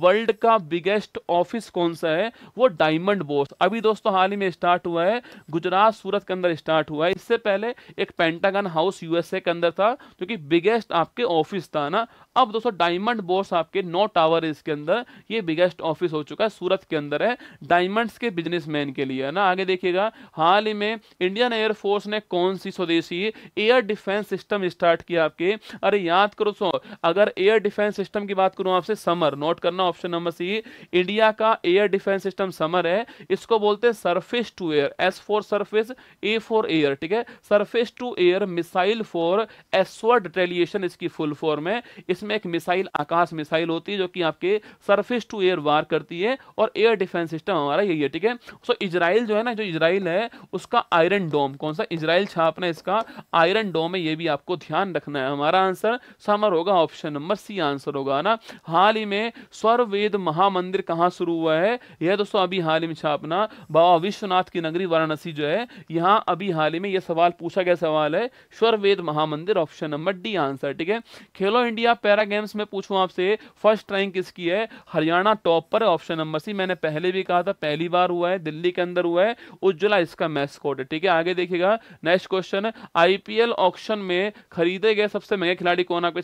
वर्ल्ड का बिगेस्ट ऑफिस कौन सा है वो डायमंड बॉस अभी दोस्तों हाल ही में स्टार्ट हुआ है गुजरात सूरत के अंदर स्टार्ट हुआ है इससे पहले एक पेंटागन हाउस यूएसए के अंदर था जो कि बिगेस्ट आपके ऑफिस था ना अब दोस्तों डायमंड बॉस आपके नौ टावर इसके अंदर ये बिगेस्ट ऑफिस हो चुका है सूरत के अंदर है डायमंड्स के बिजनेसमैन के लिए है ना आगे देखिएगा हाल ही में इंडियन एयरफोर्स ने कौन सी स्वदेशी एयर डिफेंस सिस्टम स्टार्ट किया आपके अरे याद करो सो अगर एयर डिफेंस सिस्टम की बात करूं आपसे समर नोट करना ऑप्शन नंबर सी इंडिया का एयर डिफेंस सिस्टम समर है इसको बोलते हैं surface to air S for surface A for air ठीक है surface to air missile for assured retaliation इसकी फुल फॉर्म है इसमें एक मिसाइल आकाश मिसाइल होती है जो कि आपके सरफेस टू एयर वार करती है और एयर डिफेंस सिस्टम हमारा यही है ठीक है सो इसराइल जो है ना जो इसराइल है उसका आयरन डोम कौन सा इसराइल छापना इसका आयरन डोम है ये भी आपको ध्यान रखना है हमारा आंसर समर होगा option option number C answer होगा ना हाल ही में स्वर्वेद महामंदिर कहाँ शुरू हुआ है यह दोस्तों अभी हाल ही में छापना बाबा विश्वनाथ की नगरी वाराणसी जो है यहाँ अभी हाल ही में यह सवाल पूछा गया सवाल है Swarved Mahamandir option number D answer ठीक है खेलो इंडिया पैरा गेम्स में पूछूं आपसे फर्स्ट रैंक किसकी है हरियाणा टॉप पर ऑप्शन नंबर सी मैंने पहले भी कहा था पहली बार हुआ है दिल्ली के अंदर हुआ है उज्ज्वला इसका मैस्कोट है ठीक है आगे देखिएगा नेक्स्ट क्वेश्चन आईपीएल ऑक्शन में खरीदे गए सबसे महंगे खिलाड़ी कौन आपके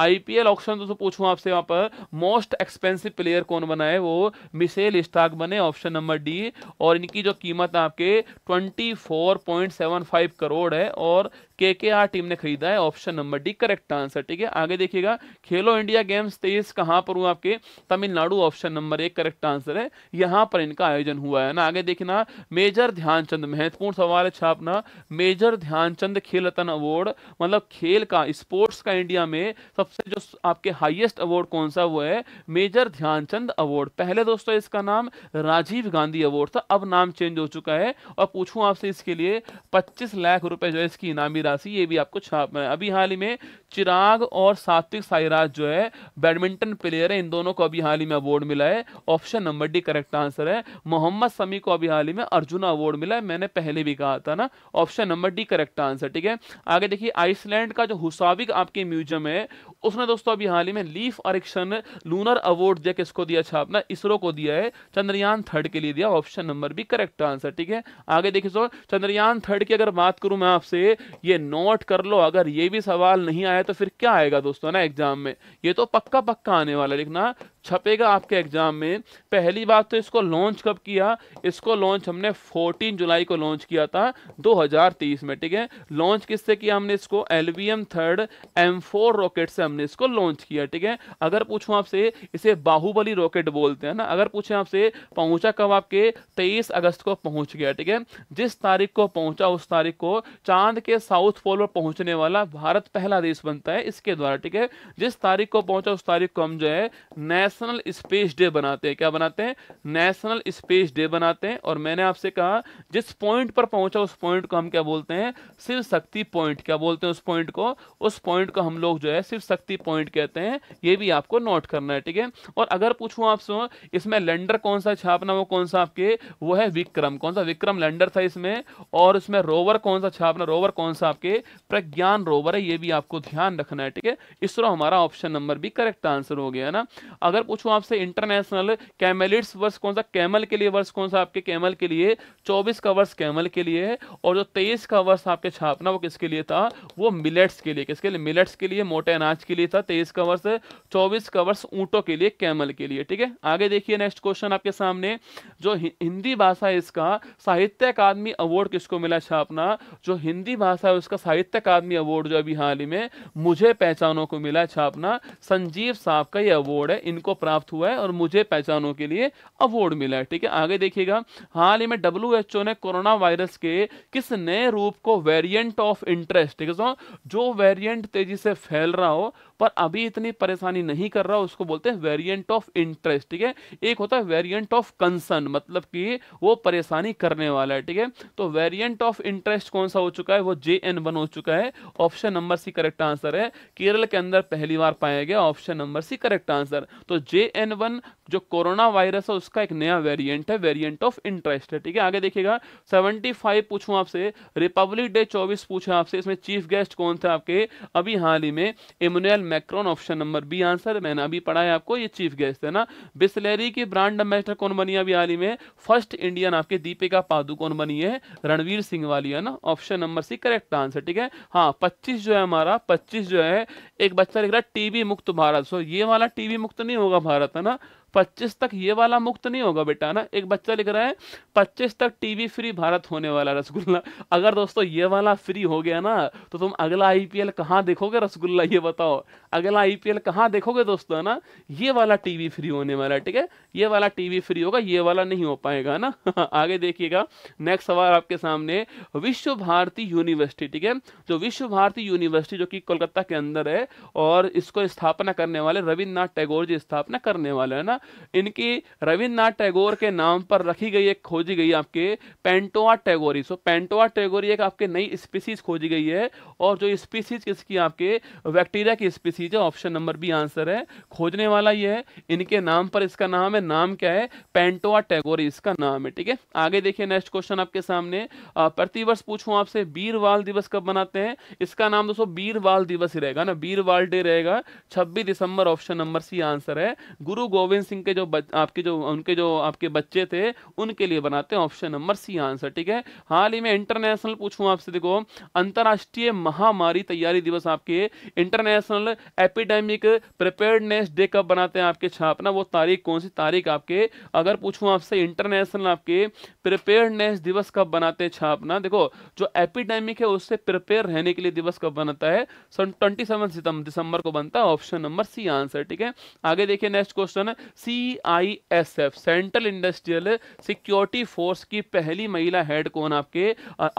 आईपीएल ऑप्शन दोस्तों पूछूं आपसे यहाँ पर मोस्ट एक्सपेंसिव प्लेयर कौन बना है वो मिसेल स्टाक बने ऑप्शन नंबर डी और इनकी जो कीमत आपके 24.75 करोड़ है और के के आर टीम ने खरीदा है option number D correct answer ठीक है आगे देखिएगा खेलो इंडिया गेम्स तेईस कहाँ पर हुआ आपके तमिलनाडु ऑप्शन नंबर एक करेक्ट आंसर है यहाँ पर इनका आयोजन हुआ है ना आगे देखना मेजर ध्यानचंद महत्वपूर्ण सवाल है छापना मेजर ध्यानचंद खेल रत्न अवार्ड मतलब खेल का स्पोर्ट्स का इंडिया में सबसे जो आपके हाइएस्ट अवार्ड कौन सा वो है मेजर ध्यानचंद अवार्ड पहले दोस्तों इसका नाम राजीव गांधी अवार्ड था अब नाम चेंज हो चुका है और पूछू आपसे इसके लिए पच्चीस लाख रुपए जो है इसकी इनामी राशि ये भी आपको छाप में अभी हाल ही में चिराग और सात्विक साईराज जो है बैडमिंटन प्लेयर है इन दोनों को अभी हाल ही में अवार्ड मिला है option number D correct answer है मोहम्मद समी को अभी हाल ही में अर्जुन अवार्ड मिला है मैंने पहले भी कहा था ना option number D correct answer ठीक है आगे देखिए आइसलैंड का जो हुसाविक आपके म्यूजियम है उसने दोस्तों अभी हाल ही में लीफ आरक्षण लूनर अवार्ड दिया किसको दिया अच्छा अपना इसरो को दिया है चंद्रयान थर्ड के लिए दिया option number B correct answer ठीक है आगे देखिए सो चंद्रयान थर्ड की अगर बात करूं मैं आपसे ये नोट कर लो अगर ये भी सवाल नहीं आया तो फिर क्या आएगा दोस्तों ना एग्जाम में ये तो पक्का पक्का आने वाला लिखना छपेगा आपके एग्ज़ाम में पहली बात तो इसको लॉन्च कब किया इसको लॉन्च हमने 14 जुलाई को लॉन्च किया था 2030 में ठीक है लॉन्च किससे किया हमने इसको L V M third M four rocket से हमने इसको लॉन्च किया ठीक है अगर पूछूं आपसे इसे बाहुबली रॉकेट बोलते हैं ना अगर पूछें आपसे पहुँचा कब आपके तेईस अगस्त को पहुँच गया ठीक है जिस तारीख को पहुँचा उस तारीख को चांद के साउथ पोल पर पहुँचने वाला भारत पहला देश बनता है इसके द्वारा ठीक है जिस तारीख को पहुँचा उस तारीख को हम जो है नेस नेशनल स्पेस डे बनाते हैं क्या बनाते हैं नेशनल स्पेस डे बनाते हैं और मैंने आपसे कहा जिस पॉइंट पर पहुंचा उस पॉइंट को हम क्या बोलते हैं शिव शक्ति पॉइंट क्या बोलते हैं उस पॉइंट को उस पॉइंट को हम लोग जो है शिव शक्ति पॉइंट कहते हैं ये भी आपको नोट करना है ठीक है और अगर पूछू आपसे इसमें लैंडर कौन सा छापना वो कौन सा आपके वो है विक्रम कौन सा विक्रम लैंडर था इसमें और उसमें रोवर कौन सा छापना रोवर कौन सा आपके प्रज्ञान रोवर है ये भी आपको ध्यान रखना है ठीक है इसरो हमारा option number B correct answer हो गया ना अगर अगर पूछूं आपसे इंटरनेशनल कैमेलिट्स वर्ष कौन सा कैमल के लिए वर्ष कौन सा आपके कैमल के लिए चौबीस का वर्ष कैमल के लिए है और जो तेईस का वर्ष आपके छापना वो किसके लिए था वो मिलेट्स के लिए किसके लिए मिलेट्स के लिए मोटे अनाज के लिए था तेईस का वर्ष चौबीस का वर्ष ऊँटों के लिए कैमल के लिए ठीक है आगे देखिए नेक्स्ट क्वेश्चन आपके सामने जो हिंदी भाषा इसका साहित्य अकादमी अवार्ड किसको मिला छापना जो हिंदी भाषा है उसका साहित्य अकादमी अवार्ड जो अभी हाल ही में मुझे पहचानों को मिला छापना संजीव साहब का ये अवार्ड है इनको को प्राप्त हुआ है और मुझे पहचानों के लिए अवार्ड मिला है ठीक है आगे देखिएगा हाल ही में डब्ल्यू ने कोरोना वायरस के किस नए रूप को वेरियंट ऑफ इंटरेस्ट ठीक है जो वेरियंट तेजी से फैल रहा हो पर अभी इतनी परेशानी नहीं कर रहा उसको बोलते हैं वेरियंट ऑफ इंटरेस्ट ठीक है एक होता है वेरियंट ऑफ कंसर्न मतलब कि वो परेशानी करने वाला है ठीक है तो वेरियंट ऑफ इंटरेस्ट कौन सा हो चुका है वो जे एन वन हो चुका है option number C correct answer है केरल के अंदर पहली बार पाया गया option number C correct answer तो जे एन वन जो कोरोना वायरस है उसका एक नया वेरियंट है वेरियंट ऑफ इंटरेस्ट है ठीक है आगे देखिएगा सेवेंटी फाइव पूछू आपसे रिपब्लिक डे चौबीस पूछा आपसे इसमें चीफ गेस्ट कौन थे आपके अभी हाल ही में Emmanuel Macron option number B answer मैंने अभी पढ़ा है आपको ये चीफ गेस्ट है ना बिस्लेरी की ब्रांड एम्बेसडर कौन बनी है अभी हाल ही में फर्स्ट इंडियन आपके दीपिका पादुकोण बनी है रणवीर सिंह वाली है ना option number C correct answer ठीक है हाँ पच्चीस जो है हमारा पच्चीस जो है एक बच्चा लिख रहा है टीबी मुक्त भारत सो ये वाला टीबी मुक्त नहीं होगा भारत है ना पच्चीस तक ये वाला मुक्त नहीं होगा बेटा ना एक बच्चा लिख रहा है पच्चीस तक टीवी फ्री भारत होने वाला रसगुल्ला अगर दोस्तों ये वाला फ्री हो गया ना तो तुम अगला आईपीएल कहाँ देखोगे रसगुल्ला ये बताओ अगला आईपीएल कहाँ देखोगे दोस्तों ना ये वाला टीवी फ्री होने वाला है ठीक है ये वाला टीवी फ्री होगा ये वाला नहीं हो पाएगा ना आगे देखिएगा नेक्स्ट सवाल आपके सामने विश्व भारती यूनिवर्सिटी ठीक है जो विश्व भारती यूनिवर्सिटी जो कि कोलकाता के अंदर है और इसको स्थापना करने वाले रविन्द्रनाथ टैगोर जी स्थापना करने वाले है ना इनकी रविन्द्रनाथ टैगोर के नाम पर रखी गई एक खोजी गई आपके पेंटोआ टैगोरी सो पेंटोआ टैगोरी एक आपके नई स्पीसीज खोजी गई है और जो स्पीसीज किसकी आपके बैक्टीरिया की स्पीसीज है ऑप्शन नंबर बी आंसर है खोजने वाला ये है इनके नाम पर इसका नाम है नाम क्या है पेंटोआ टैगोरी इसका नाम है ठीक है आगे देखिए नेक्स्ट क्वेश्चन आपके सामने प्रतिवर्ष पूछूं आपसे बीर बाल दिवस कब मनाते हैं इसका नाम दोस्तों बीर बाल दिवस ही रहेगा ना बीर बाल डे रहेगा छब्बीस दिसंबर ऑप्शन नंबर सी आंसर है गुरु गोविंद सिंह के जो आपके जो उनके जो आपके बच्चे थे उनके लिए बनाते हैं ऑप्शन नंबर सी आंसर ठीक है हाल ही में इंटरनेशनल पूछूं आपसे देखो अंतरराष्ट्रीय महामारी तैयारी दिवस आपके इंटरनेशनल एपिडेमिक प्रिपेयरनेस डे कब बनाते हैं आपके छापना वो तारीख कौन सी तारीख आपके अगर पूछूं आपसे इंटरनेशनल आपके प्रिपेयरनेस दिवस कब बनाते हैं छापना देखो जो एपिडेमिक है उससे प्रिपेयर रहने के लिए दिवस कब बनाता है सन ट्वेंटी सितंबर दिसंबर को बनता है ऑप्शन नंबर सी आंसर ठीक है आगे देखिए next question C I S F central industrial security force की पहली महिला हेड कौन आपके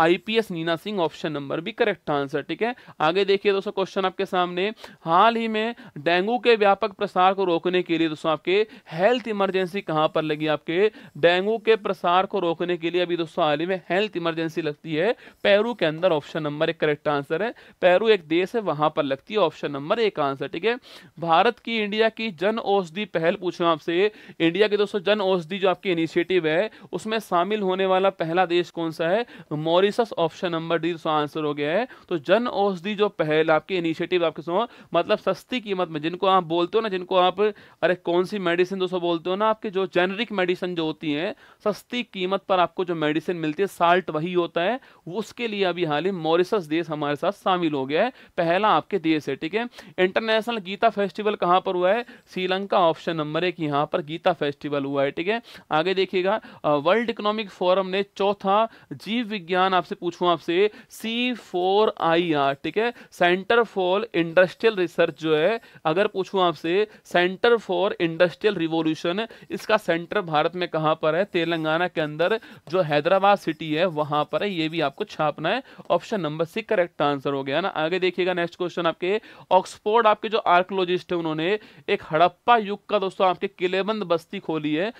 IPS Neena Singh option number B correct answer ठीक है आगे देखिए दोस्तों क्वेश्चन आपके सामने हाल ही में डेंगू के व्यापक प्रसार को रोकने के लिए दोस्तों आपके हेल्थ इमरजेंसी कहाँ पर लगी आपके डेंगू के प्रसार को रोकने के लिए अभी दोस्तों हाल ही में हेल्थ इमरजेंसी लगती है पेरू के अंदर ऑप्शन नंबर एक करेक्ट आंसर है पेरू एक देश है वहां पर लगती है ऑप्शन नंबर एक आंसर ठीक है भारत की इंडिया की जन औषधि पहल पूछना आपसे इंडिया के दोस्तों जन औषधि जो आपकी इनिशिएटिव है उसमें शामिल होने वाला पहला देश कौन सा है मॉरिसस ऑप्शन नंबर डी दोस्तों आंसर हो गया है तो जन औषधि जो पहल आपकी इनिशिएटिव आपके सो मतलब सस्ती कीमत में जिनको आप बोलते हो ना जिनको आप अरे कौन सी मेडिसिन दोस्तों बोलते हो ना आपके जो जेनरिक मेडिसिन जो होती है सस्ती कीमत पर आपको जो मेडिसिन मिलती है साल्ट वही होता है उसके लिए अभी हाल ही मॉरिसस देश हमारे साथ शामिल हो गया है पहला आपके देश है ठीक है इंटरनेशनल गीता फेस्टिवल कहां पर हुआ है श्रीलंका ऑप्शन नंबर एक कि यहाँ पर गीता फेस्टिवल हुआ है ठीक है आगे देखिएगा वर्ल्ड इकोनॉमिक फोरम ने चौथा जीव विज्ञान आपसे पूछूं आपसे सी फोर आई आर ठीक है सेंटर फॉर इंडस्ट्रियल रिसर्च जो है अगर पूछूं आपसे सेंटर फॉर इंडस्ट्रियल रिवोल्यूशन इसका सेंटर भारत में कहाँ पर है तेलंगाना के अंदर जो हैदराबाद सिटी है वहां पर है ये भी आपको छापना है option number C correct answer हो गया ना आगे देखिएगा नेक्स्ट क्वेश्चन आपके ऑक्सफोर्ड आपके जो आर्कोलॉजिस्ट है उन्होंने एक हड़प्पा युग का दोस्तों आपके किलेबंद बस्ती खोली है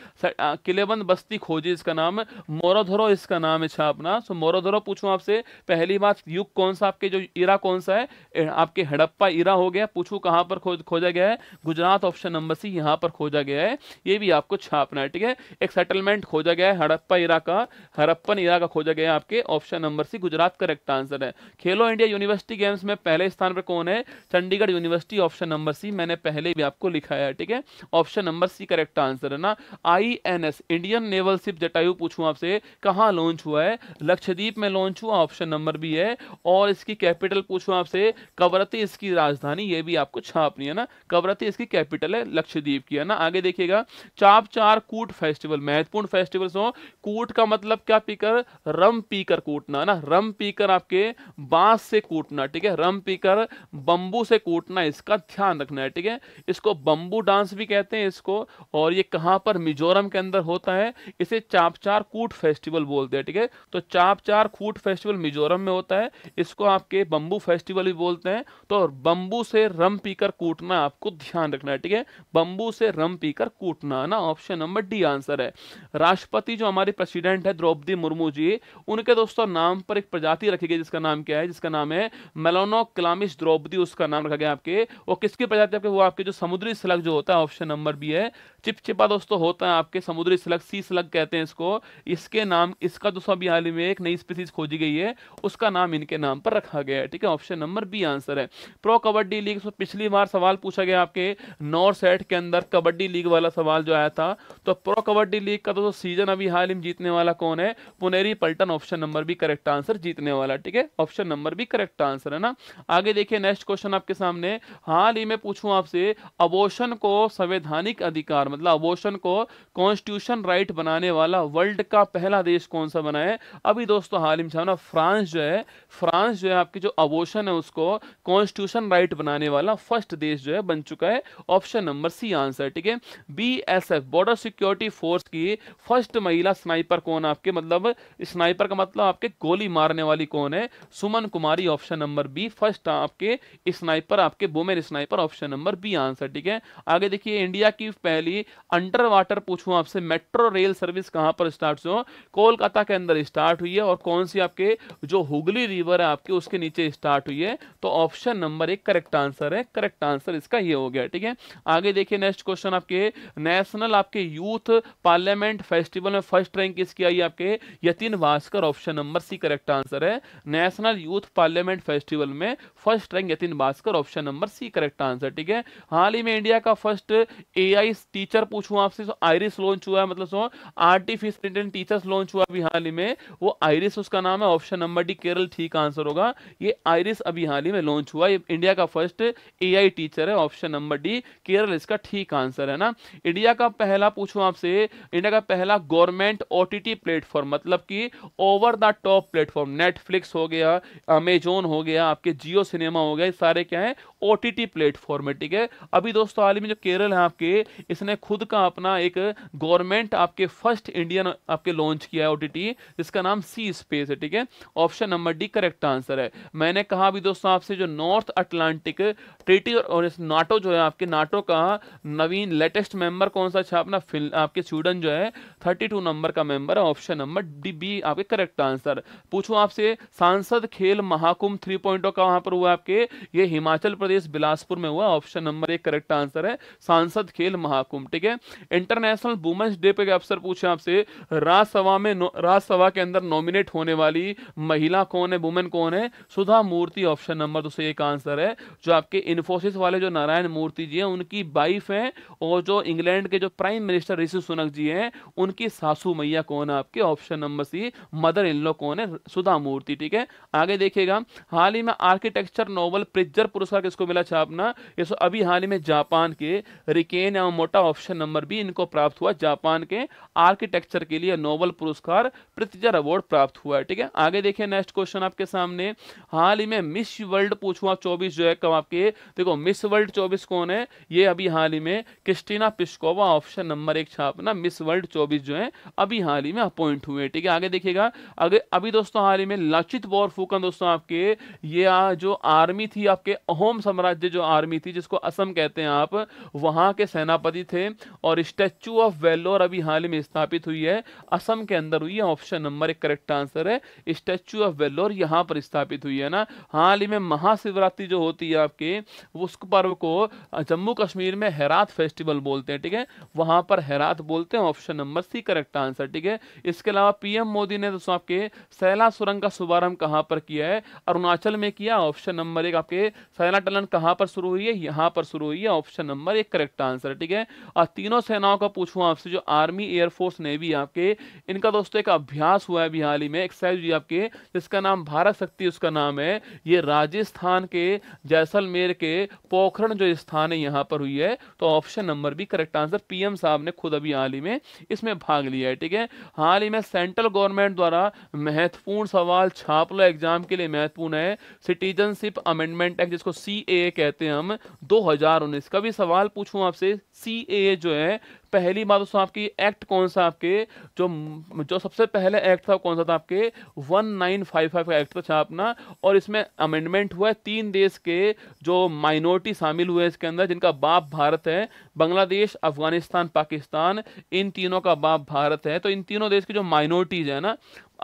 किलेबंद बस्ती खोजी इसका नाम मोरधरो इसका नाम है छापना सो मोरधरो पूछूं आपसे पहली बात युग कौन सा आपके जो इरा कौन सा है आपके हड़प्पा इरा हो गया पूछूं कहाँ पर खोज खोजा गया है गुजरात ऑप्शन नंबर सी यहाँ पर खोजा गया है ये भी आपको छापना है ठीक है एक सेटलमेंट खोजा गया है हड़प्पा इरा का हड़प्पन इरा का खोजा गया है आपके option number C Gujarat correct answer है खेलो इंडिया यूनिवर्सिटी गेम्स में पहले स्थान पर कौन है Chandigarh university option number C मैंने पहले भी आपको लिखा है ठीक है option number number C correct answer है ना I N S Indian naval ship Jatayu पूछूं आपसे कहाँ लॉन्च हुआ है लक्षद्वीप में लॉन्च हुआ ऑप्शन नंबर भी है और इसकी कैपिटल पूछूं आपसे कवरती इसकी राजधानी ये भी आपको छापनी है ना कवरती इसकी कैपिटल है लक्षद्वीप की है ना आगे देखिएगा चाप चार कूट फेस्टिवल महत्वपूर्ण फेस्टिवल हो कूट का मतलब क्या पीकर रम पीकर कूटना ना रम पीकर आपके बांस से कूटना ठीक है रम पीकर बंबू से कूटना इसका ध्यान रखना है ठीक है इसको बंबू डांस भी कहते हैं इसको इसको और ये कहाँ पर मिजोरम के अंदर होता है इसे चापचार कूट फेस्टिवल बोलते हैं ठीक है थीके? तो चापचार कूट फेस्टिवल मिजोरम में होता है इसको आपके बम्बू फेस्टिवल भी बोलते हैं तो बम्बू से रम पीकर कूटना आपको ध्यान रखना है ठीक है बम्बू से रम पीकर कूटना ना ऑप्शन नंबर डी आंसर है राष्ट्रपति जो हमारे प्रेसिडेंट है द्रौपदी मुर्मू जी उनके दोस्तों नाम पर एक प्रजाति रखी गई जिसका नाम क्या है जिसका नाम है मेलोनो क्लामिश द्रौपदी उसका नाम रखा गया आपके और किसकी प्रजाति आपके वो आपके जो समुद्री स्लग जो होता है ऑप्शन नंबर बी है चिपचिपा दोस्तों तो होता है आपके समुद्री स्लग सी स्लग कहते हैं इसको इसके नाम इसका दोस्तों अभी हाल ही में एक नई स्पीसीज खोजी गई है उसका नाम इनके नाम पर रखा गया है ठीक है ऑप्शन नंबर बी आंसर है प्रो कबड्डी लीग तो पिछली बार सवाल पूछा गया आपके नौ सेट के अंदर कबड्डी लीग वाला सवाल जो आया था तो प्रो कबड्डी लीग का दोस्तों सीजन अभी हाल ही में जीतने वाला कौन है Puneri Paltan option number B correct answer जीतने वाला ठीक है option number B correct answer है ना आगे देखिए नेक्स्ट क्वेश्चन आपके सामने हाल ही में पूछू आपसे अबोशन को संवैधानिक मौलिक अधिकार मतलब अबोशन को कॉन्स्टिट्यूशन राइट बनाने वाला वर्ल्ड का पहला देश कौन सा बना है अभी दोस्तों हाल ही में फ्रांस जो है फ्रांस जो है आपकी जो अबोशन है उसको कॉन्स्टिट्यूशन राइट बनाने वाला फर्स्ट देश जो है बन चुका है ऑप्शन नंबर सी आंसर ठीक है बी बॉर्डर सिक्योरिटी फोर्स की फर्स्ट महिला स्नाइपर कौन आपके मतलब स्नाइपर का मतलब आपके गोली मारने वाली कौन है Suman Kumari option number B first आपके स्नाइपर आपके women sniper option number B answer ठीक है आगे देखिए इंडिया की की पहली अंडर वाटर पूछू आपसे मेट्रो रेल सर्विस कहां पर स्टार्ट हो कोलकाता के अंदर स्टार्ट हुई है और कौन सी आपके जो हुगली रिवर है आपके उसके नीचे स्टार्ट हुई है तो ऑप्शन नंबर एक करेक्ट आंसर है करेक्ट आंसर इसका ये हो गया ठीक है आगे देखिए नेक्स्ट क्वेश्चन आपके नेशनल आपके यूथ पार्लियामेंट फेस्टिवल में फर्स्ट रैंक किसकी आई आपके Yatin Bhaskar option number C correct answer है नेशनल यूथ पार्लियामेंट फेस्टिवल में first rank Yatin Bhaskar option number C correct answer ठीक है हाल ही में इंडिया का फर्स्ट ए एआई टीचर पूछूं आपसे तो आयरिस लॉन्च हुआ है मतलब सो आर्टिफिशियल टीचर्स लॉन्च हुआ अभी हाल ही में वो आयरिस उसका नाम है ऑप्शन नंबर डी केरल ठीक आंसर होगा ये आयरिस अभी हाल ही में लॉन्च हुआ ये इंडिया का फर्स्ट एआई टीचर है ऑप्शन नंबर डी केरल इसका ठीक आंसर है ना इंडिया का पहला पूछूं आपसे इंडिया का पहला गवर्नमेंट ओटीटी प्लेटफॉर्म मतलब कि over the top platform Netflix हो गया अमेजोन हो गया आपके जियो सिनेमा हो गया सारे क्या है ओ टी प्लेटफॉर्म है ठीक है अभी दोस्तों हाल ही में जो केरल है आपके इसने खुद का अपना एक गवर्नमेंट आपके फर्स्ट इंडियन आपके लॉन्च किया है ओटीटी जिसका नाम सी स्पेस है ठीक है option number D correct answer है मैंने कहा अभी दोस्तों आपसे जो नॉर्थ अटलांटिक ट्रीटी और और इस नाटो जो है आपके नाटो का नवीन लेटेस्ट मेंबर कौन सा था अपना आपके स्वीडन जो है थर्टी टू नंबर का मेंबर है ऑप्शन नंबर डी बी आपके करेक्ट आंसर पूछो आपसे सांसद खेल महाकुंभ थ्री पॉइंट oh का वहां पर हुआ आपके ये हिमाचल प्रदेश बिलासपुर में हुआ ऑप्शन नंबर एक करेक्ट आंसर है सांसद खेल महाकुंभ ठीक है इंटरनेशनल वुमेन्स डे पे अवसर पूछे आपसे राज्यसभा में राज्यसभा के अंदर नॉमिनेट होने वाली महिला कौन है वुमेन कौन है सुधा मूर्ति ऑप्शन नंबर दूसरे एक आंसर है जो आपके इन इन्फोसिस वाले जो नारायण मूर्ति जी हैं उनकी वाइफ हैं और जो इंग्लैंड के जो प्राइम मिनिस्टर ऋषि सुनक जी हैं उनकी सासू मैया कौन है आपके option number C mother in law कौन है सुधा मूर्ति ठीक है आगे देखिएगा हाल ही में आर्किटेक्चर नोवल प्रिजर पुरस्कार किसको मिला छापना ये सो अभी हाल ही में जापान के रिकेन एवं मोटा ऑप्शन नंबर बी इनको प्राप्त हुआ जापान के आर्किटेक्चर के लिए नोबल पुरस्कार प्रितजर अवार्ड प्राप्त हुआ है ठीक है आगे देखिए नेक्स्ट क्वेश्चन आपके सामने हाल ही में मिस वर्ल्ड पूछवा चौबीस जो है कब आपके देखो मिस वर्ल्ड 24 कौन है ये अभी हाल ही में क्रिस्टीना पिस्कोवा ऑप्शन नंबर एक छापना मिस वर्ल्ड चौबीस जो है अभी हाल ही में अपॉइंट हुए ठीक है आगे देखिएगा अगर अभी दोस्तों हाल ही में लचित बौर फूकन दोस्तों आपके ये आ, जो आर्मी थी आपके अहोम साम्राज्य जो आर्मी थी जिसको असम कहते हैं आप वहां के सेनापति थे और स्टैचू ऑफ वेल्लोर अभी हाल ही में स्थापित हुई है असम के अंदर हुई है ऑप्शन नंबर एक करेक्ट आंसर है स्टैचू ऑफ वेल्लोर यहाँ पर स्थापित हुई है ना हाल ही में महाशिवरात्रि जो होती है आपके उस पर्व को जम्मू कश्मीर में हैरात फेस्टिवल बोलते हैं ठीक है वहां पर हैरात बोलते हैं option number C correct answer ठीक है इसके अलावा पीएम मोदी ने दोस्तों आपके सैला सुरंग का शुभारंभ कहाँ पर किया है अरुणाचल में किया ऑप्शन नंबर एक आपके सैला टलन कहाँ पर शुरू हुई है यहाँ पर शुरू हुई है ऑप्शन नंबर एक करेक्ट आंसर ठीक है और तीनों सेनाओं का पूछूँ आपसे जो आर्मी एयरफोर्स नेवी आपके इनका दोस्तों एक अभ्यास हुआ है अभी हाल ही में एक्सरसाइज हुई आपके जिसका नाम भारत शक्ति उसका नाम है ये राजस्थान के जैसलमेर के पोखरण जो स्थान है यहाँ पर हुई है तो option number B correct answer PM साहब ने खुद अभी हाल ही में इसमें भाग लिया है ठीक है हाल ही में सेंट्रल गवर्नमेंट द्वारा महत्वपूर्ण सवाल छाप लो एग्जाम के लिए महत्वपूर्ण है सिटीजनशिप अमेंडमेंट एक्ट जिसको सी कहते हैं हम दो का भी सवाल पूछू आपसे सी जो है पहली बात दोस्तों आपकी एक्ट कौन सा आपके जो जो सबसे पहले एक्ट था कौन सा था आपके 1955 का एक्ट था अपना और इसमें अमेंडमेंट हुआ है तीन देश के जो माइनॉरिटी शामिल हुए इसके अंदर जिनका बाप भारत है बांग्लादेश अफगानिस्तान पाकिस्तान इन तीनों का बाप भारत है तो इन तीनों देश की जो माइनॉरिटीज़ है ना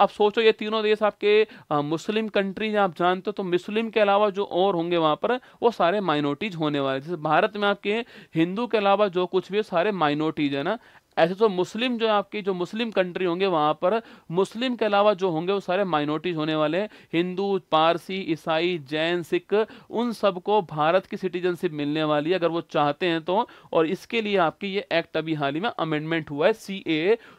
आप सोचो ये तीनों देश आपके आ, मुस्लिम कंट्रीज आप जानते हो तो मुस्लिम के अलावा जो और होंगे वहां पर वो सारे माइनॉरिटीज होने वाले जैसे भारत में आपके हिंदू के अलावा जो कुछ भी है सारे माइनॉरिटीज है ना ऐसे तो मुस्लिम जो आपकी जो मुस्लिम कंट्री होंगे वहाँ पर मुस्लिम के अलावा जो होंगे वो सारे माइनॉरिटीज होने वाले हैं हिंदू पारसी ईसाई जैन सिख उन सबको भारत की सिटीजनशिप मिलने वाली है अगर वो चाहते हैं तो और इसके लिए आपकी ये एक्ट अभी हाल ही में अमेंडमेंट हुआ है सी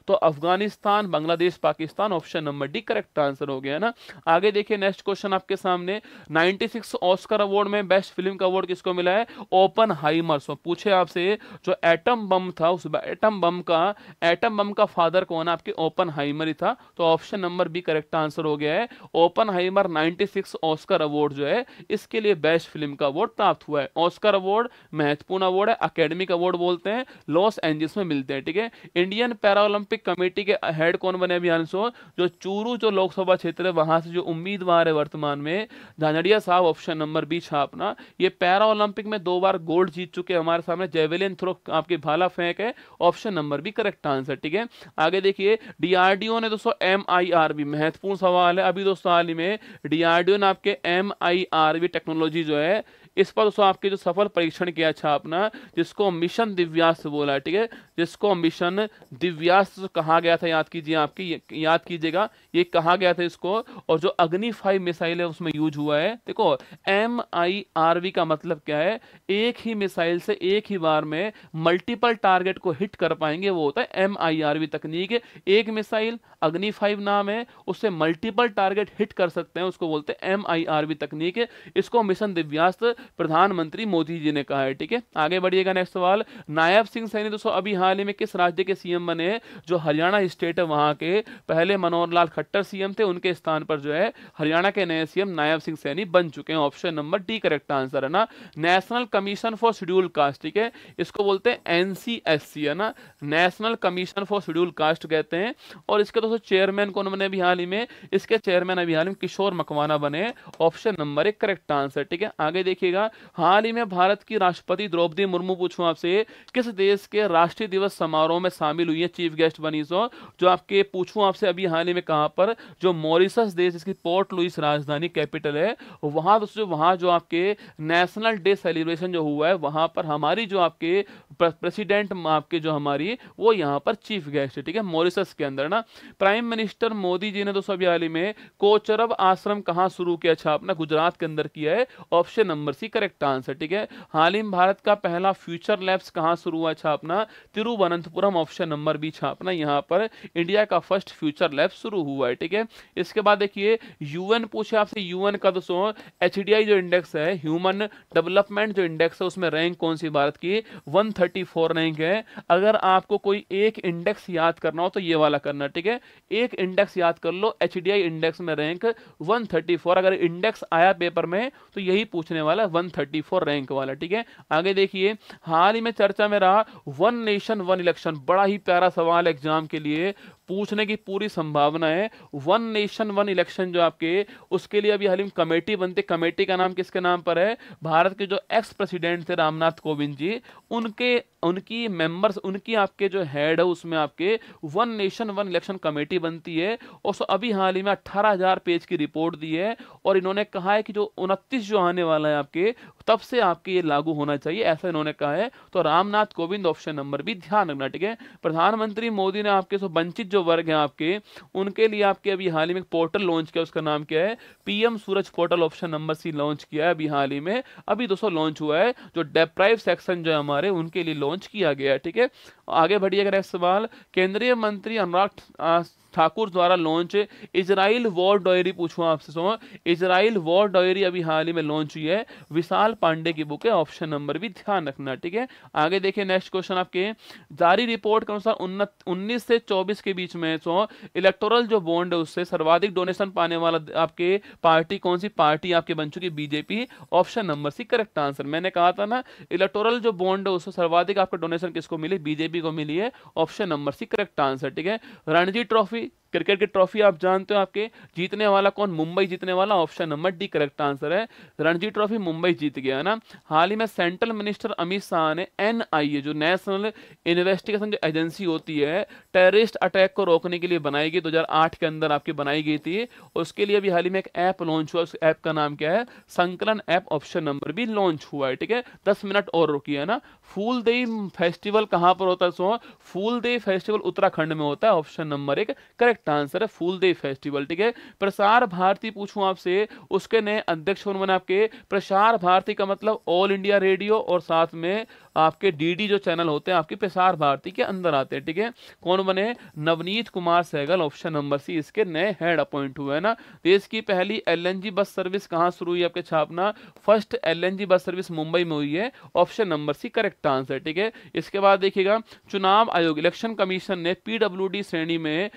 तो Afghanistan Bangladesh Pakistan option number D correct answer हो गया ना आगे देखिए नेक्स्ट क्वेश्चन आपके सामने नाइनटी ऑस्कर अवार्ड में बेस्ट फिल्म का अवार्ड किसको मिला है ओपन हाईमर्स पूछे आपसे जो एटम बम था उस एटम बम का एटम बम का फादर कौन है आपके ओपन हाइमर ही था तो option number B correct answer हो गया है Oppenheimer ninety Oscar award जो है इसके लिए बेस्ट फिल्म का अवार्ड प्राप्त हुआ है ऑस्कर अवार्ड महत्वपूर्ण अवार्ड है अकेडमिक अवार्ड बोलते हैं लॉस एंजिल्स में मिलते हैं ठीक है इंडियन पैरालंपिक कमेटी के हेड कौन बने अभी आंसर जो चूरू जो लोकसभा क्षेत्र है वहां से जो उम्मीदवार है वर्तमान में झांझड़िया साहब ऑप्शन नंबर बी छापना ये पैरा ओलंपिक में दो बार गोल्ड जीत चुके हमारे सामने जेवेलियन थ्रो आपके भाला फेंक है option number number B correct answer ठीक है आगे देखिए डीआरडीओ ने दोस्तों एम आई महत्वपूर्ण सवाल है अभी दोस्तों हाल ही में डीआरडीओ ने आपके एम आई टेक्नोलॉजी जो है इस पर दोस्तों आपके जो सफल परीक्षण किया था अपना जिसको मिशन दिव्यास्त्र बोला ठीक है जिसको मिशन दिव्यास्त्र कहा गया था याद कीजिए आपकी याद कीजिएगा ये कहा गया था इसको और जो अग्नि फाइव मिसाइल है उसमें यूज हुआ है देखो एम आई आर वी का मतलब क्या है एक ही मिसाइल से एक ही बार में मल्टीपल टारगेट को हिट कर पाएंगे वो होता है एम आई आर वी तकनीक एक मिसाइल अग्नि फाइव नाम है उससे मल्टीपल टारगेट हिट कर सकते हैं उसको बोलते हैं एम आई आर वी तकनीक इसको मिशन दिव्यास्त्र प्रधानमंत्री मोदी जी ने कहा है ठीक है आगे बढ़िएगा नेक्स्ट सवाल नायब सिंह सैनी दोस्तों अभी हाँ हाल ही में किस राज्य के सीएम बने जो हरियाणा स्टेट है वहां के पहले मनोहर लाल खट्टर सीएम थे उनके स्थान पर जो है हरियाणा के नए सीएम नायब सिंह सैनी बन चुके हैं option number D correct answer है ना national commission for scheduled caste ठीक है इसको बोलते हैं एनसीएससी है ना national commission for scheduled caste कहते हैं और इसके दोस्तों चेयरमैन कौन बने अभी हाल ही में इसके चेयरमैन अभी हाल ही में किशोर मकवाना बने ऑप्शन नंबर एक करेक्ट आंसर ठीक है आगे देखिएगा हाल ही में भारत की राष्ट्रपति द्रौपदी मुर्मू पूछू आपसे किस देश के राष्ट्रीय दिवस समारोह में शामिल हुई है चीफ गेस्ट बनी सो जो आपके पूछू आपसे अभी हाल ही में कहा पर जो मॉरिसस देश जिसकी पोर्ट लुइस राजधानी कैपिटल है वहां दोस्तों वहां जो आपके नेशनल डे सेलिब्रेशन जो हुआ है वहां पर हमारी जो आपके प्रेसिडेंट आपके जो हमारी वो यहाँ पर चीफ गेस्ट है ठीक है मॉरिसस के अंदर ना प्राइम मिनिस्टर मोदी जी ने दोस्तों अभी हाल ही में कोचरब आश्रम कहाँ शुरू किया अच्छा अपना गुजरात के अंदर किया है option number C correct answer ठीक है हाल ही में भारत का पहला फ्यूचर लैब्स कहाँ शुरू हुआ अच्छा अपना तिरुवनंतपुरम ऑप्शन नंबर बी छापना यहाँ पर इंडिया का फर्स्ट फ्यूचर लैब शुरू हुआ है ठीक है इसके बाद देखिए यूएन पूछे आपसे यूएन का दोस्तों एच जो इंडेक्स है ह्यूमन डेवलपमेंट जो इंडेक्स है उसमें रैंक कौन सी भारत की वन रैंक है अगर आपको कोई एक इंडेक्स याद करना हो तो ये वाला करना ठीक है एक इंडेक्स याद कर लो एच इंडेक्स में रैंक वन अगर इंडेक्स आया पेपर में तो यही पूछने वाला 134 रैंक वाला ठीक है आगे देखिए हाल ही में चर्चा में रहा वन नेशन वन इलेक्शन बड़ा ही प्यारा सवाल एग्जाम के लिए पूछने की पूरी संभावना है वन नेशन वन इलेक्शन जो आपके उसके लिए अभी हाल ही कमेटी बनती कमेटी का नाम किसके नाम पर है भारत के जो एक्स प्रेसिडेंट थे रामनाथ कोविंद जी उनके उनकी मेंबर्स उनकी आपके जो हेड है उसमें आपके one nation one election committee बनती है और सो अभी हाल ही में अट्ठारह हजार पेज की रिपोर्ट दी है और इन्होंने कहा है कि जो उनतीस जो आने वाला है आपके तब से आपके ये लागू होना चाहिए ऐसा इन्होंने कहा है तो रामनाथ कोविंद ऑप्शन नंबर भी ध्यान रखना ठीक है प्रधानमंत्री मोदी ने आपके सो वंचित जो वर्ग हैं आपके उनके लिए आपके अभी हाल ही में पोर्टल लॉन्च किया उसका नाम क्या है PM Suraj portal option number C launch किया है अभी हाल ही में अभी दोस्तों लॉन्च हुआ है जो डेप्राइव सेक्शन जो है हमारे उनके लिए लॉन्च किया गया है ठीक है आगे बढ़िएगा नेक्स्ट सवाल केंद्रीय मंत्री अनुराग ठाकुर द्वारा लॉन्च इजराइल वॉर डायरी पूछूं आपसे सो इजराइल वॉर डायरी अभी हाल ही में लॉन्च हुई है विशाल पांडे की बुक है ऑप्शन नंबर भी ध्यान रखना ठीक है आगे देखिए नेक्स्ट क्वेश्चन आपके जारी रिपोर्ट के अनुसार उन्नत उन्नीस से चौबीस के बीच में सो इलेक्टोरल जो बॉन्ड है उससे सर्वाधिक डोनेशन पाने वाला आपके पार्टी कौन सी पार्टी आपके बन चुकी BJP option number C correct answer मैंने कहा था ना इलेक्टोरल जो बॉन्ड है उससे सर्वाधिक आपका डोनेशन किसको मिली बीजेपी को मिली है option number C correct answer ठीक है रणजी ट्रॉफी क्रिकेट की ट्रॉफी आप जानते हो आपके जीतने वाला कौन मुंबई जीतने वाला option number D correct answer है रणजी ट्रॉफी मुंबई जीत गया ना हाल ही में सेंट्रल मिनिस्टर अमित शाह ने एन जो नेशनल इन्वेस्टिगेशन जो एजेंसी होती है टेररिस्ट अटैक को रोकने के लिए बनाई गई 2008 के अंदर आपकी बनाई गई थी उसके लिए भी हाल ही में एक ऐप लॉन्च हुआ उस ऐप का नाम क्या है Sankalan app option number B launch हुआ है ठीक है दस मिनट और रुकी है ना फूल देई फेस्टिवल कहाँ पर होता है सो फूल फेस्टिवल उत्तराखंड में होता है ऑप्शन नंबर एक करेक्ट करेक्ट आंसर है फूलदेव फेस्टिवल ठीक है प्रसार भारती पूछूं आपसे उसके नए अध्यक्ष कौन बने आपके प्रसार भारती का मतलब ऑल इंडिया रेडियो और साथ में आपके डीडी जो चैनल होते हैं आपके प्रसार भारती के अंदर आते हैं ठीक है कौन बने Navneet Kumar Sehgal option number C इसके नए हेड अपॉइंट हुए हैं ना देश की पहली एलएनजी बस सर्विस कहाँ शुरू हुई आपके छापना first LNG bus service Mumbai में हुई है option number C correct answer ठीक है इसके बाद देखिएगा चुनाव आयोग इलेक्शन कमीशन ने पीडब्ल्यू श्रेणी में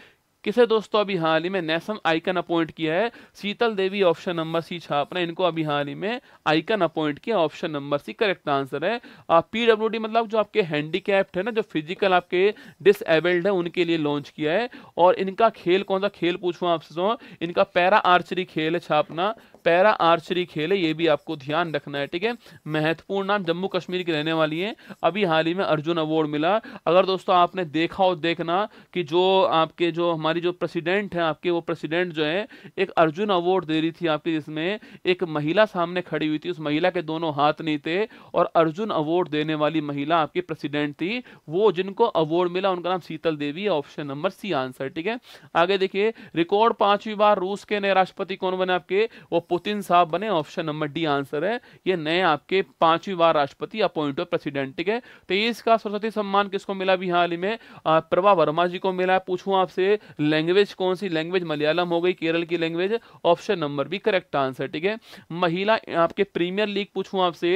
किसे दोस्तों अभी हाल ही में नेशनल आइकन अपॉइंट किया है शीतल देवी ऑप्शन नंबर सी छापना इनको अभी हाल ही में आइकन अपॉइंट किया option number C correct answer है डी मतलब जो आपके हैंडीकैप्ड है ना जो फिजिकल आपके डिसएबल्ड है उनके लिए लॉन्च किया है और इनका खेल कौन सा खेल पूछू आपसे तो इनका पैरा आर्चरी खेल है छापना पैरा आर्चरी खेल है ये भी आपको ध्यान रखना है ठीक है महत्वपूर्ण नाम जम्मू कश्मीर की रहने वाली है अभी हाल ही में अर्जुन अवार्ड मिला अगर दोस्तों आपने देखा हो देखना कि जो आपके जो हमारी जो प्रेसिडेंट है आपके वो प्रेसिडेंट जो है एक अर्जुन अवार्ड दे रही थी आपकी जिसमें एक महिला सामने खड़ी हुई थी उस महिला के दोनों हाथ नहीं थे और अर्जुन अवार्ड देने वाली महिला आपकी प्रेसिडेंट थी वो जिनको अवार्ड मिला उनका नाम Sheetal Devi option number C answer ठीक है आगे देखिए रिकॉर्ड पांचवी बार रूस के नए राष्ट्रपति कौन बने आपके वो मोतिन साहब बने ऑप्शन नंबर डी आंसर है ये नए आपके पांचवी बार राष्ट्रपति अपॉइंट प्रेसिडेंट ठीक है तेईस तो का सरस्वती सम्मान किसको मिला भी हाल ही में प्रभा वर्मा जी को मिला पूछू आपसे लैंग्वेज कौन सी लैंग्वेज मलयालम हो गई केरल की language option number B correct answer ठीक है महिला आपके प्रीमियर लीग पूछू आपसे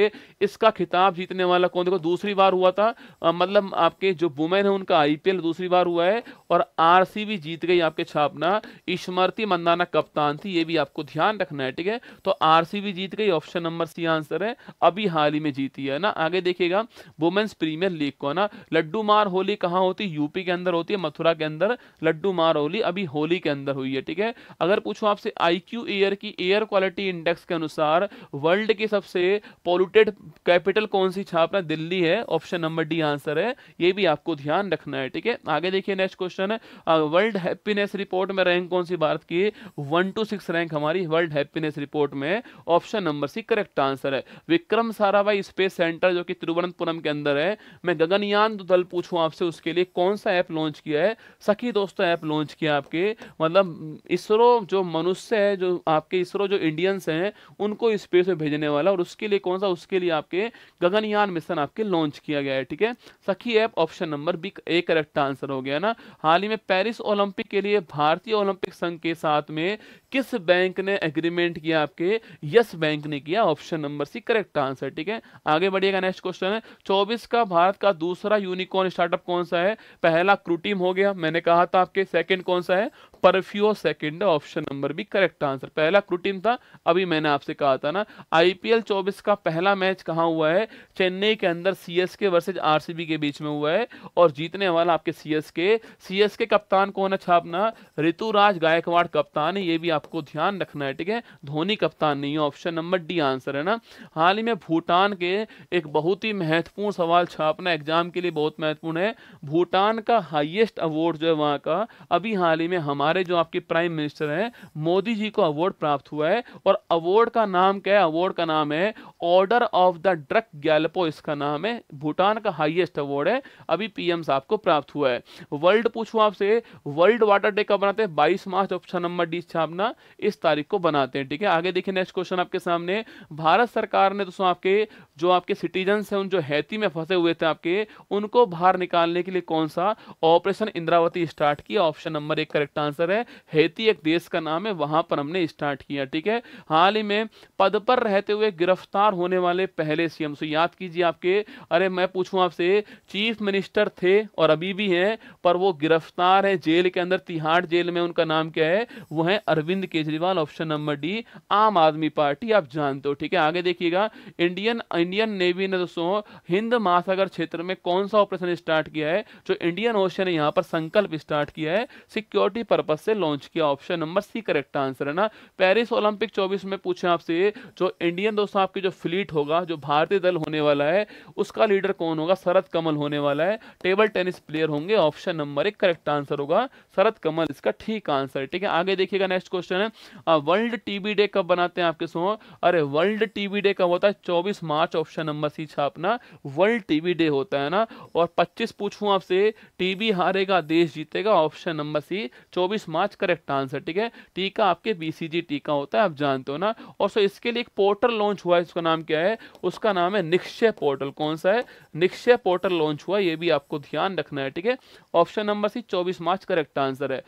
इसका खिताब जीतने वाला कौन देखो दूसरी बार हुआ था मतलब आपके जो वुमेन है उनका आईपीएल दूसरी बार हुआ है और आरसीबी जीत गई आपके छापना स्मृति मंदाना कप्तान थी ये भी आपको ध्यान रखना है ठीक है तो आरसीबी जीत गई ऑप्शन नंबर सी आंसर है अभी हाल ही में जीती है ना आगे देखिएगा वुमेन्स प्रीमियर लीग को ना लड्डू मार होली कहाँ होती है यूपी के अंदर होती है मथुरा के अंदर लड्डू मार होली अभी होली के अंदर हुई है ठीक है अगर पूछो आपसे आई एयर की एयर क्वालिटी इंडेक्स के अनुसार वर्ल्ड की सबसे पॉल्यूटेड कैपिटल कौन सी छापना दिल्ली है ऑप्शन नंबर डी आंसर है ये भी आपको ध्यान रखना है ठीक है आगे देखिए नेक्स्ट क्वेश्चन है वर्ल्ड हैप्पीनेस रिपोर्ट में रैंक कौन सी भारत की वन टू सिक्स रैंक हमारी वर्ल्ड हैप्पीनेस इस रिपोर्ट में option number C correct answer है विक्रम साराभाई स्पेस सेंटर जो कि तिरुवनंतपुरम के अंदर है मैं गगनयान दल पूछूं आपसे उसके लिए कौन सा ऐप लॉन्च किया है सखी दोस्तों ऐप लॉन्च किया आपके मतलब इसरो जो मनुष्य है जो आपके इसरो जो इंडियंस हैं उनको स्पेस में भेजने वाला और उसके लिए कौन सा उसके लिए आपके गगनयान मिशन आपके लॉन्च किया गया है ठीक है Sakhi app option number B A correct answer हो गया ना हाल ही में पेरिस ओलंपिक के लिए भारतीय ओलंपिक संघ के साथ में किस बैंक ने एग्रीमेंट किया आपके यस बैंक ने किया option number C correct answer ठीक है आगे बढ़िएगा नेक्स्ट क्वेश्चन है चौबीस का भारत का दूसरा यूनिकॉर्न स्टार्टअप कौन सा है पहला क्रूटीम हो गया मैंने कहा था आपके सेकंड कौन सा है परफ्यू second option number B correct answer पहला क्रूटीन था अभी मैंने आपसे कहा था ना आईपीएल 24 का पहला मैच कहाँ हुआ है चेन्नई के अंदर सीएसके वर्सेज आरसीबी के बीच में हुआ है और जीतने वाला आपके सीएसके सीएसके कप्तान कौन है छापना अच्छा, ऋतुराज गायकवाड़ कप्तान है ये भी आपको ध्यान रखना है ठीक है धोनी कप्तान नहीं है ऑप्शन नंबर डी आंसर है ना हाल ही में भूटान के एक बहुत ही महत्वपूर्ण सवाल छापना एग्जाम के लिए बहुत महत्वपूर्ण है भूटान का हाइएस्ट अवार्ड जो है वहाँ का अभी हाल ही में हमारे हमारे जो आपके प्राइम मिनिस्टर हैं मोदी जी को अवार्ड प्राप्त हुआ है और अवार्ड का नाम क्या है अवार्ड का नाम है order of the Druk Gyalpo इसका नाम है भूटान का हाईएस्ट अवार्ड है अभी पीएम साहब को प्राप्त हुआ है वर्ल्ड पूछूं आपसे वर्ल्ड वाटर डे कब बनाते हैं बाईस मार्च ऑप्शन तो नंबर डी छापना इस तारीख को बनाते हैं ठीक है आगे देखिए नेक्स्ट क्वेश्चन आपके सामने भारत सरकार ने दोस्तों आपके जो आपके सिटीजन्स हैं उन जो हैती में फंसे हुए थे आपके उनको बाहर निकालने के लिए कौन सा ऑपरेशन इंद्रावती स्टार्ट किया ऑप्शन नंबर एक करेक्ट आंसर आंसर है हेती एक देश का नाम है वहां पर हमने स्टार्ट किया ठीक है हाल ही में पद पर रहते हुए गिरफ्तार होने वाले पहले सीएम से याद कीजिए आपके अरे मैं पूछूं आपसे चीफ मिनिस्टर थे और अभी भी हैं पर वो गिरफ्तार है जेल के अंदर तिहाड़ जेल में उनका नाम क्या है वो है Arvind Kejriwal option number D Aam Aadmi party आप जानते हो ठीक है आगे देखिएगा इंडियन इंडियन नेवी ने दोस्तों हिंद महासागर क्षेत्र में कौन सा ऑपरेशन स्टार्ट किया है जो इंडियन ओशन है यहाँ पर संकल्प स्टार्ट किया है सिक्योरिटी पर पर्पज से लॉन्च किया option number C correct answer है ना पेरिस ओलंपिक चौबीस में पूछे आपसे जो इंडियन दोस्तों आपकी जो फ्लीट होगा जो भारतीय दल होने वाला है उसका लीडर कौन होगा शरद कमल होने वाला है टेबल टेनिस प्लेयर होंगे ऑप्शन नंबर एक करेक्ट आंसर होगा शरद कमल इसका ठीक आंसर है ठीक है आगे देखिएगा नेक्स्ट क्वेश्चन है वर्ल्ड टीबी डे कब बनाते हैं आपके सो अरे वर्ल्ड टीबी डे कब होता है चौबीस मार्च ऑप्शन नंबर सी छापना वर्ल्ड टीबी डे होता है ना और पच्चीस पूछू आपसे टीबी हारेगा देश जीतेगा ऑप्शन नंबर सी चौबीस चौबीस मार्च करेक्ट आंसर ठीक है टीका आपके बीसीजी टीका होता है आप जानते हो ना और सो इसके लिए एक पोर्टल लॉन्च हुआ है इसका नाम क्या है उसका नाम है निक्षय पोर्टल कौन सा है निक्षय पोर्टल लॉन्च हुआ ये भी आपको ध्यान रखना है ठीक है ऑप्शन नंबर सी चौबीस मार्च करेक्ट आंसर है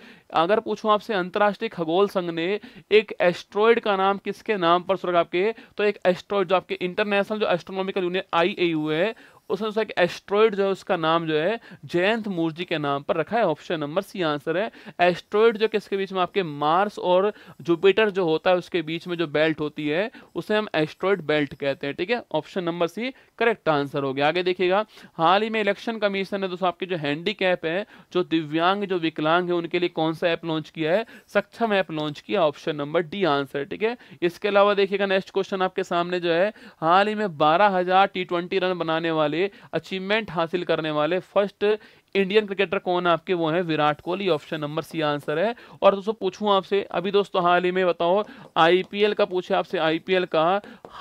अगर पूछूं आपसे अंतर्राष्ट्रीय खगोल संघ ने एक एस्ट्रॉयड का नाम किसके नाम पर सुरक्षा आपके तो एक एस्ट्रॉयड जो आपके इंटरनेशनल जो एस्ट्रोनॉमिकल यूनियन आई है उसने उसका कि एस्ट्रॉयड जो है उसका नाम जो है जयंत मूर्जी के नाम पर रखा है ऑप्शन नंबर सी आंसर है एस्ट्रॉयड जो किसके बीच में आपके मार्स और जुपिटर जो होता है उसके बीच में जो बेल्ट होती है उसे हम एस्ट्रॉयड बेल्ट कहते हैं ठीक है option number C correct answer हो गया आगे देखिएगा हाल ही में इलेक्शन कमीशन ने दोस्तों आपके जो हैंडीकैप है जो दिव्यांग जो विकलांग है उनके लिए कौन सा ऐप लॉन्च किया है सक्षम ऐप लॉन्च किया ऑप्शन नंबर डी आंसर ठीक है इसके अलावा देखिएगा नेक्स्ट क्वेश्चन आपके सामने जो है हाल ही में बारह हजार टी ट्वेंटी रन बनाने वाले वाले अचीवमेंट हासिल करने वाले फर्स्ट इंडियन क्रिकेटर कौन है आपके वो है Virat Kohli option number C answer है और दोस्तों पूछूं आपसे अभी दोस्तों हाल ही में बताओ आईपीएल का पूछे आपसे आईपीएल का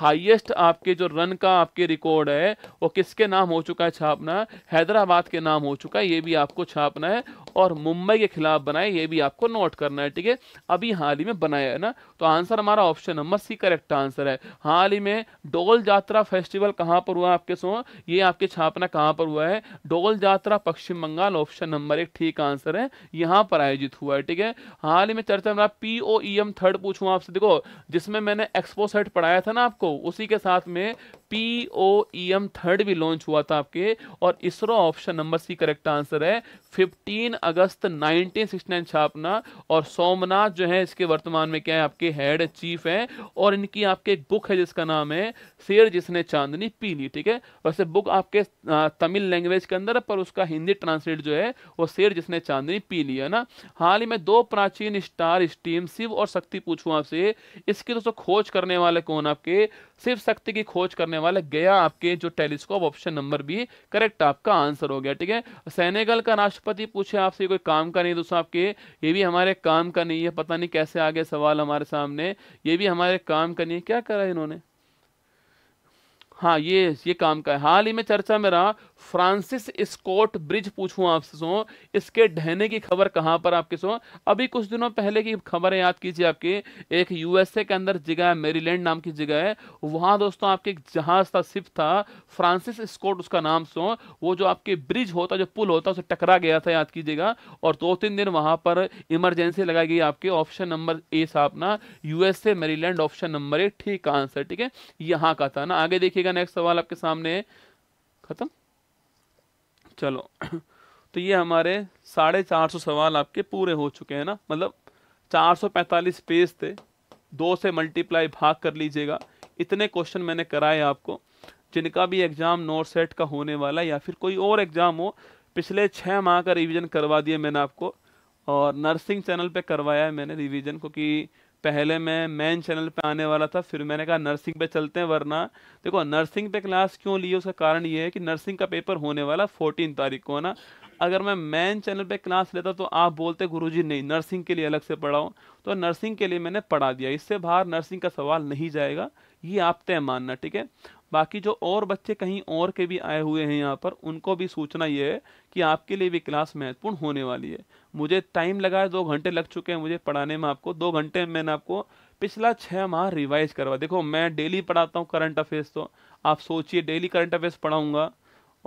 हाईएस्ट आपके जो रन का आपके रिकॉर्ड है वो किसके नाम हो चुका है छापना हैदराबाद के नाम हो चुका है ये भी आपको छापना है और मुंबई के खिलाफ बनाए ये भी आपको नोट करना है ठीक है अभी हाल ही में बनाया है ना तो आंसर हमारा option number C correct answer है हाल ही में डोल जात्रा फेस्टिवल कहाँ पर हुआ आपके सो ये आपके छापना कहाँ पर हुआ है डोल जात्रा पश्चिम बंगाल ऑप्शन नंबर एक ठीक आंसर है यहां पर आयोजित हुआ है ठीक है हाल ही में चर्चा में पीओईएम थर्ड पूछू आपसे देखो जिसमें मैंने एक्सपो सेट पढ़ाया था ना आपको उसी के साथ में P O E M third भी लॉन्च हुआ था आपके और ISRO option number C correct answer है 15 अगस्त 1969 छापना और सोमनाथ जो है इसके वर्तमान में क्या है आपके हेड चीफ है और इनकी आपके एक बुक है जिसका नाम है शेर जिसने चांदनी पी ली ठीक है वैसे बुक आपके तमिल लैंग्वेज के अंदर पर उसका हिंदी ट्रांसलेट जो है वो शेर जिसने चांदनी पी ली है ना हाल ही में दो प्राचीन स्टार स्टीम शिव और शक्ति पूछू आपसे इसकी दोस्तों खोज करने वाले कौन आपके शिव शक्ति की खोज करने करने वाला गया आपके जो telescope option number B correct आपका आंसर हो गया ठीक है सेनेगल का राष्ट्रपति पूछे आपसे कोई काम का नहीं दोस्तों आपके ये भी हमारे काम का नहीं है पता नहीं कैसे आ सवाल हमारे सामने ये भी हमारे काम का नहीं है क्या करा इन्होंने हाँ ये ये काम का है हाल ही में चर्चा में रहा फ्रांसिस स्कॉट ब्रिज पूछूं आपसे सो इसके ढहने की खबर कहाँ पर आपके सो अभी कुछ दिनों पहले की खबर है याद कीजिए आपकी एक यूएसए के अंदर जगह है मेरीलैंड नाम की जगह है वहाँ दोस्तों आपके एक जहाज था सिप था फ्रांसिस स्कॉट उसका नाम सो वो जो आपके ब्रिज होता जो पुल होता उसे टकरा गया था याद कीजिएगा और दो तीन दिन वहाँ पर इमरजेंसी लगाई गई आपके ऑप्शन नंबर ए साहब ना USA Maryland option number A ठीक आंसर ठीक है यहाँ का था ना आगे देखिएगा का नेक्स्ट सवाल आपके सामने ख़त्म चलो तो ये हमारे साढ़े चार सौ सवाल आपके पूरे हो चुके हैं ना मतलब चार सौ पैंतालीस पेज थे दो से मल्टीप्लाई भाग कर लीजिएगा इतने क्वेश्चन मैंने कराए आपको जिनका भी एग्ज़ाम नोट सेट का होने वाला या फिर कोई और एग्ज़ाम हो पिछले छः माह का रिवीजन करवा दिया मैंने आपको और नर्सिंग चैनल पे करवाया है मैंने रिवीजन क्योंकि पहले मैं मेन चैनल पे आने वाला था फिर मैंने कहा नर्सिंग पे चलते हैं वरना देखो नर्सिंग पे क्लास क्यों ली उसका कारण ये है कि नर्सिंग का पेपर होने वाला फोर्टीन तारीख को है ना अगर मैं मेन चैनल पे क्लास लेता तो आप बोलते गुरुजी नहीं नर्सिंग के लिए अलग से पढ़ाओ तो नर्सिंग के लिए मैंने पढ़ा दिया इससे बाहर नर्सिंग का सवाल नहीं जाएगा ये आप तय मानना ठीक है बाकी जो और बच्चे कहीं और के भी आए हुए हैं यहाँ पर उनको भी सूचना ये है कि आपके लिए भी क्लास महत्वपूर्ण होने वाली है मुझे टाइम लगा है दो घंटे लग चुके हैं मुझे पढ़ाने में आपको दो घंटे मैंने आपको पिछला छः माह रिवाइज करवा देखो मैं डेली पढ़ाता हूँ करंट अफेयर्स तो आप सोचिए डेली करंट अफेयर्स पढ़ाऊँगा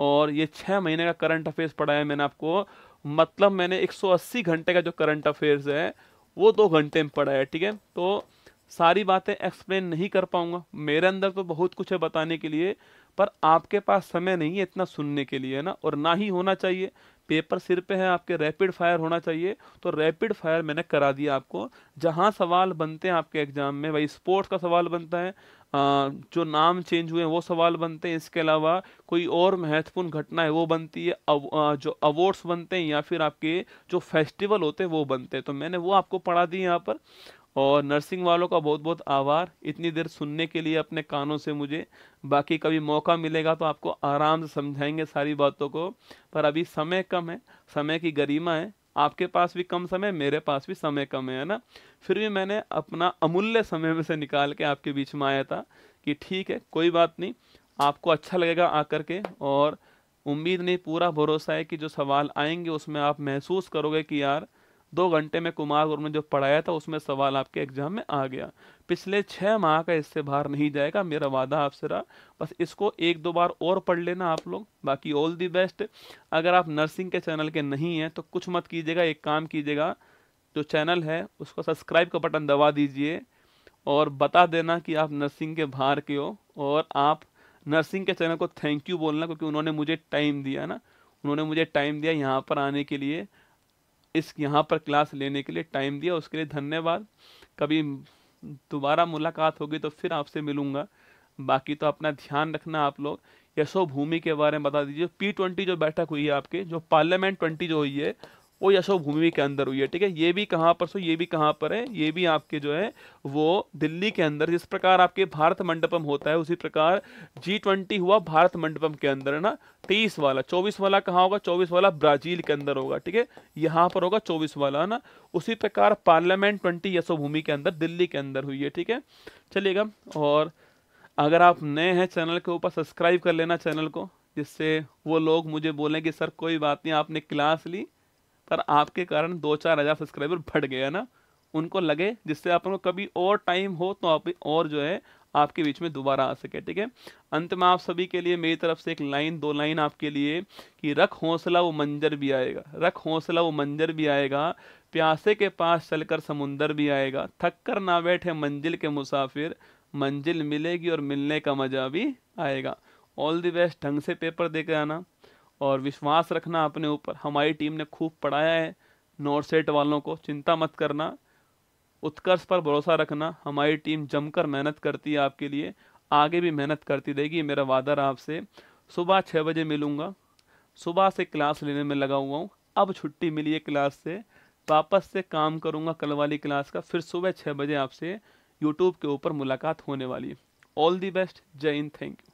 और ये छः महीने का करंट अफेयर्स पढ़ाया मैंने आपको मतलब मैंने 180 घंटे का जो करंट अफेयर्स है वो दो घंटे में पढ़ा है ठीक है तो सारी बातें एक्सप्लेन नहीं कर पाऊंगा मेरे अंदर तो बहुत कुछ है बताने के लिए पर आपके पास समय नहीं है इतना सुनने के लिए ना और ना ही होना चाहिए पेपर सिर पे है आपके रैपिड फायर होना चाहिए तो रैपिड फायर मैंने करा दिया आपको जहाँ सवाल बनते हैं आपके एग्ज़ाम में भाई स्पोर्ट्स का सवाल बनता है जो नाम चेंज हुए हैं वो सवाल बनते हैं इसके अलावा कोई और महत्वपूर्ण घटना है वो बनती है अव, जो अवार्ड्स बनते हैं या फिर आपके जो फेस्टिवल होते हैं वो बनते हैं तो मैंने वो आपको पढ़ा दी यहाँ पर और नर्सिंग वालों का बहुत बहुत आभार इतनी देर सुनने के लिए अपने कानों से मुझे बाकी कभी मौका मिलेगा तो आपको आराम से समझाएंगे सारी बातों को पर अभी समय कम है समय की गरिमा है आपके पास भी कम समय मेरे पास भी समय कम है ना फिर भी मैंने अपना अमूल्य समय में से निकाल के आपके बीच में आया था कि ठीक है कोई बात नहीं आपको अच्छा लगेगा आकर के और उम्मीद नहीं पूरा भरोसा है कि जो सवाल आएंगे उसमें आप महसूस करोगे कि यार दो घंटे में कुमार गुरु ने जो पढ़ाया था उसमें सवाल आपके एग्जाम में आ गया पिछले छः माह का इससे बाहर नहीं जाएगा मेरा वादा आपसे रहा बस इसको एक दो बार और पढ़ लेना आप लोग बाकी ऑल दी बेस्ट अगर आप नर्सिंग के चैनल के नहीं हैं तो कुछ मत कीजिएगा एक काम कीजिएगा जो चैनल है उसको सब्सक्राइब का बटन दबा दीजिए और बता देना कि आप नर्सिंग के बाहर के हो और आप नर्सिंग के चैनल को थैंक यू बोलना क्योंकि उन्होंने मुझे टाइम दिया ना उन्होंने मुझे टाइम दिया यहाँ पर आने के लिए इस यहाँ पर क्लास लेने के लिए टाइम दिया उसके लिए धन्यवाद कभी दोबारा मुलाकात होगी तो फिर आपसे मिलूंगा बाकी तो अपना ध्यान रखना आप लोग यशो भूमि के बारे में बता दीजिए पी ट्वेंटी जो बैठक हुई है आपके जो पार्लियामेंट ट्वेंटी जो हुई है वो यशो भूमि के अंदर हुई है ठीक है ये भी कहाँ पर सो ये भी कहाँ पर है ये भी आपके जो है वो दिल्ली के अंदर जिस प्रकार आपके भारत मंडपम होता है उसी प्रकार जी ट्वेंटी हुआ भारत मंडपम के अंदर है ना तेईस वाला चौबीस वाला कहाँ होगा चौबीस वाला ब्राजील के अंदर होगा ठीक है यहाँ पर होगा चौबीस वाला है ना उसी प्रकार पार्लियामेंट ट्वेंटी यशो भूमि के अंदर दिल्ली के अंदर हुई है ठीक है चलिएगा और अगर आप नए हैं चैनल के ऊपर सब्सक्राइब कर लेना चैनल को जिससे वो लोग मुझे बोलें कि सर कोई बात नहीं आपने क्लास ली पर आपके कारण दो चार हज़ार सब्सक्राइबर बढ़ गया ना उनको लगे जिससे आप लोग कभी और टाइम हो तो आप और जो है आपके बीच में दोबारा आ सके ठीक है अंत में आप सभी के लिए मेरी तरफ से एक लाइन दो लाइन आपके लिए कि रख हौसला वो मंजर भी आएगा रख हौसला वो मंजर भी आएगा प्यासे के पास चलकर समुंदर भी आएगा थक कर ना बैठे मंजिल के मुसाफिर मंजिल मिलेगी और मिलने का मज़ा भी आएगा ऑल द बेस्ट ढंग से पेपर देकर आना और विश्वास रखना अपने ऊपर हमारी टीम ने खूब पढ़ाया है सेट वालों को चिंता मत करना उत्कर्ष पर भरोसा रखना हमारी टीम जमकर मेहनत करती है आपके लिए आगे भी मेहनत करती रहेगी मेरा वादा रहा आपसे सुबह छः बजे मिलूँगा सुबह से क्लास लेने में लगा हुआ हूँ अब छुट्टी मिली है क्लास से वापस से काम करूँगा कल वाली क्लास का फिर सुबह छः बजे आपसे यूट्यूब के ऊपर मुलाकात होने वाली ऑल दी बेस्ट जय हिंद थैंक यू